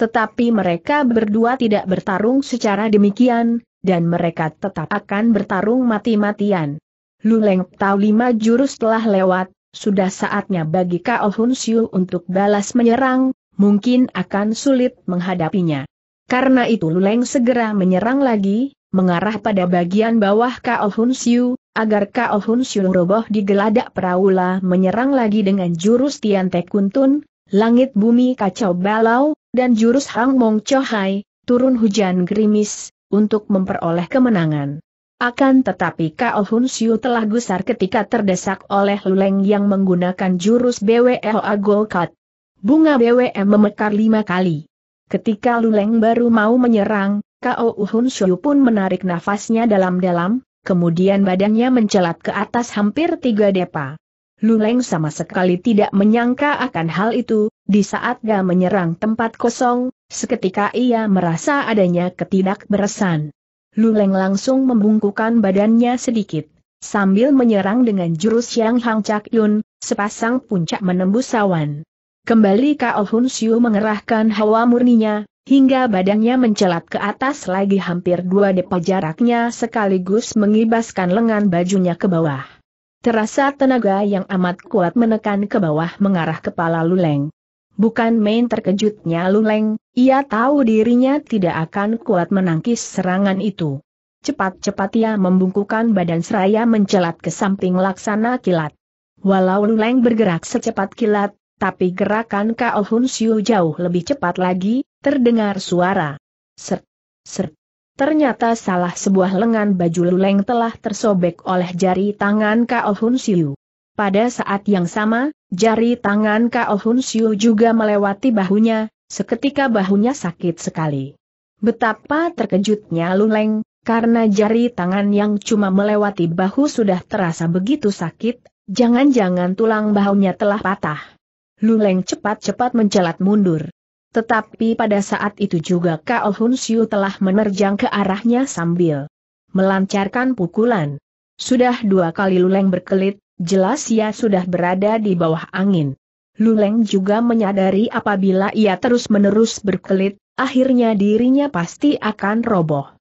Tetapi mereka berdua tidak bertarung secara demikian, dan mereka tetap akan bertarung mati-matian. Luleng tahu lima jurus telah lewat, sudah saatnya bagi Kao Hun Siu untuk balas menyerang, mungkin akan sulit menghadapinya. Karena itu Luleng segera menyerang lagi, mengarah pada bagian bawah Kao Hun Siu, agar Kao Hun Siu roboh geladak. perawula menyerang lagi dengan jurus Tian Te Kuntun, langit bumi kacau balau, dan jurus Hang Mong Chohai, turun hujan gerimis, untuk memperoleh kemenangan. Akan tetapi Kao Hun Siu telah gusar ketika terdesak oleh Luleng yang menggunakan jurus BWLA Golkat. Bunga BWE memekar lima kali. Ketika Luleng baru mau menyerang, Kao Hun Siu pun menarik nafasnya dalam-dalam, kemudian badannya mencelat ke atas hampir tiga depa. Luleng sama sekali tidak menyangka akan hal itu, di saat Ga menyerang tempat kosong, seketika ia merasa adanya ketidakberesan. Luleng langsung membungkukan badannya sedikit, sambil menyerang dengan jurus yang Hang Cak Yun, sepasang puncak menembus awan. Kembali Kao Hun Siu mengerahkan hawa murninya, hingga badannya mencelat ke atas lagi hampir dua depa jaraknya sekaligus mengibaskan lengan bajunya ke bawah. Terasa tenaga yang amat kuat menekan ke bawah mengarah kepala Luleng. Bukan main terkejutnya Luleng, ia tahu dirinya tidak akan kuat menangkis serangan itu. Cepat-cepat ia membungkukan badan seraya mencelat ke samping laksana kilat. Walau Luleng bergerak secepat kilat, tapi gerakan kaohun Hun Siu jauh lebih cepat lagi, terdengar suara. ser, ser Ternyata salah sebuah lengan baju luleng telah tersobek oleh jari tangan Kao Hun Siu. Pada saat yang sama, jari tangan Kao Hun Siu juga melewati bahunya, seketika bahunya sakit sekali. Betapa terkejutnya Luleng, karena jari tangan yang cuma melewati bahu sudah terasa begitu sakit, jangan-jangan tulang bahunya telah patah. Luleng cepat-cepat mencelat mundur. Tetapi pada saat itu juga Kao Hun Siu telah menerjang ke arahnya sambil melancarkan pukulan. Sudah dua kali Luleng berkelit, jelas ia sudah berada di bawah angin. Luleng juga menyadari apabila ia terus-menerus berkelit, akhirnya dirinya pasti akan roboh.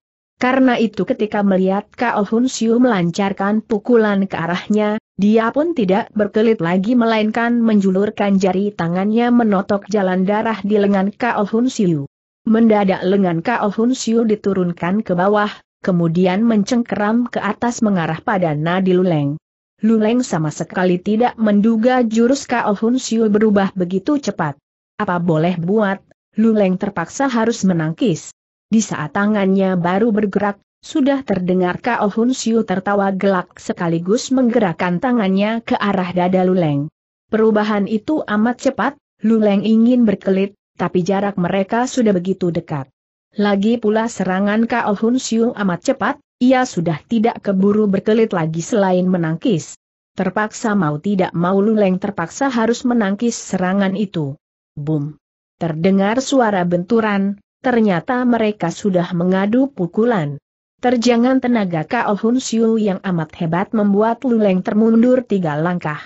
Karena itu ketika melihat Kao Hun Siu melancarkan pukulan ke arahnya, dia pun tidak berkelit lagi melainkan menjulurkan jari tangannya menotok jalan darah di lengan Kao Hun Siu. Mendadak lengan Kao Hun Siu diturunkan ke bawah, kemudian mencengkeram ke atas mengarah pada nadi luleng. Luleng sama sekali tidak menduga jurus Kao Hun Siu berubah begitu cepat. Apa boleh buat, Luleng terpaksa harus menangkis. Di saat tangannya baru bergerak, sudah terdengar Kao Hun Siu tertawa gelak sekaligus menggerakkan tangannya ke arah dada Luleng. Perubahan itu amat cepat, Luleng ingin berkelit, tapi jarak mereka sudah begitu dekat. Lagi pula serangan Kao Hun Siu amat cepat, ia sudah tidak keburu berkelit lagi selain menangkis. Terpaksa mau tidak mau Luleng terpaksa harus menangkis serangan itu. Boom! Terdengar suara benturan, ternyata mereka sudah mengadu pukulan. Terjangan tenaga Kao Hun Siu yang amat hebat membuat Luleng termundur tiga langkah.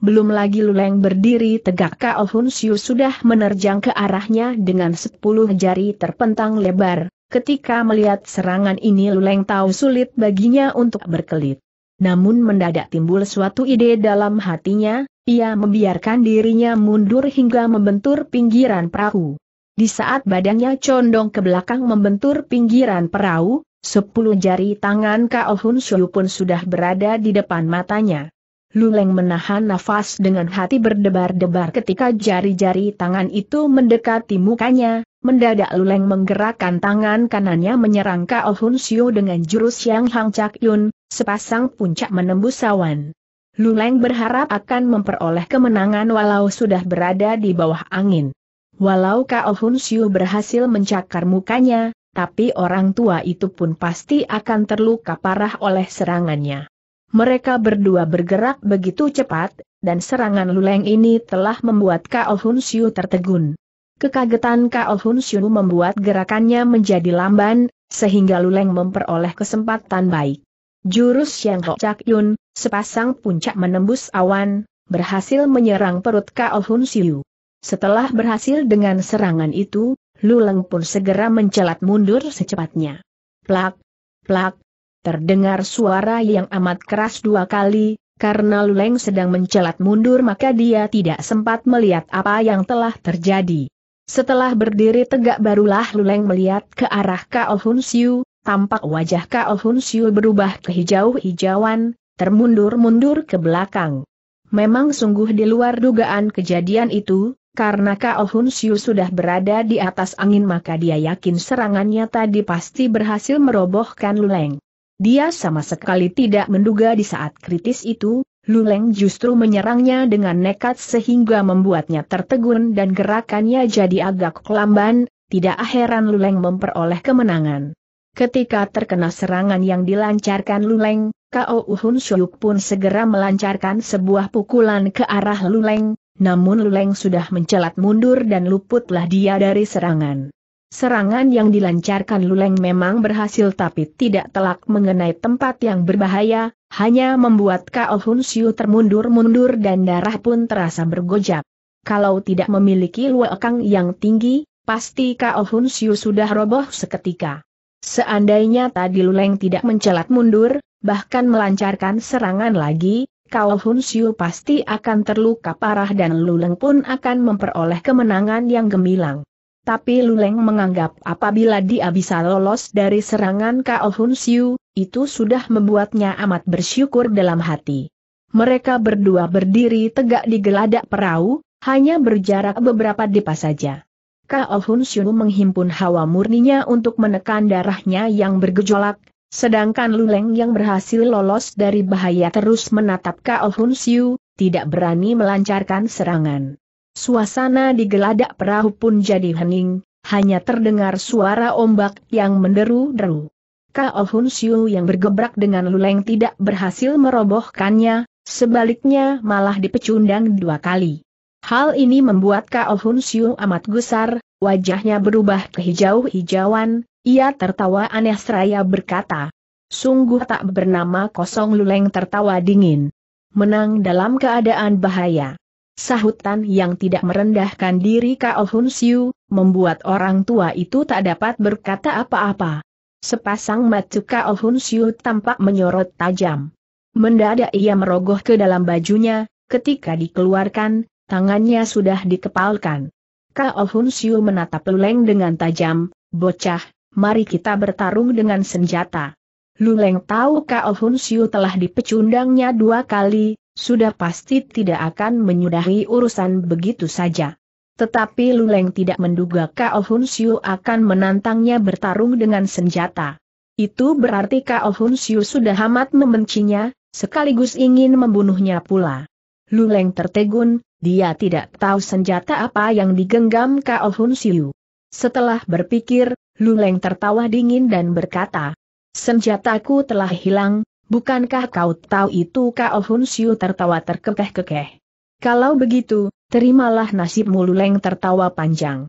Belum lagi Luleng berdiri tegak Kao Hun Siu sudah menerjang ke arahnya dengan sepuluh jari terpentang lebar, ketika melihat serangan ini Luleng tahu sulit baginya untuk berkelit. Namun mendadak timbul suatu ide dalam hatinya, ia membiarkan dirinya mundur hingga membentur pinggiran perahu. Di saat badannya condong ke belakang membentur pinggiran perahu, sepuluh jari tangan Kao Hun Shou pun sudah berada di depan matanya. Luleng menahan nafas dengan hati berdebar-debar ketika jari-jari tangan itu mendekati mukanya, mendadak Luleng menggerakkan tangan kanannya menyerang Kao Hun Shou dengan jurus yang Hang Cak Yun, sepasang puncak menembus awan. Luleng berharap akan memperoleh kemenangan walau sudah berada di bawah angin. Walau Kao Hun Siu berhasil mencakar mukanya, tapi orang tua itu pun pasti akan terluka parah oleh serangannya. Mereka berdua bergerak begitu cepat, dan serangan Luleng ini telah membuat Kao Hun Siu tertegun. Kekagetan Kao Hun Siu membuat gerakannya menjadi lamban, sehingga Luleng memperoleh kesempatan baik. Jurus yang Ho Chak Yun, sepasang puncak menembus awan, berhasil menyerang perut Kao Hun Siu. Setelah berhasil dengan serangan itu, Luleng pun segera mencelat mundur secepatnya. Plak, plak, terdengar suara yang amat keras dua kali, karena Luleng sedang mencelat mundur maka dia tidak sempat melihat apa yang telah terjadi. Setelah berdiri tegak barulah Luleng melihat ke arah Kao Hun Siu, tampak wajah Kao Hun Siu berubah ke hijau-hijauan, termundur-mundur ke belakang. Memang sungguh di luar dugaan kejadian itu, karena Kao Hun Siu sudah berada di atas angin maka dia yakin serangannya tadi pasti berhasil merobohkan Luleng. Dia sama sekali tidak menduga di saat kritis itu, Luleng justru menyerangnya dengan nekat sehingga membuatnya tertegun dan gerakannya jadi agak kelamban, tidak heran Luleng memperoleh kemenangan. Ketika terkena serangan yang dilancarkan Luleng, Kao Hun Syuk pun segera melancarkan sebuah pukulan ke arah Luleng, namun Luleng sudah mencelat mundur dan luputlah dia dari serangan. Serangan yang dilancarkan Luleng memang berhasil tapi tidak telak mengenai tempat yang berbahaya, hanya membuat Kao Hun Siu termundur-mundur dan darah pun terasa bergojak. Kalau tidak memiliki luakang yang tinggi, pasti Kao Hun Siu sudah roboh seketika. Seandainya tadi Luleng tidak mencelat mundur, bahkan melancarkan serangan lagi, Kau Hun Siu pasti akan terluka parah dan Luleng pun akan memperoleh kemenangan yang gemilang. Tapi Luleng menganggap apabila dia bisa lolos dari serangan Kau Hun Siu, itu sudah membuatnya amat bersyukur dalam hati. Mereka berdua berdiri tegak di geladak perahu, hanya berjarak beberapa depa saja. Kau Hun Siu menghimpun hawa murninya untuk menekan darahnya yang bergejolak, Sedangkan Luleng yang berhasil lolos dari bahaya terus menatap Kao Hun Siu, tidak berani melancarkan serangan. Suasana di geladak perahu pun jadi hening, hanya terdengar suara ombak yang menderu-deru. Kao Hun Siu yang bergebrak dengan Luleng tidak berhasil merobohkannya, sebaliknya malah dipecundang dua kali. Hal ini membuat Kao Hun Siu amat gusar, wajahnya berubah ke hijau-hijauan, ia tertawa aneh seraya berkata, Sungguh tak bernama kosong luleng tertawa dingin. Menang dalam keadaan bahaya. Sahutan yang tidak merendahkan diri Kao Hun Siu, membuat orang tua itu tak dapat berkata apa-apa. Sepasang mata Kao Hun Siu tampak menyorot tajam. Mendadak ia merogoh ke dalam bajunya, ketika dikeluarkan, tangannya sudah dikepalkan. Kao Hun Siu menatap luleng dengan tajam, bocah, mari kita bertarung dengan senjata. Luleng tahu Kao Hun Siu telah dipecundangnya dua kali, sudah pasti tidak akan menyudahi urusan begitu saja. Tetapi Luleng tidak menduga Kao Hun Siu akan menantangnya bertarung dengan senjata. Itu berarti Kao Hun Siu sudah amat membencinya, sekaligus ingin membunuhnya pula. Luleng tertegun, dia tidak tahu senjata apa yang digenggam Kao Hun Siu. Setelah berpikir, Luleng tertawa dingin dan berkata, Senjataku telah hilang, bukankah kau tahu itu Kao Hun Siu tertawa terkekeh-kekeh. Kalau begitu, terimalah nasibmu Luleng tertawa panjang.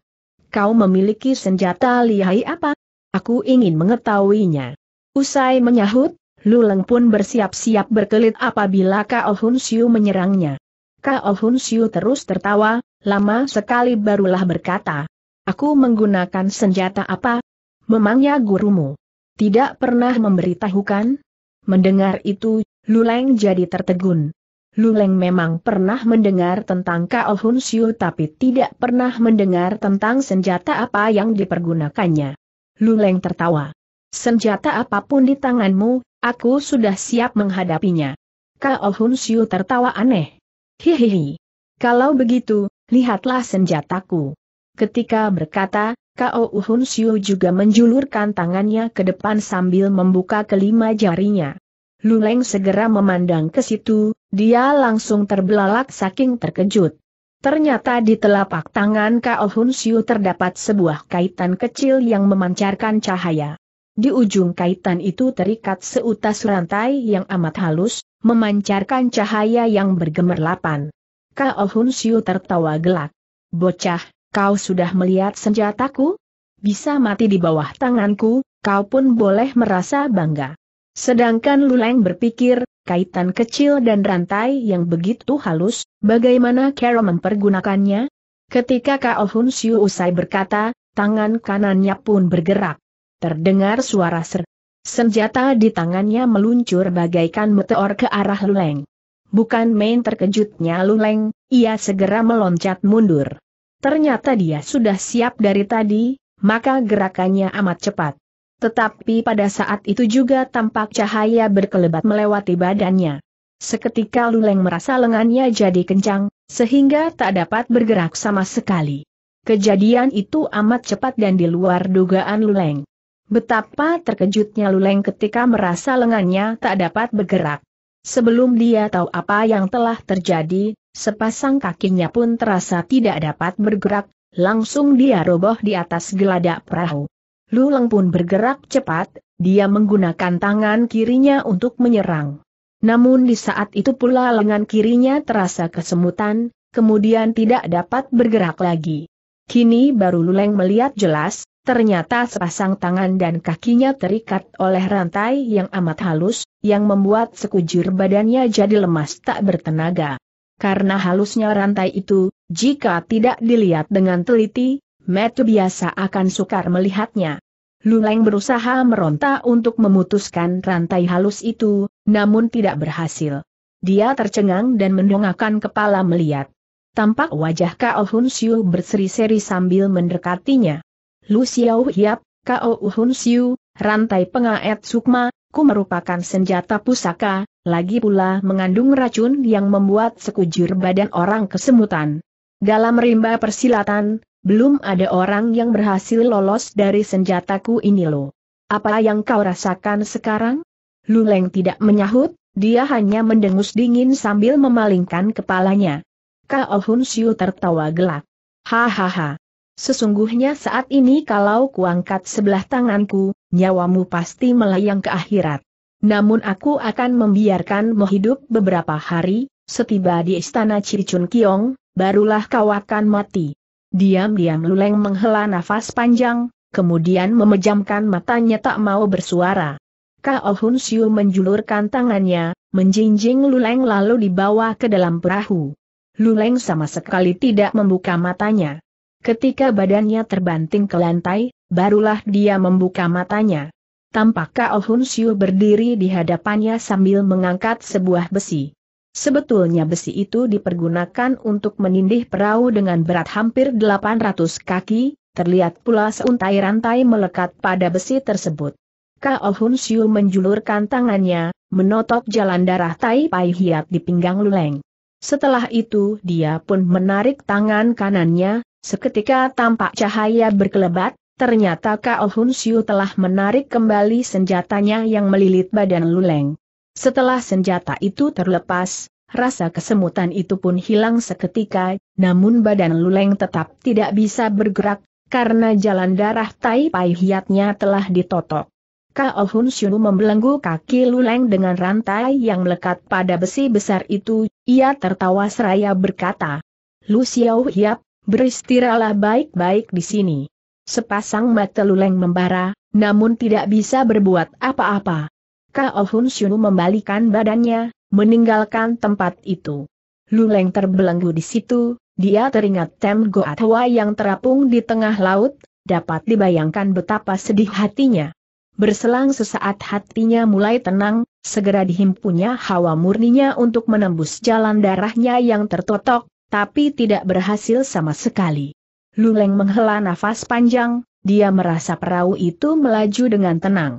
Kau memiliki senjata lihai apa? Aku ingin mengetahuinya. Usai menyahut, Luleng pun bersiap-siap berkelit apabila Kao Hun Siu menyerangnya. Kao Hun Siu terus tertawa, lama sekali barulah berkata, Aku menggunakan senjata apa? Memangnya gurumu tidak pernah memberitahukan? Mendengar itu, Luleng jadi tertegun. Luleng memang pernah mendengar tentang Kao Hun Siu tapi tidak pernah mendengar tentang senjata apa yang dipergunakannya. Luleng tertawa. Senjata apapun di tanganmu, aku sudah siap menghadapinya. Kao Hun Siu tertawa aneh. Hihihi. Kalau begitu, lihatlah senjataku. Ketika berkata, Kao Uhun Siu juga menjulurkan tangannya ke depan sambil membuka kelima jarinya. Luleng segera memandang ke situ, dia langsung terbelalak saking terkejut. Ternyata di telapak tangan Kao Hun Siu terdapat sebuah kaitan kecil yang memancarkan cahaya. Di ujung kaitan itu terikat seutas rantai yang amat halus, memancarkan cahaya yang bergemerlapan. Kao Hun Siu tertawa gelak. Bocah, kau sudah melihat senjataku? Bisa mati di bawah tanganku, kau pun boleh merasa bangga. Sedangkan Luleng berpikir, kaitan kecil dan rantai yang begitu halus, bagaimana Carol mempergunakannya? Ketika Kao Hun Siu usai berkata, tangan kanannya pun bergerak. Terdengar suara ser. Senjata di tangannya meluncur bagaikan meteor ke arah Luleng. Bukan main terkejutnya Luleng, ia segera meloncat mundur. Ternyata dia sudah siap dari tadi, maka gerakannya amat cepat. Tetapi pada saat itu juga tampak cahaya berkelebat melewati badannya. Seketika Luleng merasa lengannya jadi kencang, sehingga tak dapat bergerak sama sekali. Kejadian itu amat cepat dan di luar dugaan Luleng. Betapa terkejutnya Luleng ketika merasa lengannya tak dapat bergerak. Sebelum dia tahu apa yang telah terjadi, Sepasang kakinya pun terasa tidak dapat bergerak, langsung dia roboh di atas geladak perahu. Luleng pun bergerak cepat, dia menggunakan tangan kirinya untuk menyerang. Namun di saat itu pula lengan kirinya terasa kesemutan, kemudian tidak dapat bergerak lagi. Kini baru Luleng melihat jelas, ternyata sepasang tangan dan kakinya terikat oleh rantai yang amat halus, yang membuat sekujur badannya jadi lemas tak bertenaga. Karena halusnya rantai itu, jika tidak dilihat dengan teliti, metu biasa akan sukar melihatnya. Luleng berusaha meronta untuk memutuskan rantai halus itu, namun tidak berhasil. Dia tercengang dan mendongakkan kepala melihat. Tampak wajah Kao Hun Siu berseri-seri sambil mendekatinya. Lu Xiao Hiap, Kao Hun Siu, rantai pengaet sukma, ku merupakan senjata pusaka, lagi pula mengandung racun yang membuat sekujur badan orang kesemutan. Dalam rimba persilatan, belum ada orang yang berhasil lolos dari senjataku ini lo. Apa yang kau rasakan sekarang? Luleng tidak menyahut, dia hanya mendengus dingin sambil memalingkan kepalanya. Kao Hun Siu tertawa gelak. Hahaha. Sesungguhnya saat ini kalau kuangkat sebelah tanganku, nyawamu pasti melayang ke akhirat. Namun aku akan membiarkanmu hidup beberapa hari, setiba di istana Cicun Kiong, barulah kau akan mati. Diam-diam Luleng menghela nafas panjang, kemudian memejamkan matanya tak mau bersuara. Kao Hun Siu menjulurkan tangannya, menjinjing Luleng lalu dibawa ke dalam perahu. Luleng sama sekali tidak membuka matanya. Ketika badannya terbanting ke lantai, barulah dia membuka matanya tampak Kao oh Hun Siu berdiri di hadapannya sambil mengangkat sebuah besi. Sebetulnya besi itu dipergunakan untuk menindih perahu dengan berat hampir 800 kaki, terlihat pula seuntai rantai melekat pada besi tersebut. Kao oh Hun Siu menjulurkan tangannya, menotok jalan darah Tai Pai Hiat di pinggang Luleng. Setelah itu dia pun menarik tangan kanannya, seketika tampak cahaya berkelebat, ternyata Kao Hun Siu telah menarik kembali senjatanya yang melilit badan Luleng. Setelah senjata itu terlepas, rasa kesemutan itu pun hilang seketika, namun badan Luleng tetap tidak bisa bergerak, karena jalan darah tai pai hiatnya telah ditotok. Kao Hun Siu membelenggu kaki Luleng dengan rantai yang melekat pada besi besar itu, ia tertawa seraya berkata, Lu Xiao Hiap, beristirahatlah baik-baik di sini. Sepasang mata luleng membara, namun tidak bisa berbuat apa-apa. Kao Hun Xiu membalikan badannya, meninggalkan tempat itu. Luleng terbelenggu di situ, dia teringat Tem Goatwa yang terapung di tengah laut, dapat dibayangkan betapa sedih hatinya. Berselang sesaat hatinya mulai tenang, segera dihimpunnya hawa murninya untuk menembus jalan darahnya yang tertotok, tapi tidak berhasil sama sekali. Luleng menghela nafas panjang, dia merasa perahu itu melaju dengan tenang.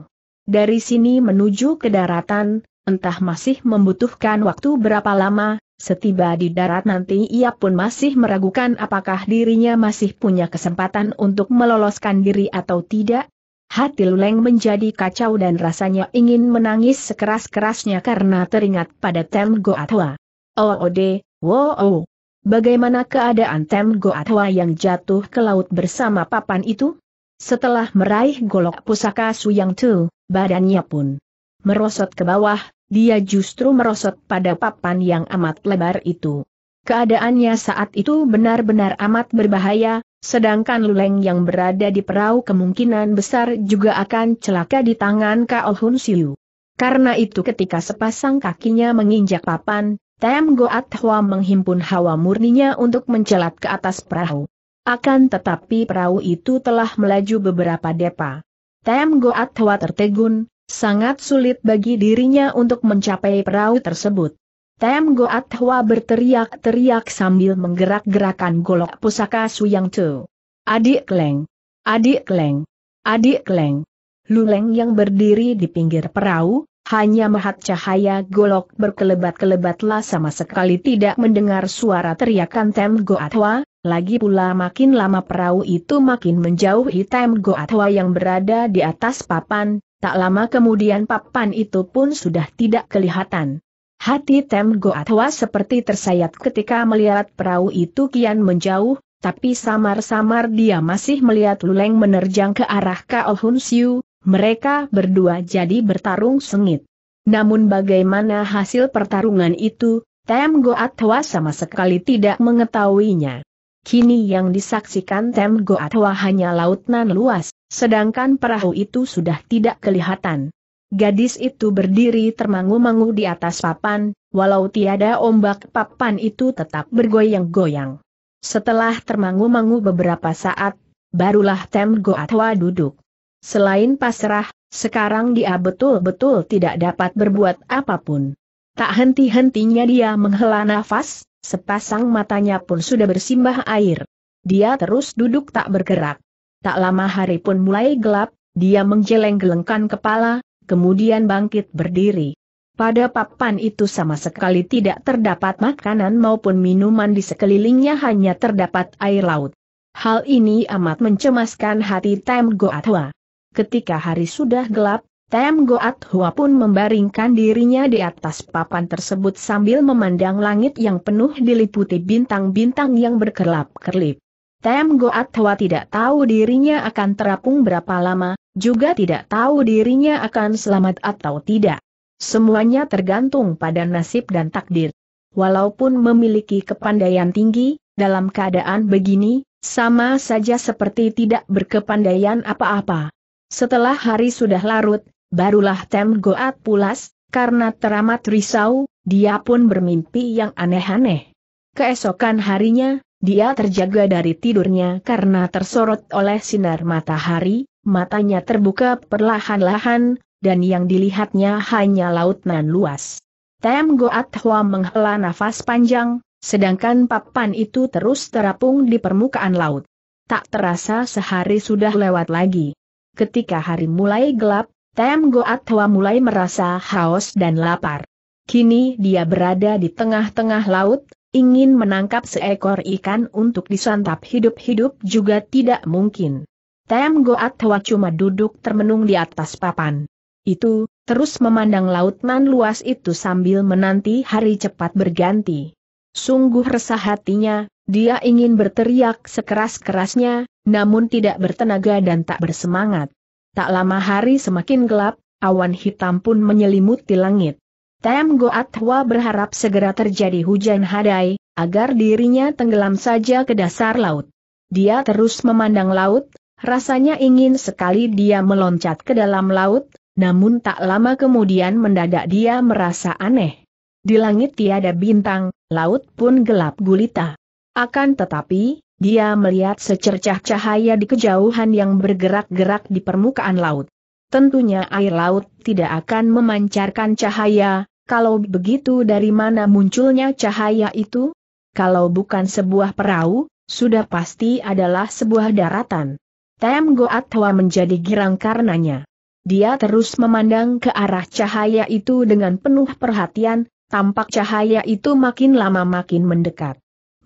Dari sini menuju ke daratan, entah masih membutuhkan waktu berapa lama, setiba di darat nanti ia pun masih meragukan apakah dirinya masih punya kesempatan untuk meloloskan diri atau tidak. Hati Luleng menjadi kacau dan rasanya ingin menangis sekeras-kerasnya karena teringat pada Tem Goatwa. Oh, oh, de, oh. Bagaimana keadaan Tem Goatwa yang jatuh ke laut bersama papan itu? Setelah meraih golok pusaka Su Yang Tu, badannya pun merosot ke bawah, dia justru merosot pada papan yang amat lebar itu. Keadaannya saat itu benar-benar amat berbahaya, sedangkan Luleng yang berada di perahu kemungkinan besar juga akan celaka di tangan Kao oh Hun Siu. Karena itu ketika sepasang kakinya menginjak papan, Tem Goat Hwa menghimpun hawa murninya untuk mencelat ke atas perahu. Akan tetapi perahu itu telah melaju beberapa depa. Tem Goat Hwa tertegun, sangat sulit bagi dirinya untuk mencapai perahu tersebut. Tem Goat Hwa berteriak-teriak sambil menggerak-gerakan golok pusaka Suyang Tu. Adik Leng! Adik Leng! Adik Leng! Luleng yang berdiri di pinggir perahu, hanya mahat cahaya golok berkelebat-kelebatlah sama sekali tidak mendengar suara teriakan Tem Goatwa, lagi pula makin lama perahu itu makin menjauhi Tem Goatwa yang berada di atas papan, tak lama kemudian papan itu pun sudah tidak kelihatan. Hati Tem Goatwa seperti tersayat ketika melihat perahu itu kian menjauh, tapi samar-samar dia masih melihat Luleng menerjang ke arah Kaohun Siu, mereka berdua jadi bertarung sengit. Namun bagaimana hasil pertarungan itu, Tem Goatwa sama sekali tidak mengetahuinya. Kini yang disaksikan Tem Goatwa hanya lautan luas, sedangkan perahu itu sudah tidak kelihatan. Gadis itu berdiri termangu-mangu di atas papan, walau tiada ombak papan itu tetap bergoyang-goyang. Setelah termangu-mangu beberapa saat, barulah Tem Goatwa duduk. Selain pasrah, sekarang dia betul-betul tidak dapat berbuat apapun. Tak henti-hentinya dia menghela nafas, sepasang matanya pun sudah bersimbah air. Dia terus duduk tak bergerak. Tak lama hari pun mulai gelap, dia menggeleng-gelengkan kepala, kemudian bangkit berdiri. Pada papan itu sama sekali tidak terdapat makanan maupun minuman di sekelilingnya hanya terdapat air laut. Hal ini amat mencemaskan hati Tem Goatwa. Ketika hari sudah gelap, Tem Goat Hua pun membaringkan dirinya di atas papan tersebut sambil memandang langit yang penuh diliputi bintang-bintang yang berkerlap-kerlip. Tem Goat Hua tidak tahu dirinya akan terapung berapa lama, juga tidak tahu dirinya akan selamat atau tidak. Semuanya tergantung pada nasib dan takdir. Walaupun memiliki kepandaian tinggi, dalam keadaan begini, sama saja seperti tidak berkepandaian apa-apa. Setelah hari sudah larut, barulah Tem Goat pulas, karena teramat risau, dia pun bermimpi yang aneh-aneh. Keesokan harinya, dia terjaga dari tidurnya karena tersorot oleh sinar matahari, matanya terbuka perlahan-lahan, dan yang dilihatnya hanya laut nan luas. Tem Goat Hwa menghela nafas panjang, sedangkan papan itu terus terapung di permukaan laut. Tak terasa sehari sudah lewat lagi. Ketika hari mulai gelap, Tem Goatwa mulai merasa haus dan lapar. Kini dia berada di tengah-tengah laut, ingin menangkap seekor ikan untuk disantap hidup-hidup juga tidak mungkin. Tem Goatwa cuma duduk termenung di atas papan. Itu, terus memandang laut nan luas itu sambil menanti hari cepat berganti. Sungguh resah hatinya, dia ingin berteriak sekeras-kerasnya, namun tidak bertenaga dan tak bersemangat. Tak lama hari semakin gelap, awan hitam pun menyelimuti langit. Tem Goatwa berharap segera terjadi hujan hadai, agar dirinya tenggelam saja ke dasar laut. Dia terus memandang laut, rasanya ingin sekali dia meloncat ke dalam laut, namun tak lama kemudian mendadak dia merasa aneh. Di langit tiada bintang, laut pun gelap gulita. Akan tetapi, dia melihat secercah cahaya di kejauhan yang bergerak-gerak di permukaan laut. Tentunya air laut tidak akan memancarkan cahaya, kalau begitu dari mana munculnya cahaya itu? Kalau bukan sebuah perahu, sudah pasti adalah sebuah daratan. Tem Goat menjadi girang karenanya. Dia terus memandang ke arah cahaya itu dengan penuh perhatian, tampak cahaya itu makin lama makin mendekat.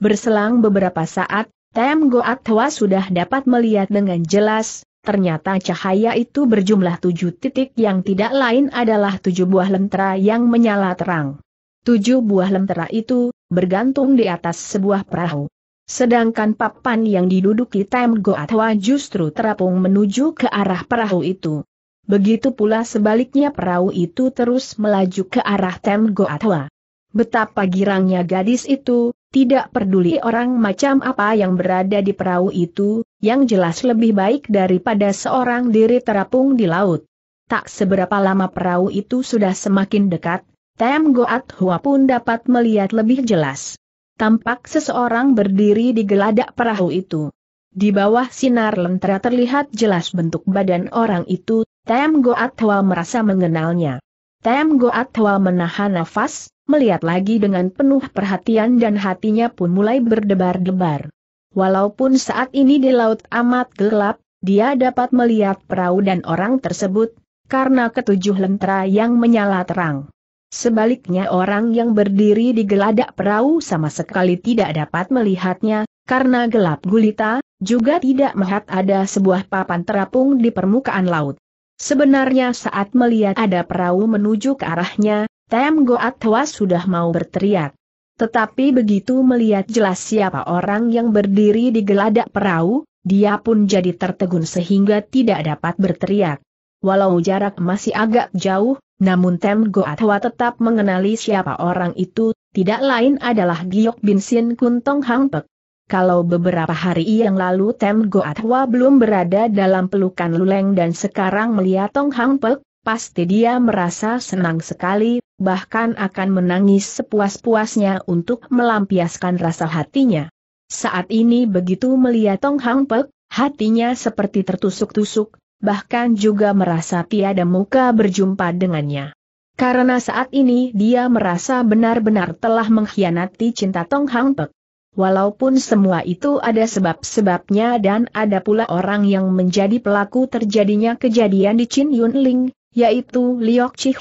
Berselang beberapa saat, Tem Goat Hwa sudah dapat melihat dengan jelas, ternyata cahaya itu berjumlah tujuh titik yang tidak lain adalah tujuh buah lentera yang menyala terang. Tujuh buah lentera itu, bergantung di atas sebuah perahu. Sedangkan papan yang diduduki Tem Goat Hwa justru terapung menuju ke arah perahu itu. Begitu pula sebaliknya perahu itu terus melaju ke arah Tem Goatwa. Betapa girangnya gadis itu, tidak peduli orang macam apa yang berada di perahu itu, yang jelas lebih baik daripada seorang diri terapung di laut. Tak seberapa lama perahu itu sudah semakin dekat, Tem Goat Hua pun dapat melihat lebih jelas. Tampak seseorang berdiri di geladak perahu itu. Di bawah sinar lentera terlihat jelas bentuk badan orang itu, Tem Goat Hua merasa mengenalnya. Tem Goat Hwa menahan nafas, melihat lagi dengan penuh perhatian dan hatinya pun mulai berdebar-debar. Walaupun saat ini di laut amat gelap, dia dapat melihat perahu dan orang tersebut, karena ketujuh lentera yang menyala terang. Sebaliknya orang yang berdiri di geladak perahu sama sekali tidak dapat melihatnya, karena gelap gulita, juga tidak melihat ada sebuah papan terapung di permukaan laut. Sebenarnya saat melihat ada perahu menuju ke arahnya, Tem Goat Hwa sudah mau berteriak. Tetapi begitu melihat jelas siapa orang yang berdiri di geladak perahu, dia pun jadi tertegun sehingga tidak dapat berteriak. Walau jarak masih agak jauh, namun Tem Goat Hwa tetap mengenali siapa orang itu, tidak lain adalah Giok Bin Sin Kuntong kalau beberapa hari yang lalu Tem Goatwa belum berada dalam pelukan Luleng dan sekarang melihat Tong Hang Pek, pasti dia merasa senang sekali, bahkan akan menangis sepuas-puasnya untuk melampiaskan rasa hatinya. Saat ini begitu melihat Tong Hang Pek, hatinya seperti tertusuk-tusuk, bahkan juga merasa tiada muka berjumpa dengannya. Karena saat ini dia merasa benar-benar telah mengkhianati cinta Tong Hang Pek. Walaupun semua itu ada sebab-sebabnya dan ada pula orang yang menjadi pelaku terjadinya kejadian di Chin Yun Ling, yaitu Liok Chi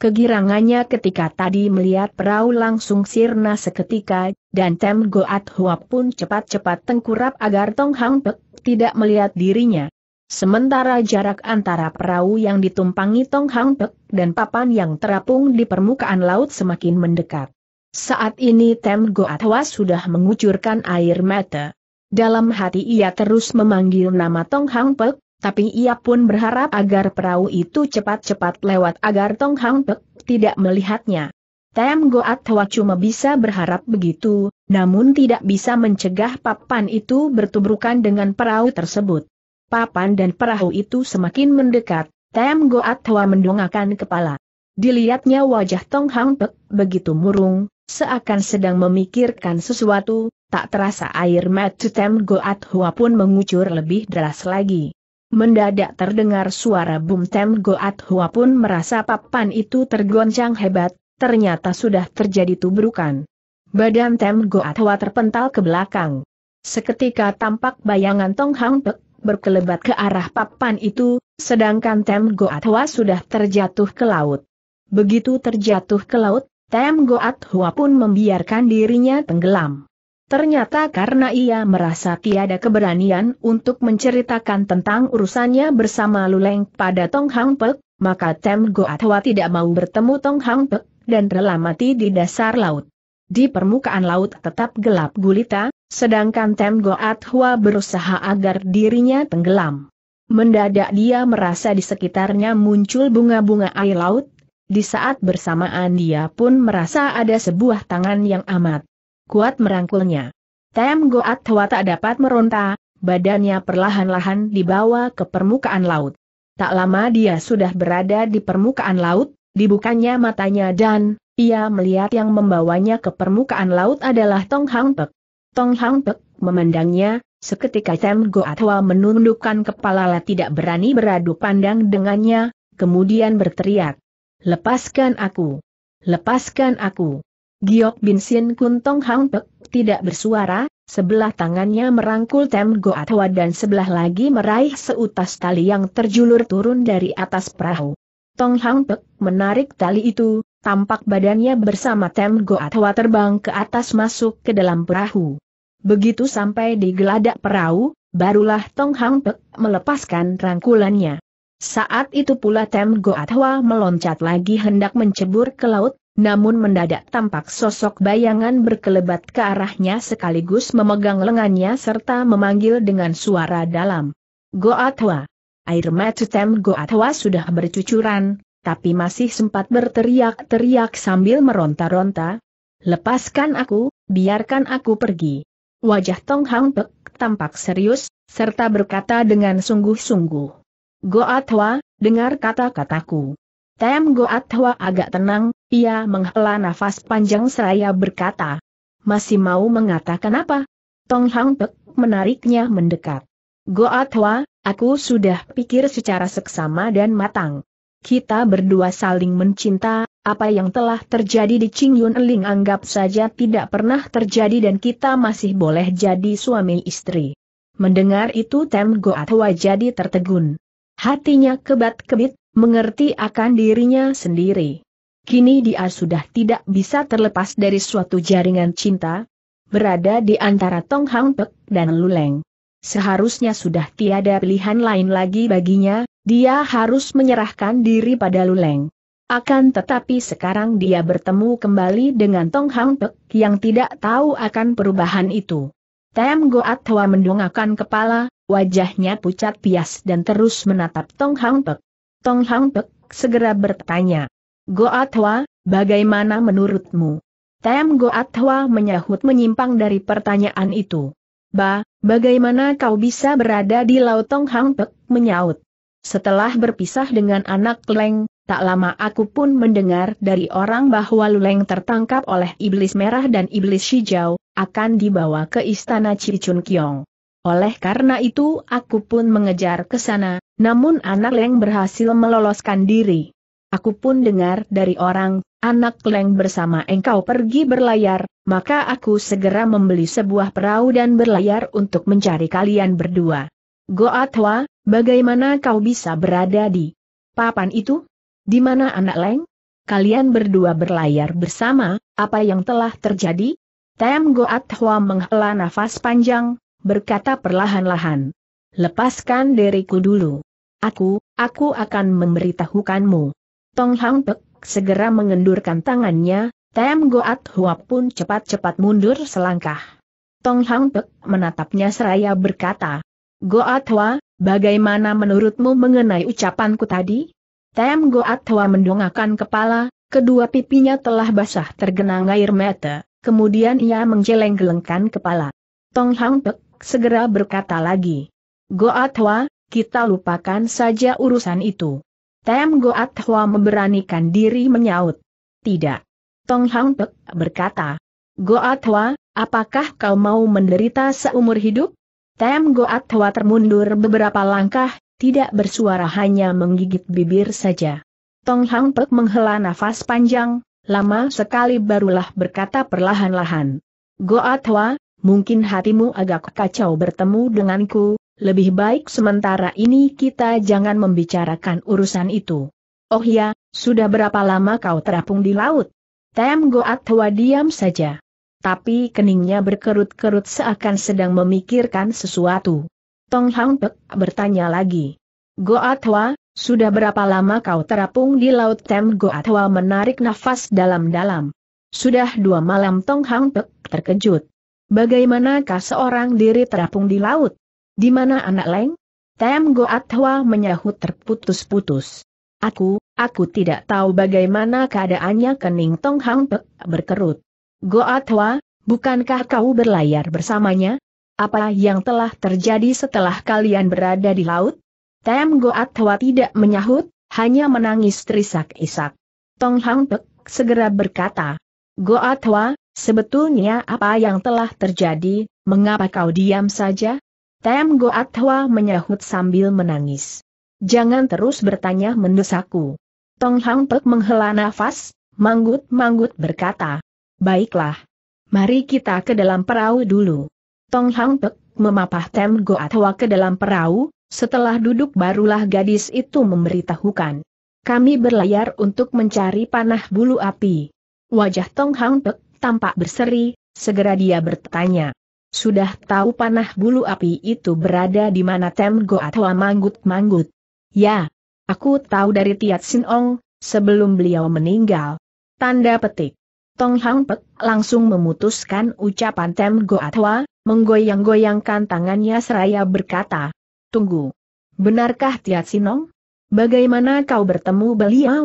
Kegirangannya ketika tadi melihat perahu langsung sirna seketika, dan Tem Goat Huap pun cepat-cepat tengkurap agar Tong Hang Pek tidak melihat dirinya. Sementara jarak antara perahu yang ditumpangi Tong Hang Pek dan papan yang terapung di permukaan laut semakin mendekat. Saat ini Tem Goatwa sudah mengucurkan air mata. Dalam hati ia terus memanggil nama Tong Hang Pek, tapi ia pun berharap agar perahu itu cepat-cepat lewat agar Tong Hang Pek tidak melihatnya. Tem Goatwa cuma bisa berharap begitu, namun tidak bisa mencegah papan itu bertubrukan dengan perahu tersebut. Papan dan perahu itu semakin mendekat, Tem Goatwa mendongakkan kepala. Dilihatnya wajah Tong Hang Pek begitu murung, seakan sedang memikirkan sesuatu, tak terasa air mata Tem Goat Hua pun mengucur lebih deras lagi. Mendadak terdengar suara bum Tem Goat Hua pun merasa papan itu tergoncang hebat, ternyata sudah terjadi tubrukan. Badan Tem Goat Hua terpental ke belakang. Seketika tampak bayangan Tong Hang Pek berkelebat ke arah papan itu, sedangkan Tem Goat Hua sudah terjatuh ke laut. Begitu terjatuh ke laut, Tem Goat Hua pun membiarkan dirinya tenggelam. Ternyata karena ia merasa tiada keberanian untuk menceritakan tentang urusannya bersama Luleng pada Tong Hang Pek, maka Tem Goat Hua tidak mau bertemu Tong Hang Pek, dan rela mati di dasar laut. Di permukaan laut tetap gelap gulita, sedangkan Tem Goat Hua berusaha agar dirinya tenggelam. Mendadak dia merasa di sekitarnya muncul bunga-bunga air laut, di saat bersamaan dia pun merasa ada sebuah tangan yang amat kuat merangkulnya. Tem Goat Hwa tak dapat meronta, badannya perlahan-lahan dibawa ke permukaan laut. Tak lama dia sudah berada di permukaan laut, dibukanya matanya dan, ia melihat yang membawanya ke permukaan laut adalah Tong Hang Pek. Tong Hang Pek memandangnya, seketika Tem Goat Hwa menundukkan kepala tidak berani beradu pandang dengannya, kemudian berteriak. Lepaskan aku! Lepaskan aku! Giok Bin Sin Kun Tong Hang Pek tidak bersuara, sebelah tangannya merangkul Tem Go Hwa dan sebelah lagi meraih seutas tali yang terjulur turun dari atas perahu. Tong Hang Pek menarik tali itu, tampak badannya bersama Tem Go Hwa terbang ke atas masuk ke dalam perahu. Begitu sampai di geladak perahu, barulah Tong Hang Pek melepaskan rangkulannya. Saat itu pula Tem Goatwa meloncat lagi hendak mencebur ke laut, namun mendadak tampak sosok bayangan berkelebat ke arahnya sekaligus memegang lengannya serta memanggil dengan suara dalam. Goatwa. Air mata Tem Goatwa sudah bercucuran, tapi masih sempat berteriak-teriak sambil meronta-ronta. Lepaskan aku, biarkan aku pergi. Wajah Tong Hang Pek tampak serius, serta berkata dengan sungguh-sungguh. Goatwa, dengar kata-kataku. Tem Goatwa agak tenang, ia menghela nafas panjang seraya berkata. Masih mau mengatakan apa? Tong Hang Pek menariknya mendekat. Goatwa, aku sudah pikir secara seksama dan matang. Kita berdua saling mencinta, apa yang telah terjadi di Ching Yun Ling anggap saja tidak pernah terjadi dan kita masih boleh jadi suami istri. Mendengar itu Tem Goatwa jadi tertegun. Hatinya kebat-kebit, mengerti akan dirinya sendiri. Kini dia sudah tidak bisa terlepas dari suatu jaringan cinta, berada di antara Tong Hang Pek dan Luleng. Seharusnya sudah tiada pilihan lain lagi baginya, dia harus menyerahkan diri pada Luleng. Akan tetapi sekarang dia bertemu kembali dengan Tong Hang Pek yang tidak tahu akan perubahan itu. Tem Goat Hwa mendongakkan kepala, Wajahnya pucat pias dan terus menatap Tong Hang Pek. Tong Hang Pek segera bertanya. Goatwa, bagaimana menurutmu? Tem Goatwa menyahut menyimpang dari pertanyaan itu. Ba, bagaimana kau bisa berada di Laut Tong Hang Pek menyaut? Setelah berpisah dengan anak Leng, tak lama aku pun mendengar dari orang bahwa Leng tertangkap oleh iblis merah dan iblis hijau, akan dibawa ke istana Cicun Kiong. Oleh karena itu aku pun mengejar ke sana, namun anak leng berhasil meloloskan diri. Aku pun dengar dari orang, anak leng bersama engkau pergi berlayar, maka aku segera membeli sebuah perahu dan berlayar untuk mencari kalian berdua. Goatwa, bagaimana kau bisa berada di papan itu? Di mana anak leng? Kalian berdua berlayar bersama, apa yang telah terjadi? Tem Goat Hwa menghela nafas panjang, berkata perlahan-lahan. Lepaskan diriku dulu. Aku, aku akan memberitahukanmu. Tong Hang Pek segera mengendurkan tangannya, Tem Goat Hua pun cepat-cepat mundur selangkah. Tong Hang Pek menatapnya seraya berkata, Goat Hua, bagaimana menurutmu mengenai ucapanku tadi? Tem Goat Hua mendongakkan kepala, kedua pipinya telah basah tergenang air mata. Kemudian ia menggeleng-gelengkan kepala. Tong Hang Pek segera berkata lagi. Goatwa, kita lupakan saja urusan itu. Tem Goatwa memberanikan diri menyaut. Tidak. Tong Hang Pek berkata. Goatwa, apakah kau mau menderita seumur hidup? Tem Goatwa termundur beberapa langkah, tidak bersuara hanya menggigit bibir saja. Tong Hang Pek menghela nafas panjang, lama sekali barulah berkata perlahan-lahan. Goatwa, mungkin hatimu agak kacau bertemu denganku, lebih baik sementara ini kita jangan membicarakan urusan itu. Oh ya, sudah berapa lama kau terapung di laut? Tem Goat Hwa diam saja. Tapi keningnya berkerut-kerut seakan sedang memikirkan sesuatu. Tong Hang Pek bertanya lagi. Goat Hwa, sudah berapa lama kau terapung di laut Tem Goat Hwa menarik nafas dalam-dalam. Sudah dua malam Tong Hang Pek terkejut. Bagaimanakah seorang diri terapung di laut? Di mana anak leng? Tem Goat Hwa menyahut terputus-putus. Aku, aku tidak tahu bagaimana keadaannya kening Tong Hang Pek berkerut. Goat Hwa, bukankah kau berlayar bersamanya? Apa yang telah terjadi setelah kalian berada di laut? Tem Goat Hwa tidak menyahut, hanya menangis terisak-isak. Tong Hang Pek segera berkata, Goat Hwa, Sebetulnya apa yang telah terjadi, mengapa kau diam saja? Tem Goat menyahut sambil menangis. Jangan terus bertanya mendesakku. Tong Hang Pek menghela nafas, manggut-manggut berkata. Baiklah. Mari kita ke dalam perahu dulu. Tong Hang Pek memapah Tem Goat ke dalam perahu, setelah duduk barulah gadis itu memberitahukan. Kami berlayar untuk mencari panah bulu api. Wajah Tong Hang Pek tampak berseri, segera dia bertanya. Sudah tahu panah bulu api itu berada di mana Temgo atau Manggut-Manggut? Ya, aku tahu dari Tiat Sin Ong, sebelum beliau meninggal. Tanda petik. Tong Hang Pek langsung memutuskan ucapan Temgo Atwa, menggoyang-goyangkan tangannya seraya berkata, Tunggu. Benarkah Tiat Sinong? Bagaimana kau bertemu beliau?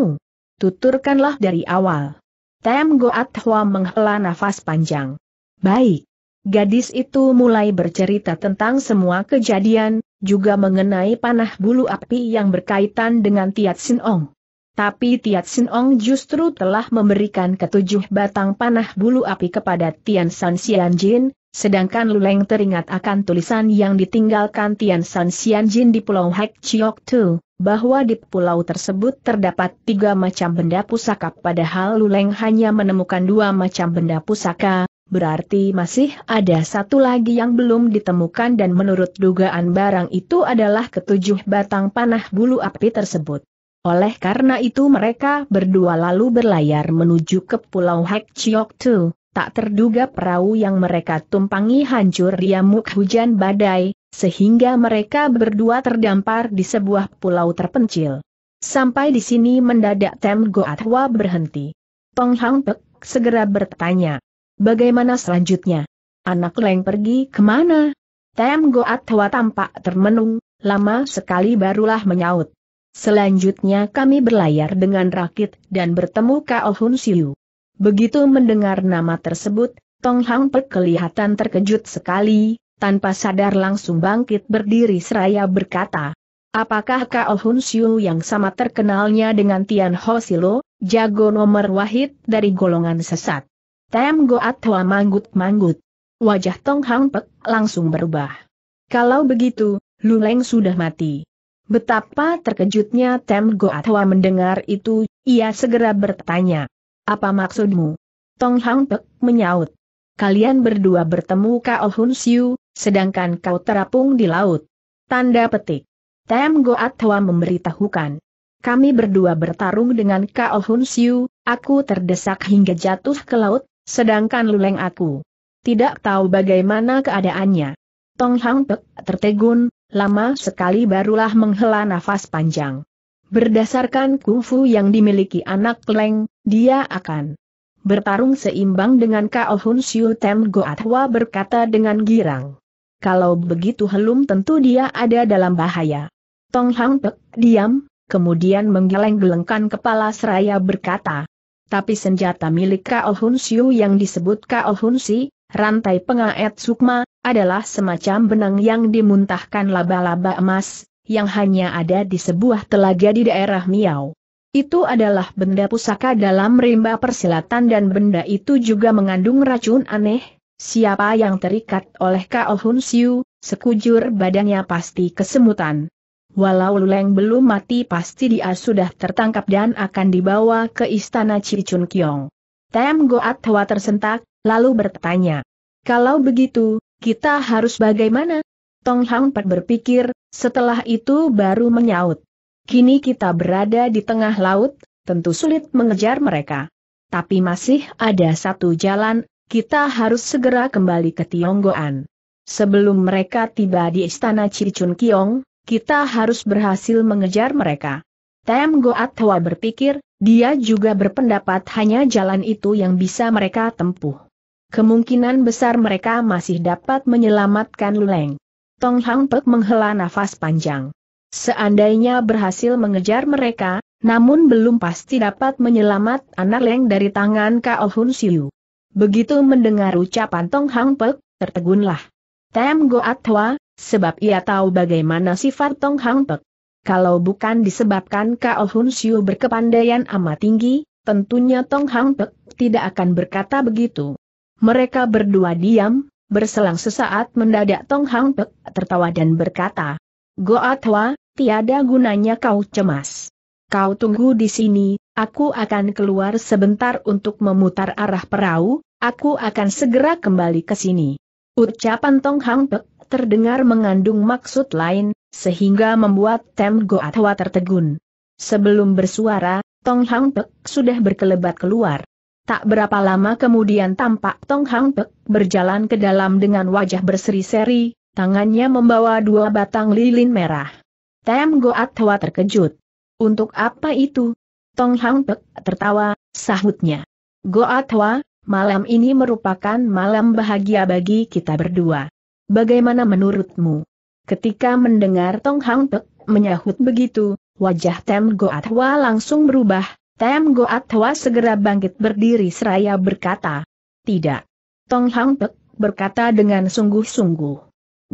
Tuturkanlah dari awal. Tem Goat Hua menghela nafas panjang. Baik. Gadis itu mulai bercerita tentang semua kejadian, juga mengenai panah bulu api yang berkaitan dengan Tiat Sin Ong. Tapi Tiat Sin Ong justru telah memberikan ketujuh batang panah bulu api kepada Tian San Xian Jin, sedangkan Luleng teringat akan tulisan yang ditinggalkan Tian San Xian Jin di Pulau Hek Chiok Tu bahwa di pulau tersebut terdapat tiga macam benda pusaka padahal Luleng hanya menemukan dua macam benda pusaka, berarti masih ada satu lagi yang belum ditemukan dan menurut dugaan barang itu adalah ketujuh batang panah bulu api tersebut. Oleh karena itu mereka berdua lalu berlayar menuju ke pulau Hek Chiok Tu, tak terduga perahu yang mereka tumpangi hancur di hujan badai, sehingga mereka berdua terdampar di sebuah pulau terpencil. Sampai di sini mendadak Tem Goatwa berhenti. Tong Hang Pek segera bertanya, bagaimana selanjutnya? Anak Leng pergi kemana? Tem Goatwa tampak termenung, lama sekali barulah menyaut. Selanjutnya kami berlayar dengan rakit dan bertemu Kao oh Hun Siu. Begitu mendengar nama tersebut, Tong Hang Pek kelihatan terkejut sekali, tanpa sadar langsung bangkit berdiri seraya berkata, Apakah Kao Hun Siu yang sama terkenalnya dengan Tian Ho Silo, jago nomor wahid dari golongan sesat? Tem Goat Hoa manggut-manggut. Wajah Tong Hang Pek langsung berubah. Kalau begitu, Lu Leng sudah mati. Betapa terkejutnya Tem Goat Hoa mendengar itu, ia segera bertanya. Apa maksudmu? Tong Hang Pek menyaut kalian berdua bertemu Kao Hun Siu, sedangkan kau terapung di laut. Tanda petik. Tem Goat Hwa memberitahukan. Kami berdua bertarung dengan Kao Hun Siu, aku terdesak hingga jatuh ke laut, sedangkan luleng aku. Tidak tahu bagaimana keadaannya. Tong Hang Pek tertegun, lama sekali barulah menghela nafas panjang. Berdasarkan kungfu yang dimiliki anak Leng, dia akan bertarung seimbang dengan Kao Hun Siu Tem Goatwa berkata dengan girang. Kalau begitu Helum tentu dia ada dalam bahaya. Tong Hang Pek, diam, kemudian menggeleng-gelengkan kepala seraya berkata. Tapi senjata milik Kao Hun Siu yang disebut Kao Hun Si, rantai pengaet sukma, adalah semacam benang yang dimuntahkan laba-laba emas, yang hanya ada di sebuah telaga di daerah Miao. Itu adalah benda pusaka dalam rimba persilatan dan benda itu juga mengandung racun aneh. Siapa yang terikat oleh Kao Hun Siu, sekujur badannya pasti kesemutan. Walau Luleng belum mati pasti dia sudah tertangkap dan akan dibawa ke istana Cicun Kiong. Tem Goat Hwa tersentak, lalu bertanya. Kalau begitu, kita harus bagaimana? Tong Hang Pat berpikir, setelah itu baru menyaut. Kini kita berada di tengah laut, tentu sulit mengejar mereka. Tapi masih ada satu jalan, kita harus segera kembali ke Tionggoan. Sebelum mereka tiba di istana Cicun Kiong, kita harus berhasil mengejar mereka. Tem Goat Hwa berpikir, dia juga berpendapat hanya jalan itu yang bisa mereka tempuh. Kemungkinan besar mereka masih dapat menyelamatkan Luleng. Tong Hang Pek menghela nafas panjang. Seandainya berhasil mengejar mereka, namun belum pasti dapat menyelamat anak Leng dari tangan Kao Hun Siu. Begitu mendengar ucapan Tong Hang Pek, tertegunlah. Tem Go Hwa, sebab ia tahu bagaimana sifat Tong Hang Pek. Kalau bukan disebabkan Kao Hun Siu berkepandaian amat tinggi, tentunya Tong Hang Pek tidak akan berkata begitu. Mereka berdua diam, berselang sesaat mendadak Tong Hang Pek tertawa dan berkata, Goatwa, tiada gunanya kau cemas. Kau tunggu di sini, aku akan keluar sebentar untuk memutar arah perahu, aku akan segera kembali ke sini. Ucapan Tong Hang Pek terdengar mengandung maksud lain, sehingga membuat Tem Goatwa tertegun. Sebelum bersuara, Tong Hang Pek sudah berkelebat keluar. Tak berapa lama kemudian tampak Tong Hang Pek berjalan ke dalam dengan wajah berseri-seri, tangannya membawa dua batang lilin merah. Tem Goat Hwa terkejut. Untuk apa itu? Tong Hang Pek tertawa, sahutnya. Goat Hwa, malam ini merupakan malam bahagia bagi kita berdua. Bagaimana menurutmu? Ketika mendengar Tong Hang Pek menyahut begitu, wajah Tem Goat Hwa langsung berubah. Tem Goat Hwa segera bangkit berdiri seraya berkata, Tidak. Tong Hang Pek berkata dengan sungguh-sungguh.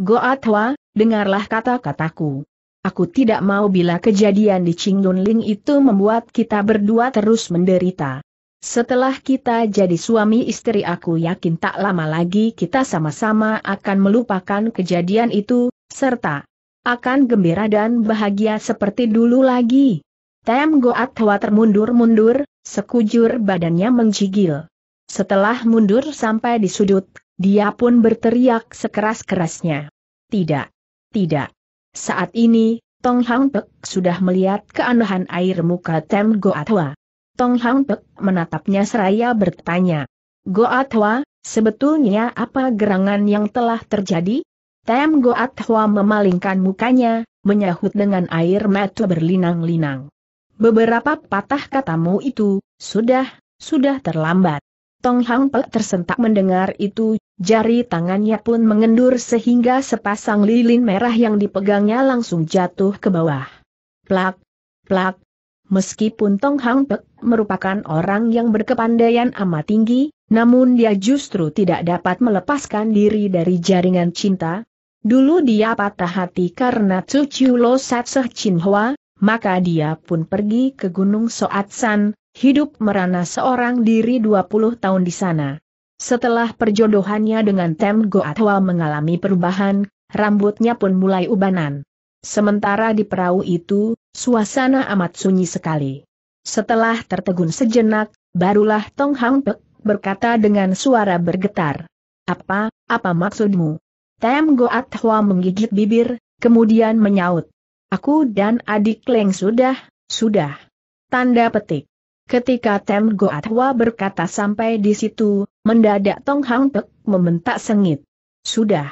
Goat Hwa, dengarlah kata-kataku. Aku tidak mau bila kejadian di Ling itu membuat kita berdua terus menderita. Setelah kita jadi suami istri aku yakin tak lama lagi kita sama-sama akan melupakan kejadian itu, serta akan gembira dan bahagia seperti dulu lagi. Tem Goat Water mundur-mundur, sekujur badannya menjigil. Setelah mundur sampai di sudut, dia pun berteriak sekeras-kerasnya. Tidak, tidak, saat ini, Tong Hang Pek sudah melihat keanehan air muka Tem Goatwa. Tong Hang Pek menatapnya seraya bertanya. Goatwa, sebetulnya apa gerangan yang telah terjadi? Tem Goatwa memalingkan mukanya, menyahut dengan air mata berlinang-linang. Beberapa patah katamu itu, sudah, sudah terlambat. Tong Hang Pek tersentak mendengar itu, Jari tangannya pun mengendur sehingga sepasang lilin merah yang dipegangnya langsung jatuh ke bawah. Plak, plak. Meskipun Tong Hang Pek merupakan orang yang berkepandaian amat tinggi, namun dia justru tidak dapat melepaskan diri dari jaringan cinta. Dulu dia patah hati karena Chiu Lo sat Seh Chin Hua, maka dia pun pergi ke Gunung Soat San, hidup merana seorang diri 20 tahun di sana. Setelah perjodohannya dengan Tem Hua mengalami perubahan, rambutnya pun mulai ubanan. Sementara di perahu itu, suasana amat sunyi sekali. Setelah tertegun sejenak, barulah Tong Hang Pek berkata dengan suara bergetar. Apa, apa maksudmu? Tem Goat menggigit bibir, kemudian menyaut. Aku dan adik Leng sudah, sudah. Tanda petik. Ketika Tem Goat berkata sampai di situ, Mendadak Tong Hang Pek membentak sengit. Sudah.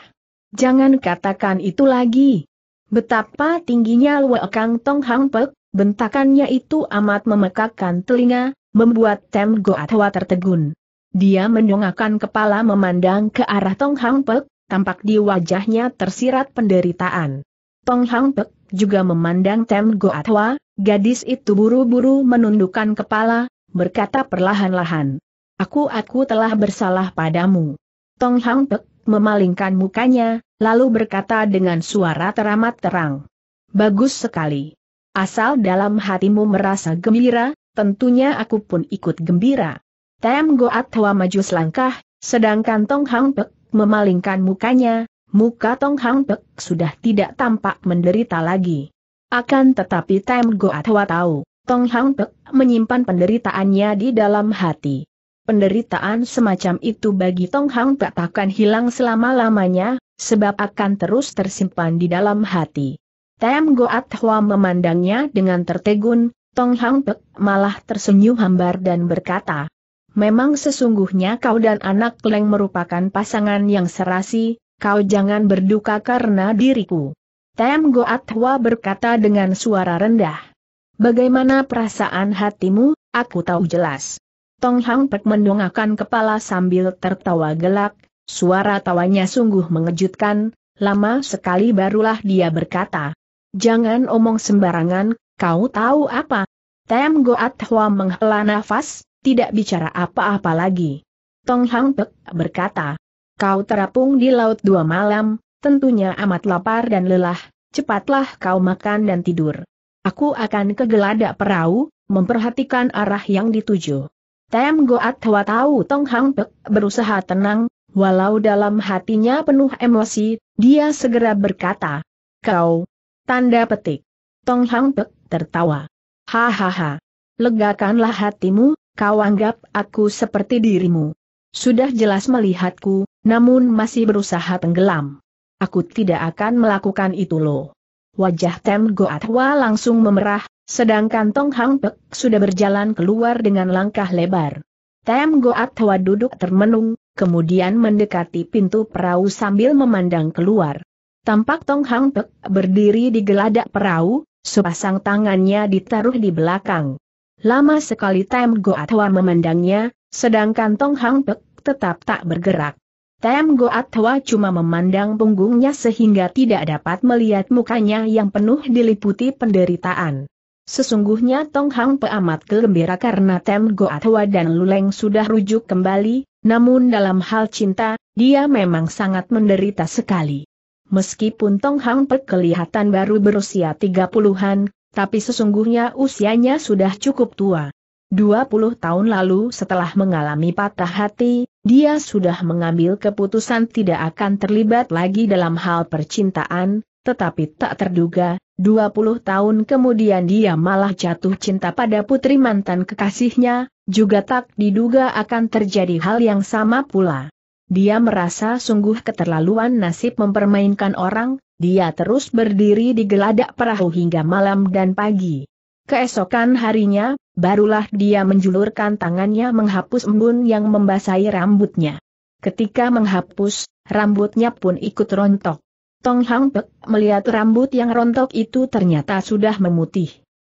Jangan katakan itu lagi. Betapa tingginya Lue Kang Tong Hang Pek, bentakannya itu amat memekakkan telinga, membuat Tem Goatwa tertegun. Dia mendongakkan kepala memandang ke arah Tong Hang Pek, tampak di wajahnya tersirat penderitaan. Tong Hang Pek juga memandang Tem Goatwa, gadis itu buru-buru menundukkan kepala, berkata perlahan-lahan aku-aku telah bersalah padamu. Tong Hang Pek memalingkan mukanya, lalu berkata dengan suara teramat terang. Bagus sekali. Asal dalam hatimu merasa gembira, tentunya aku pun ikut gembira. Tem Goat Hwa maju selangkah, sedangkan Tong Hang Pek memalingkan mukanya, muka Tong Hang Pek sudah tidak tampak menderita lagi. Akan tetapi Tem Goat Hwa tahu, Tong Hang Pek menyimpan penderitaannya di dalam hati penderitaan semacam itu bagi Tong Hang tak akan hilang selama-lamanya, sebab akan terus tersimpan di dalam hati. Tem Goat Hwa memandangnya dengan tertegun, Tong Hang Pek malah tersenyum hambar dan berkata, Memang sesungguhnya kau dan anak Leng merupakan pasangan yang serasi, kau jangan berduka karena diriku. Tem Goat Hwa berkata dengan suara rendah. Bagaimana perasaan hatimu, aku tahu jelas. Tong Hang Pek mendongakkan kepala sambil tertawa gelak, suara tawanya sungguh mengejutkan, lama sekali barulah dia berkata. Jangan omong sembarangan, kau tahu apa? Tem Goat Hwa menghela nafas, tidak bicara apa-apa lagi. Tong Hang Pek berkata, kau terapung di laut dua malam, tentunya amat lapar dan lelah, cepatlah kau makan dan tidur. Aku akan ke geladak perahu, memperhatikan arah yang dituju. Tem Goat Hwa tahu Tong Hang Pek berusaha tenang, walau dalam hatinya penuh emosi, dia segera berkata, Kau, tanda petik. Tong Hang Pek tertawa. Hahaha. Legakanlah hatimu, kau anggap aku seperti dirimu. Sudah jelas melihatku, namun masih berusaha tenggelam. Aku tidak akan melakukan itu loh. Wajah Tem Goat Goatwa langsung memerah, Sedangkan Tong Hang Pek sudah berjalan keluar dengan langkah lebar. Tem Goat Hwa duduk termenung, kemudian mendekati pintu perahu sambil memandang keluar. Tampak Tong Hang Pek berdiri di geladak perahu, sepasang tangannya ditaruh di belakang. Lama sekali Tem Goat Hwa memandangnya, sedangkan Tong Hang Pek tetap tak bergerak. Tem Goat Hwa cuma memandang punggungnya sehingga tidak dapat melihat mukanya yang penuh diliputi penderitaan. Sesungguhnya Tong Hang Pe gembira karena Tem Go Atwa dan Luleng sudah rujuk kembali, namun dalam hal cinta, dia memang sangat menderita sekali. Meskipun Tong Hang Pe kelihatan baru berusia 30-an, tapi sesungguhnya usianya sudah cukup tua. 20 tahun lalu setelah mengalami patah hati, dia sudah mengambil keputusan tidak akan terlibat lagi dalam hal percintaan, tetapi tak terduga, 20 tahun kemudian dia malah jatuh cinta pada putri mantan kekasihnya, juga tak diduga akan terjadi hal yang sama pula. Dia merasa sungguh keterlaluan nasib mempermainkan orang, dia terus berdiri di geladak perahu hingga malam dan pagi. Keesokan harinya, barulah dia menjulurkan tangannya menghapus embun yang membasahi rambutnya. Ketika menghapus, rambutnya pun ikut rontok. Tong Hang Pek melihat rambut yang rontok itu ternyata sudah memutih.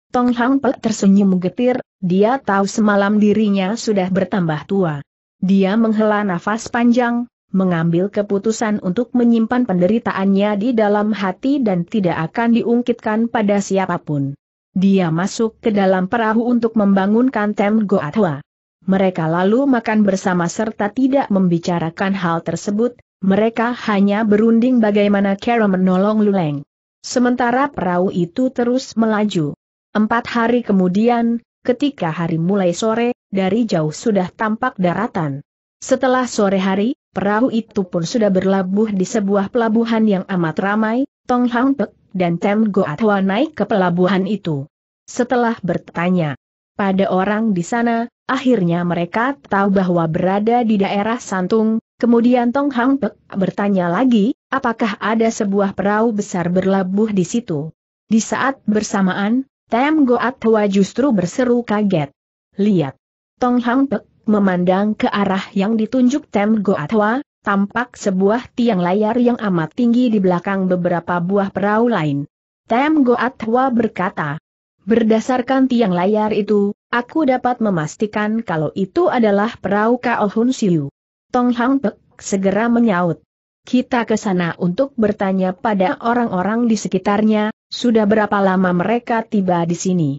Tong Hang Pek tersenyum getir, dia tahu semalam dirinya sudah bertambah tua. Dia menghela nafas panjang, mengambil keputusan untuk menyimpan penderitaannya di dalam hati dan tidak akan diungkitkan pada siapapun. Dia masuk ke dalam perahu untuk membangunkan Tem Goatwa. Mereka lalu makan bersama serta tidak membicarakan hal tersebut, mereka hanya berunding bagaimana cara menolong Luleng. Sementara perahu itu terus melaju. Empat hari kemudian, ketika hari mulai sore, dari jauh sudah tampak daratan. Setelah sore hari, perahu itu pun sudah berlabuh di sebuah pelabuhan yang amat ramai, Tong Hang Pek dan Tem Goat naik ke pelabuhan itu. Setelah bertanya, pada orang di sana, akhirnya mereka tahu bahwa berada di daerah Santung, kemudian Tong Hang Pek bertanya lagi, apakah ada sebuah perahu besar berlabuh di situ. Di saat bersamaan, Tem Goat Hua justru berseru kaget. Lihat! Tong Hang Pek memandang ke arah yang ditunjuk Tem Goat Hua, tampak sebuah tiang layar yang amat tinggi di belakang beberapa buah perahu lain. Tem Goat Hua berkata, Berdasarkan tiang layar itu, aku dapat memastikan kalau itu adalah perahu Kao Hun Siu. Tong Hang Pek segera menyaut. Kita ke sana untuk bertanya pada orang-orang di sekitarnya, sudah berapa lama mereka tiba di sini.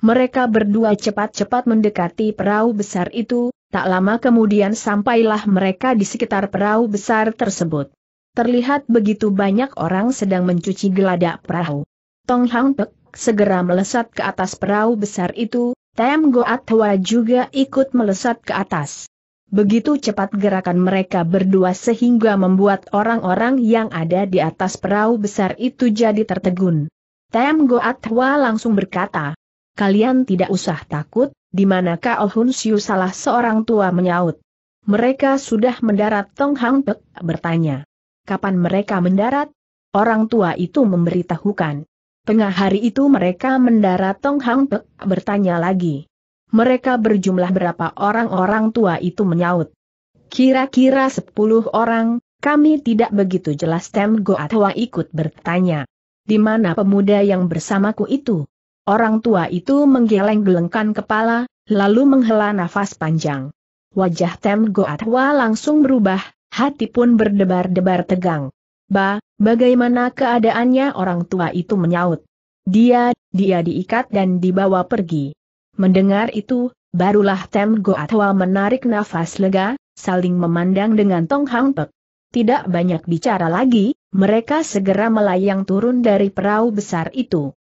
Mereka berdua cepat-cepat mendekati perahu besar itu, tak lama kemudian sampailah mereka di sekitar perahu besar tersebut. Terlihat begitu banyak orang sedang mencuci geladak perahu. Tong Hang Pek segera melesat ke atas perahu besar itu, Tem Goat Hwa juga ikut melesat ke atas. Begitu cepat gerakan mereka berdua sehingga membuat orang-orang yang ada di atas perahu besar itu jadi tertegun. Tem Goat Hwa langsung berkata, Kalian tidak usah takut, di manakah Oh Hun Siu salah seorang tua menyaut. Mereka sudah mendarat Tong Hang Pek bertanya. Kapan mereka mendarat? Orang tua itu memberitahukan. Tengah hari itu mereka mendarat Tong Hang Pek bertanya lagi. Mereka berjumlah berapa orang-orang tua itu menyaut. Kira-kira sepuluh orang, kami tidak begitu jelas Tem Goatwa ikut bertanya. Di mana pemuda yang bersamaku itu? Orang tua itu menggeleng-gelengkan kepala, lalu menghela nafas panjang. Wajah Tem Goatwa langsung berubah, hati pun berdebar-debar tegang. Ba, bagaimana keadaannya orang tua itu menyaut. Dia, dia diikat dan dibawa pergi. Mendengar itu, barulah Tem Goatwa menarik nafas lega, saling memandang dengan Tong Hang Pek. Tidak banyak bicara lagi, mereka segera melayang turun dari perahu besar itu.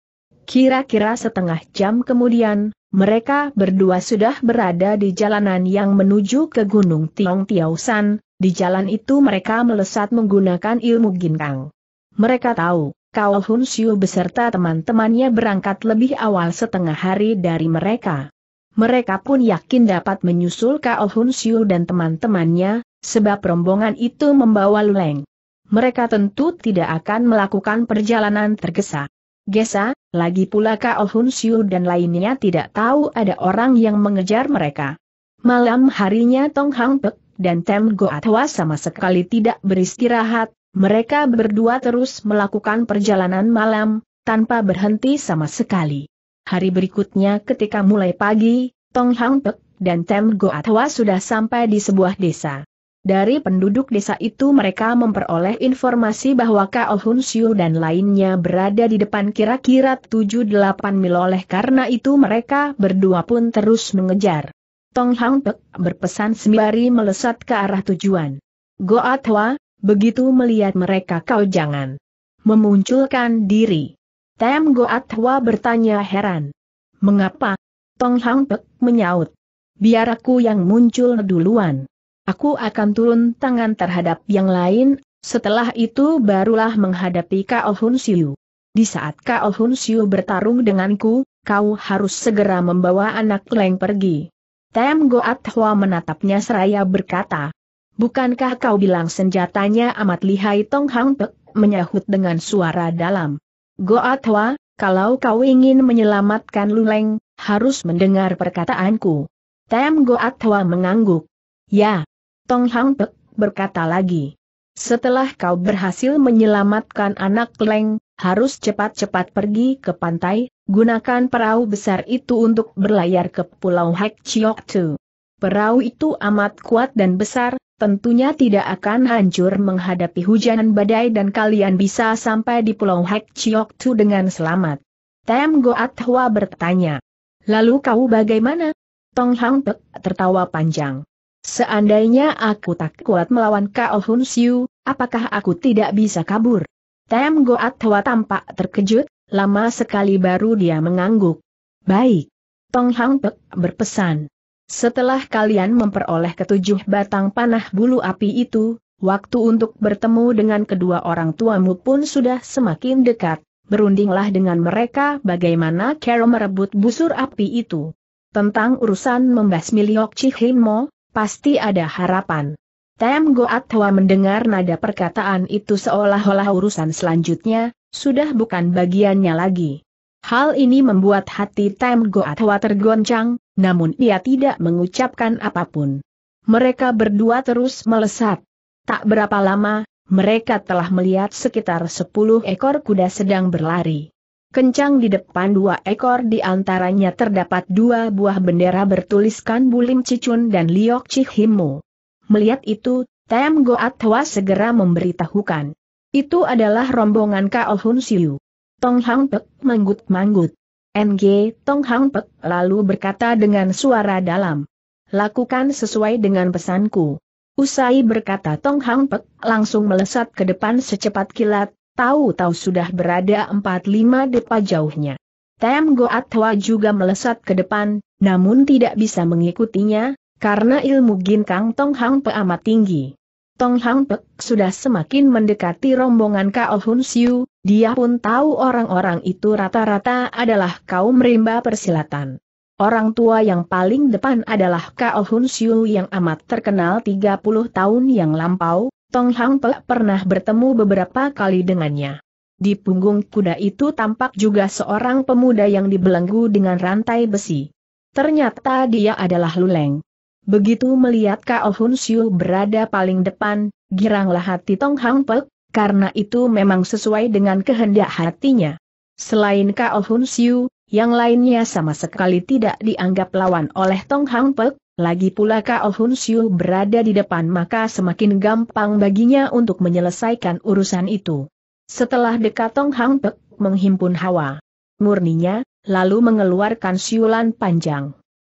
Kira-kira setengah jam kemudian, mereka berdua sudah berada di jalanan yang menuju ke Gunung Tiong Tiausan, di jalan itu mereka melesat menggunakan ilmu ginkang. Mereka tahu, Kao Hun Siu beserta teman-temannya berangkat lebih awal setengah hari dari mereka. Mereka pun yakin dapat menyusul Kao Hun Siu dan teman-temannya, sebab rombongan itu membawa Luleng. Mereka tentu tidak akan melakukan perjalanan tergesa. Gesa, lagi pula Kao Hun Siu dan lainnya tidak tahu ada orang yang mengejar mereka. Malam harinya Tong Hang Pek dan Tem Goatwa sama sekali tidak beristirahat, mereka berdua terus melakukan perjalanan malam, tanpa berhenti sama sekali. Hari berikutnya ketika mulai pagi, Tong Hang Pek dan Tem Goatwa sudah sampai di sebuah desa. Dari penduduk desa itu mereka memperoleh informasi bahwa Kao Hun Siu dan lainnya berada di depan kira-kira 7-8 mil oleh karena itu mereka berdua pun terus mengejar. Tong Hang Pek berpesan sembari melesat ke arah tujuan. Goat Hwa, begitu melihat mereka kau jangan memunculkan diri. Tem Goat Hwa bertanya heran. Mengapa? Tong Hang Pek menyaut. Biar aku yang muncul duluan. Aku akan turun tangan terhadap yang lain, setelah itu barulah menghadapi Kao Hun Siu. Di saat Kao Hun Siu bertarung denganku, kau harus segera membawa anak Leng pergi. Tem Goat Hua menatapnya seraya berkata, Bukankah kau bilang senjatanya amat lihai Tong Hang Pek, menyahut dengan suara dalam. Goat Hua, kalau kau ingin menyelamatkan Luleng, harus mendengar perkataanku. Tem Goat Hua mengangguk. Ya. Tong Hang Pek, berkata lagi. Setelah kau berhasil menyelamatkan anak Leng, harus cepat-cepat pergi ke pantai, Gunakan perahu besar itu untuk berlayar ke Pulau Hek Chiok Tu. Perahu itu amat kuat dan besar, tentunya tidak akan hancur menghadapi hujan badai dan kalian bisa sampai di Pulau Hek Chiok Tu dengan selamat. Tem Goat Hwa bertanya. Lalu kau bagaimana? Tong Hang Pek tertawa panjang. Seandainya aku tak kuat melawan Kao Hun Siu, apakah aku tidak bisa kabur? Tem Goat Hwa tampak terkejut, Lama sekali baru dia mengangguk. Baik. Tong Hang Pek berpesan. Setelah kalian memperoleh ketujuh batang panah bulu api itu, waktu untuk bertemu dengan kedua orang tuamu pun sudah semakin dekat. Berundinglah dengan mereka bagaimana Carol merebut busur api itu. Tentang urusan membasmi Liok Chihimo, pasti ada harapan. Tem Goat Hwa mendengar nada perkataan itu seolah-olah urusan selanjutnya, sudah bukan bagiannya lagi. Hal ini membuat hati Tem Goatwa tergoncang, namun dia tidak mengucapkan apapun. Mereka berdua terus melesat. Tak berapa lama, mereka telah melihat sekitar sepuluh ekor kuda sedang berlari. Kencang di depan dua ekor di antaranya terdapat dua buah bendera bertuliskan Bulim Cicun dan Liok Cihimu. Melihat itu, Tem Goatwa segera memberitahukan. Itu adalah rombongan Kao Hun Siu. Tong Hang Pek manggut-manggut. NG Tong Hang Pek lalu berkata dengan suara dalam. Lakukan sesuai dengan pesanku. Usai berkata Tong Hang Pek langsung melesat ke depan secepat kilat, tahu-tahu sudah berada 4 lima depa jauhnya. Tem Hwa juga melesat ke depan, namun tidak bisa mengikutinya, karena ilmu Ginkang Tong Hang Pek amat tinggi. Tong Hang Pek sudah semakin mendekati rombongan Kao Hun Siu, dia pun tahu orang-orang itu rata-rata adalah kaum rimba persilatan. Orang tua yang paling depan adalah Kao Hun Siu yang amat terkenal 30 tahun yang lampau, Tong Hang Pek pernah bertemu beberapa kali dengannya. Di punggung kuda itu tampak juga seorang pemuda yang dibelenggu dengan rantai besi. Ternyata dia adalah Luleng. Begitu melihat Kao Hun Siu berada paling depan, giranglah hati Tong Hang Pek, karena itu memang sesuai dengan kehendak hatinya. Selain Kao Hun Siu, yang lainnya sama sekali tidak dianggap lawan oleh Tong Hang Pek, lagi pula Kao Hun Siu berada di depan maka semakin gampang baginya untuk menyelesaikan urusan itu. Setelah dekat Tong Hang Pek menghimpun hawa murninya, lalu mengeluarkan siulan panjang.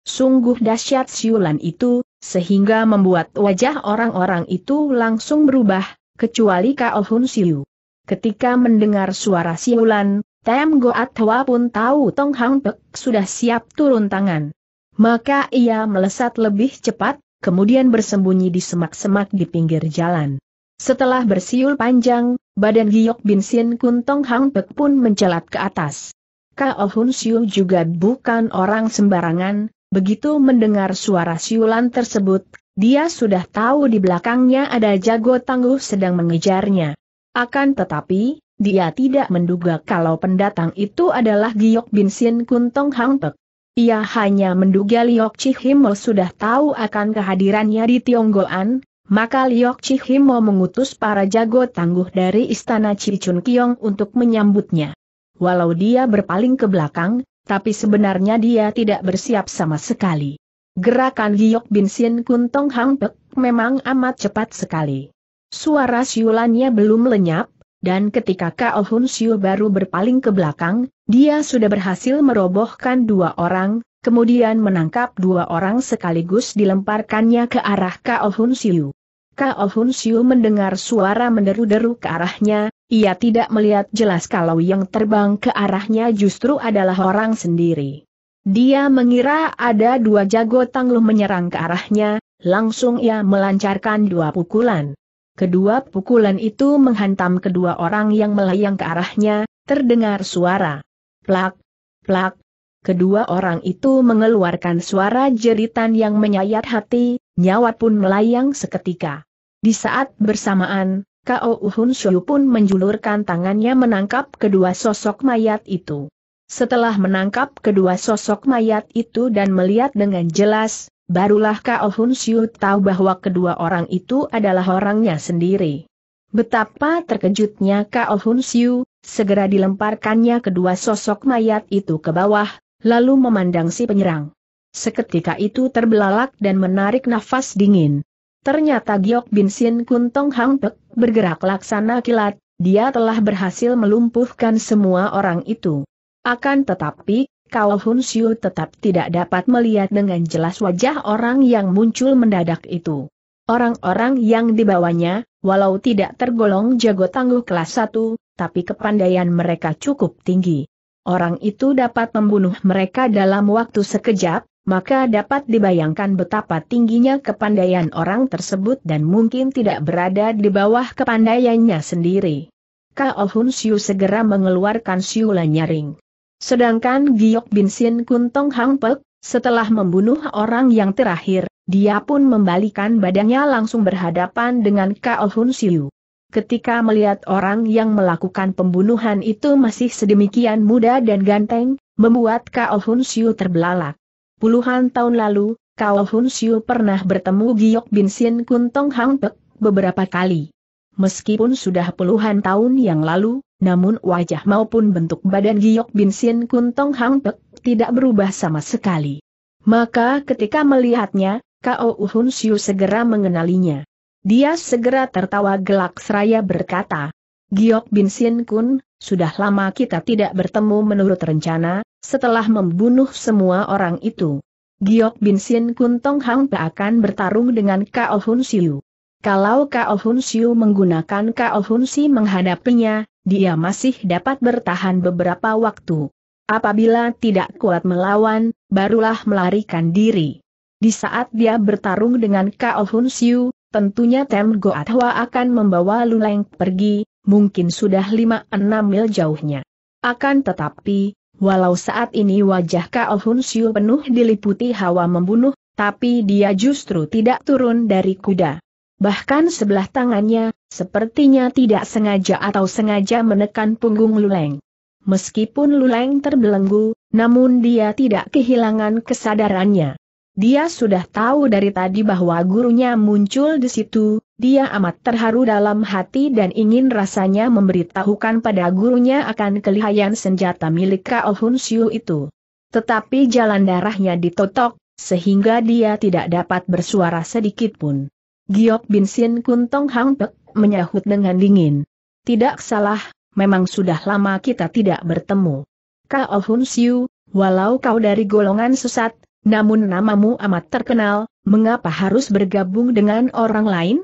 Sungguh dahsyat siulan itu, sehingga membuat wajah orang-orang itu langsung berubah, kecuali Kao Hun Siu. Ketika mendengar suara siulan, Tem Goat Hwa pun tahu Tong Hang Pek sudah siap turun tangan. Maka ia melesat lebih cepat, kemudian bersembunyi di semak-semak di pinggir jalan. Setelah bersiul panjang, badan Giok Bin Sin Kun Tong Hang Pek pun mencelat ke atas. Kao Hun Siu juga bukan orang sembarangan, Begitu mendengar suara siulan tersebut, dia sudah tahu di belakangnya ada jago tangguh sedang mengejarnya. Akan tetapi, dia tidak menduga kalau pendatang itu adalah Giok Bin Sin Kuntong Hang Pek. Ia hanya menduga Liok Chihimo sudah tahu akan kehadirannya di Tionggoan, maka Liok Chihimo mengutus para jago tangguh dari istana Cicun Kiong untuk menyambutnya. Walau dia berpaling ke belakang, tapi sebenarnya dia tidak bersiap sama sekali. Gerakan Giyok Bin Sin Kun Tong Hang Pek memang amat cepat sekali. Suara siulannya belum lenyap, dan ketika Kao Hun Siu baru berpaling ke belakang, dia sudah berhasil merobohkan dua orang, kemudian menangkap dua orang sekaligus dilemparkannya ke arah Kao Hun Siu. Kao Hun Siu mendengar suara menderu-deru ke arahnya, ia tidak melihat jelas kalau yang terbang ke arahnya justru adalah orang sendiri. Dia mengira ada dua jago tangluh menyerang ke arahnya, langsung ia melancarkan dua pukulan. Kedua pukulan itu menghantam kedua orang yang melayang ke arahnya, terdengar suara. Plak, plak. Kedua orang itu mengeluarkan suara jeritan yang menyayat hati, nyawa pun melayang seketika. Di saat bersamaan, Kao Uhun Shou pun menjulurkan tangannya menangkap kedua sosok mayat itu. Setelah menangkap kedua sosok mayat itu dan melihat dengan jelas, barulah Kao Hun Shou tahu bahwa kedua orang itu adalah orangnya sendiri. Betapa terkejutnya Kao Hun Shou, segera dilemparkannya kedua sosok mayat itu ke bawah, lalu memandang si penyerang. Seketika itu terbelalak dan menarik nafas dingin. Ternyata Giok Bin Sin Kun Tong Hang Pek, bergerak laksana kilat, dia telah berhasil melumpuhkan semua orang itu. Akan tetapi, Kao Hun Siu tetap tidak dapat melihat dengan jelas wajah orang yang muncul mendadak itu. Orang-orang yang dibawanya, walau tidak tergolong jago tangguh kelas 1, tapi kepandaian mereka cukup tinggi. Orang itu dapat membunuh mereka dalam waktu sekejap, maka dapat dibayangkan betapa tingginya kepandaian orang tersebut dan mungkin tidak berada di bawah kepandaiannya sendiri. Kao Hun Siu segera mengeluarkan siula nyaring. Sedangkan Giok Bin Sin Kun Hang Pek, setelah membunuh orang yang terakhir, dia pun membalikan badannya langsung berhadapan dengan Kao Hun Siu. Ketika melihat orang yang melakukan pembunuhan itu masih sedemikian muda dan ganteng, membuat Kao Hun Siu terbelalak. Puluhan tahun lalu, Kao Hun Siu pernah bertemu Giok Bin Sin Kun Tong Hang Pek beberapa kali. Meskipun sudah puluhan tahun yang lalu, namun wajah maupun bentuk badan Giok Bin Sin Kun Tong Hang Pek tidak berubah sama sekali. Maka ketika melihatnya, Kao Hun Siu segera mengenalinya. Dia segera tertawa gelak seraya berkata, Giok Bin Sin Kun, sudah lama kita tidak bertemu menurut rencana, setelah membunuh semua orang itu. Giok Bin Sin Kun Tong Hang akan bertarung dengan Kao Hun Siu. Kalau Kao Hun Siu menggunakan Kao Hun Si menghadapinya, dia masih dapat bertahan beberapa waktu. Apabila tidak kuat melawan, barulah melarikan diri. Di saat dia bertarung dengan Kao Hun Siu, tentunya Tem Goat Hwa akan membawa Luleng pergi, mungkin sudah 5-6 mil jauhnya. Akan tetapi, Walau saat ini wajah Kao Hun Siu penuh diliputi hawa membunuh, tapi dia justru tidak turun dari kuda. Bahkan sebelah tangannya, sepertinya tidak sengaja atau sengaja menekan punggung Luleng. Meskipun Luleng terbelenggu, namun dia tidak kehilangan kesadarannya. Dia sudah tahu dari tadi bahwa gurunya muncul di situ, dia amat terharu dalam hati dan ingin rasanya memberitahukan pada gurunya akan kelihayan senjata milik Kao Hun Siu itu. Tetapi jalan darahnya ditotok, sehingga dia tidak dapat bersuara sedikit pun. Giok Bin Sin Kun Tong Hang Pek menyahut dengan dingin. Tidak salah, memang sudah lama kita tidak bertemu. Kao Hun Siu, walau kau dari golongan sesat, namun namamu amat terkenal, mengapa harus bergabung dengan orang lain?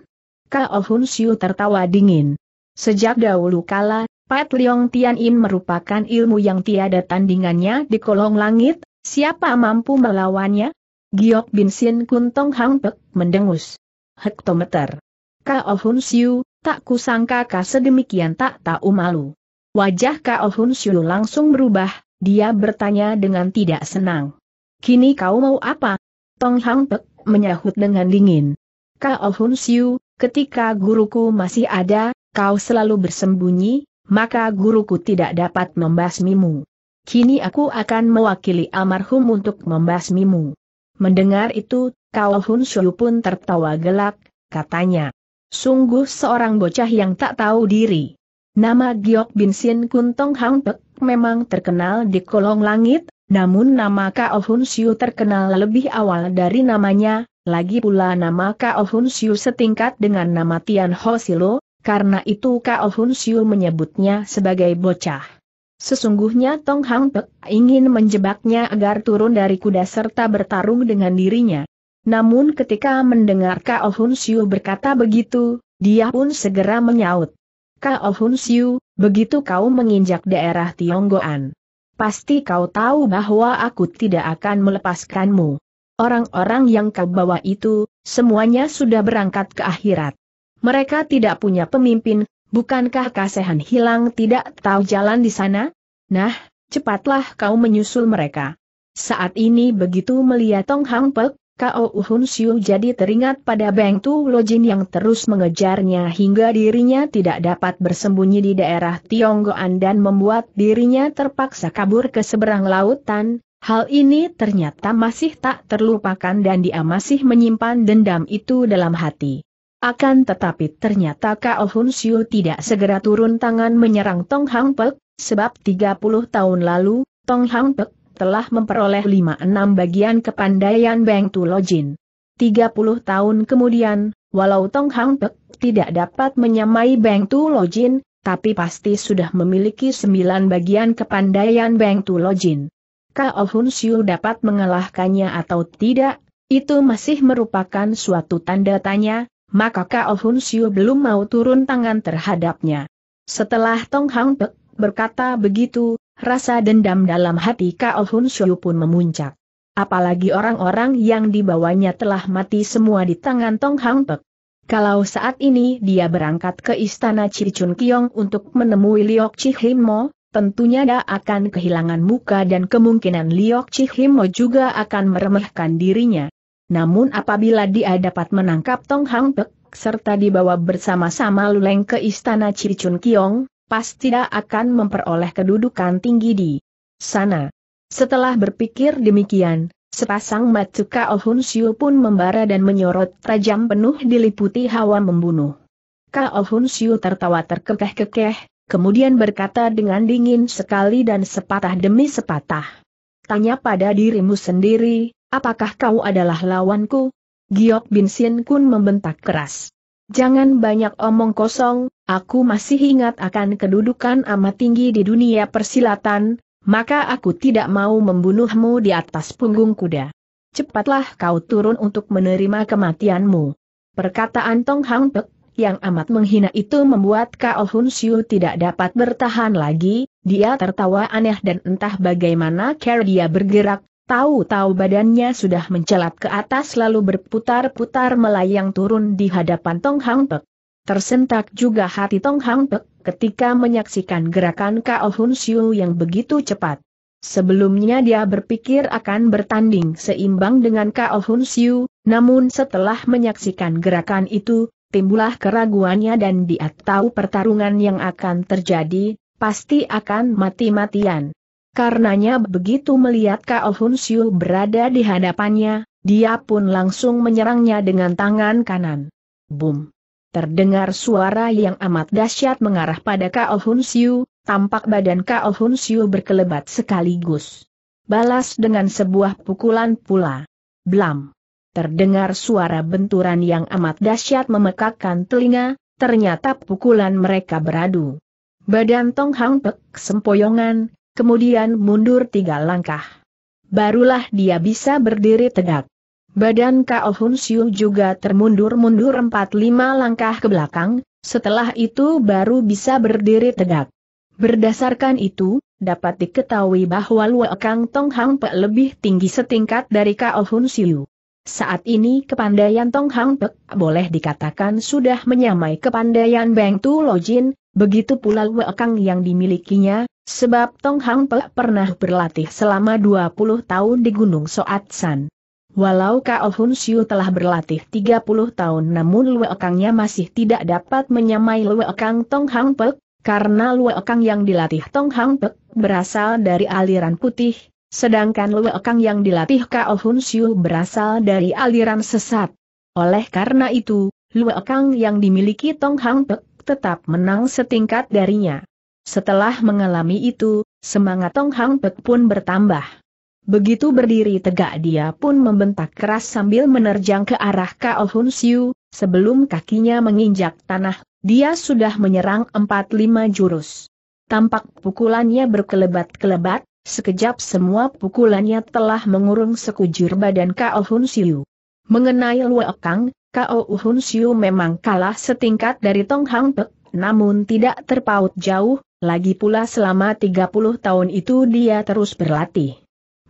Kao oh Hun Siu tertawa dingin. Sejak dahulu kala, Pat Leong Tian Im merupakan ilmu yang tiada tandingannya di kolong langit, siapa mampu melawannya? Giok Bin Sin Kuntong Hang Pek mendengus. Hektometer. Kao oh Hun Siu, tak kusangka ka sedemikian tak tahu malu. Wajah Kao oh Hun Siu langsung berubah, dia bertanya dengan tidak senang. Kini kau mau apa? Tong Hang Pek menyahut dengan dingin. Kao Hun Siu, ketika guruku masih ada, kau selalu bersembunyi, maka guruku tidak dapat membasmimu. Kini aku akan mewakili almarhum untuk membasmimu. Mendengar itu, kau Hun Shu pun tertawa gelak, katanya. Sungguh seorang bocah yang tak tahu diri. Nama Giok Bin Sin Kun Hang Pek memang terkenal di kolong langit, namun nama kau Hun Siu terkenal lebih awal dari namanya, lagi pula nama Kao Hun Siu setingkat dengan nama Tian Ho Silo, karena itu Kao Hun Siu menyebutnya sebagai bocah. Sesungguhnya Tong Hang Pek ingin menjebaknya agar turun dari kuda serta bertarung dengan dirinya. Namun ketika mendengar Kao Hun Siu berkata begitu, dia pun segera menyaut. Kao Hun Siu, begitu kau menginjak daerah Tionggoan. Pasti kau tahu bahwa aku tidak akan melepaskanmu orang-orang yang kau bawa itu, semuanya sudah berangkat ke akhirat. Mereka tidak punya pemimpin, bukankah kasehan hilang tidak tahu jalan di sana? Nah, cepatlah kau menyusul mereka. Saat ini begitu melihat Tong Hang Pek, Kao Hun Siu jadi teringat pada Beng Tu Jin yang terus mengejarnya hingga dirinya tidak dapat bersembunyi di daerah Tionggoan dan membuat dirinya terpaksa kabur ke seberang lautan, Hal ini ternyata masih tak terlupakan dan dia masih menyimpan dendam itu dalam hati. Akan tetapi ternyata Kao Hun Siu tidak segera turun tangan menyerang Tong Hang Pek, sebab 30 tahun lalu, Tong Hang Pek telah memperoleh 5-6 bagian kepandaian Beng Tu Lojin. 30 tahun kemudian, walau Tong Hang Pek tidak dapat menyamai Beng Tu Lojin, tapi pasti sudah memiliki 9 bagian kepandaian Beng Tu Lojin. Kao Ohun Siu dapat mengalahkannya atau tidak, itu masih merupakan suatu tanda tanya, maka Kao Hun Siu belum mau turun tangan terhadapnya. Setelah Tong Hang Pek berkata begitu, rasa dendam dalam hati Kao Hun Siu pun memuncak. Apalagi orang-orang yang dibawanya telah mati semua di tangan Tong Hang Pek. Kalau saat ini dia berangkat ke istana Cicun Kiong untuk menemui Liok Chi Mo, tentunya dia akan kehilangan muka dan kemungkinan Liok Chihimo juga akan meremehkan dirinya. Namun apabila dia dapat menangkap Tong Hang Pek, serta dibawa bersama-sama Luleng ke istana Cicun Kiong, pasti dia akan memperoleh kedudukan tinggi di sana. Setelah berpikir demikian, Sepasang Matsuka Ohun Siu pun membara dan menyorot tajam penuh diliputi hawa membunuh. Ka Ohun Siu tertawa terkekeh-kekeh, kemudian berkata dengan dingin sekali dan sepatah demi sepatah. Tanya pada dirimu sendiri, apakah kau adalah lawanku? Giok Bin Sien Kun membentak keras. Jangan banyak omong kosong, aku masih ingat akan kedudukan amat tinggi di dunia persilatan, maka aku tidak mau membunuhmu di atas punggung kuda. Cepatlah kau turun untuk menerima kematianmu. Perkataan Tong Hang Pek yang amat menghina itu membuat Kao Hun Siu tidak dapat bertahan lagi, dia tertawa aneh dan entah bagaimana cara dia bergerak, tahu-tahu badannya sudah mencelat ke atas lalu berputar-putar melayang turun di hadapan Tong Hang Pek. Tersentak juga hati Tong Hang Pek ketika menyaksikan gerakan Kao Hun Siu yang begitu cepat. Sebelumnya dia berpikir akan bertanding seimbang dengan Kao Hun Siu, namun setelah menyaksikan gerakan itu, timbulah keraguannya dan dia tahu pertarungan yang akan terjadi, pasti akan mati-matian. Karenanya begitu melihat Kao Hun Siu berada di hadapannya, dia pun langsung menyerangnya dengan tangan kanan. Boom! Terdengar suara yang amat dahsyat mengarah pada Kao Hun Siu, tampak badan Kao Hun Siu berkelebat sekaligus. Balas dengan sebuah pukulan pula. Blam! terdengar suara benturan yang amat dahsyat memekakkan telinga, ternyata pukulan mereka beradu. Badan Tong Hang Pek sempoyongan, kemudian mundur tiga langkah. Barulah dia bisa berdiri tegak. Badan Kao Hun Siu juga termundur-mundur empat lima langkah ke belakang, setelah itu baru bisa berdiri tegak. Berdasarkan itu, dapat diketahui bahwa Luo Kang Tong Hang Pek lebih tinggi setingkat dari Kao Hun Siu. Saat ini kepandaian Tong Hang Pek boleh dikatakan sudah menyamai kepandaian Beng Tu Lo Jin, begitu pula kang yang dimilikinya, sebab Tong Hang Pek pernah berlatih selama 20 tahun di Gunung Soat San. Walau Kao Hun Siu telah berlatih 30 tahun namun kangnya masih tidak dapat menyamai kang Tong Hang Pek, karena kang yang dilatih Tong Hang Pek berasal dari aliran putih, Sedangkan Lue Kang yang dilatih Kao Hun Siu berasal dari aliran sesat. Oleh karena itu, Lue Kang yang dimiliki Tong Hang Pek tetap menang setingkat darinya. Setelah mengalami itu, semangat Tong Hang Pek pun bertambah. Begitu berdiri tegak dia pun membentak keras sambil menerjang ke arah Kao Hun Siu, sebelum kakinya menginjak tanah, dia sudah menyerang 4 lima jurus. Tampak pukulannya berkelebat-kelebat, Sekejap semua pukulannya telah mengurung sekujur badan Kao Hun Siu. Mengenai Luo Kang, Kao Hun Siu memang kalah setingkat dari Tong Hang Pek, namun tidak terpaut jauh, lagi pula selama 30 tahun itu dia terus berlatih.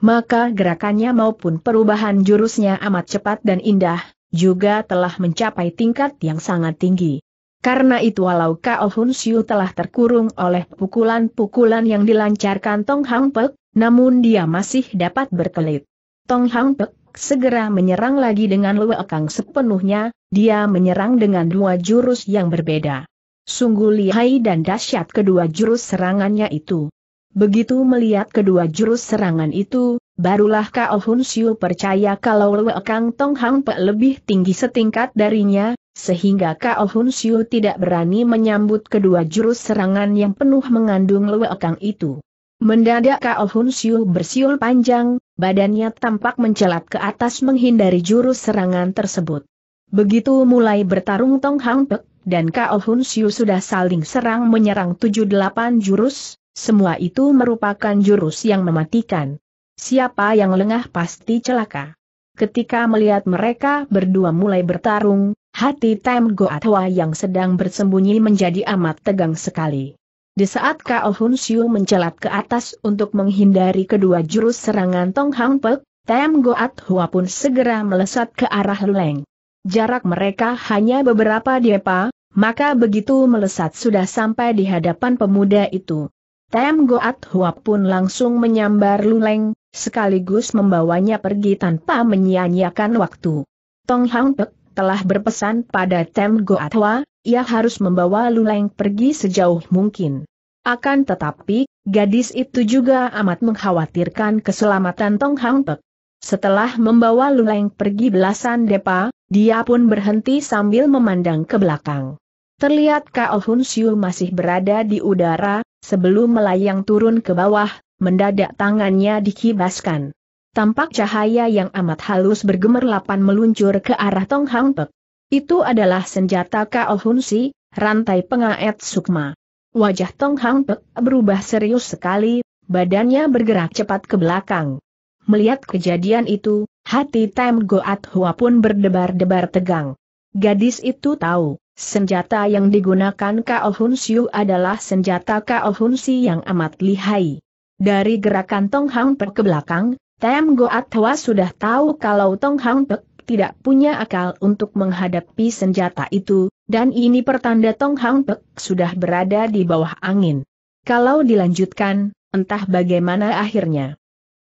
Maka gerakannya maupun perubahan jurusnya amat cepat dan indah, juga telah mencapai tingkat yang sangat tinggi. Karena itu walau Kao Hun Siu telah terkurung oleh pukulan-pukulan yang dilancarkan Tong Hang Pek, namun dia masih dapat berkelit. Tong Hang Pek segera menyerang lagi dengan Kang sepenuhnya, dia menyerang dengan dua jurus yang berbeda. Sungguh lihai dan dahsyat kedua jurus serangannya itu. Begitu melihat kedua jurus serangan itu, Barulah Kao Hun Siu percaya kalau Lue Kang Tong Hang Pe lebih tinggi setingkat darinya, sehingga Kao Hun Siu tidak berani menyambut kedua jurus serangan yang penuh mengandung Lue Kang itu. Mendadak Kao Hun Siu bersiul panjang, badannya tampak mencelat ke atas menghindari jurus serangan tersebut. Begitu mulai bertarung Tong Hang Pe dan Kao Hun Siu sudah saling serang menyerang 7-8 jurus, semua itu merupakan jurus yang mematikan. Siapa yang lengah pasti celaka. Ketika melihat mereka berdua mulai bertarung, hati Tam Goatwa yang sedang bersembunyi menjadi amat tegang sekali. Di saat Kao Hun Siu mencelat ke atas untuk menghindari kedua jurus serangan Tong Hang Pek, Tem Goat Hua pun segera melesat ke arah Leng. Jarak mereka hanya beberapa depa, maka begitu melesat sudah sampai di hadapan pemuda itu. Tem Goat Hua pun langsung menyambar Luleng, sekaligus membawanya pergi tanpa menyia-nyiakan waktu. Tong Hang Pek telah berpesan pada Tem Go Atwa, ia harus membawa Luleng pergi sejauh mungkin. Akan tetapi, gadis itu juga amat mengkhawatirkan keselamatan Tong Hang Pek. Setelah membawa Luleng pergi belasan depa, dia pun berhenti sambil memandang ke belakang. Terlihat Kao oh Hun Siu masih berada di udara, sebelum melayang turun ke bawah, mendadak tangannya dikibaskan. Tampak cahaya yang amat halus bergemerlapan meluncur ke arah Tong Hang Pek. Itu adalah senjata Kao Hun Si, rantai pengaet Sukma. Wajah Tong Hang Pek berubah serius sekali, badannya bergerak cepat ke belakang. Melihat kejadian itu, hati Tem Goat Hua pun berdebar-debar tegang. Gadis itu tahu, senjata yang digunakan Kao Hun Siu adalah senjata Kao Hun Si yang amat lihai. Dari gerakan Tong Hang Pek ke belakang, Tem Goat Hwa sudah tahu kalau Tong Hang Pek tidak punya akal untuk menghadapi senjata itu, dan ini pertanda Tong Hang Pek sudah berada di bawah angin. Kalau dilanjutkan, entah bagaimana akhirnya.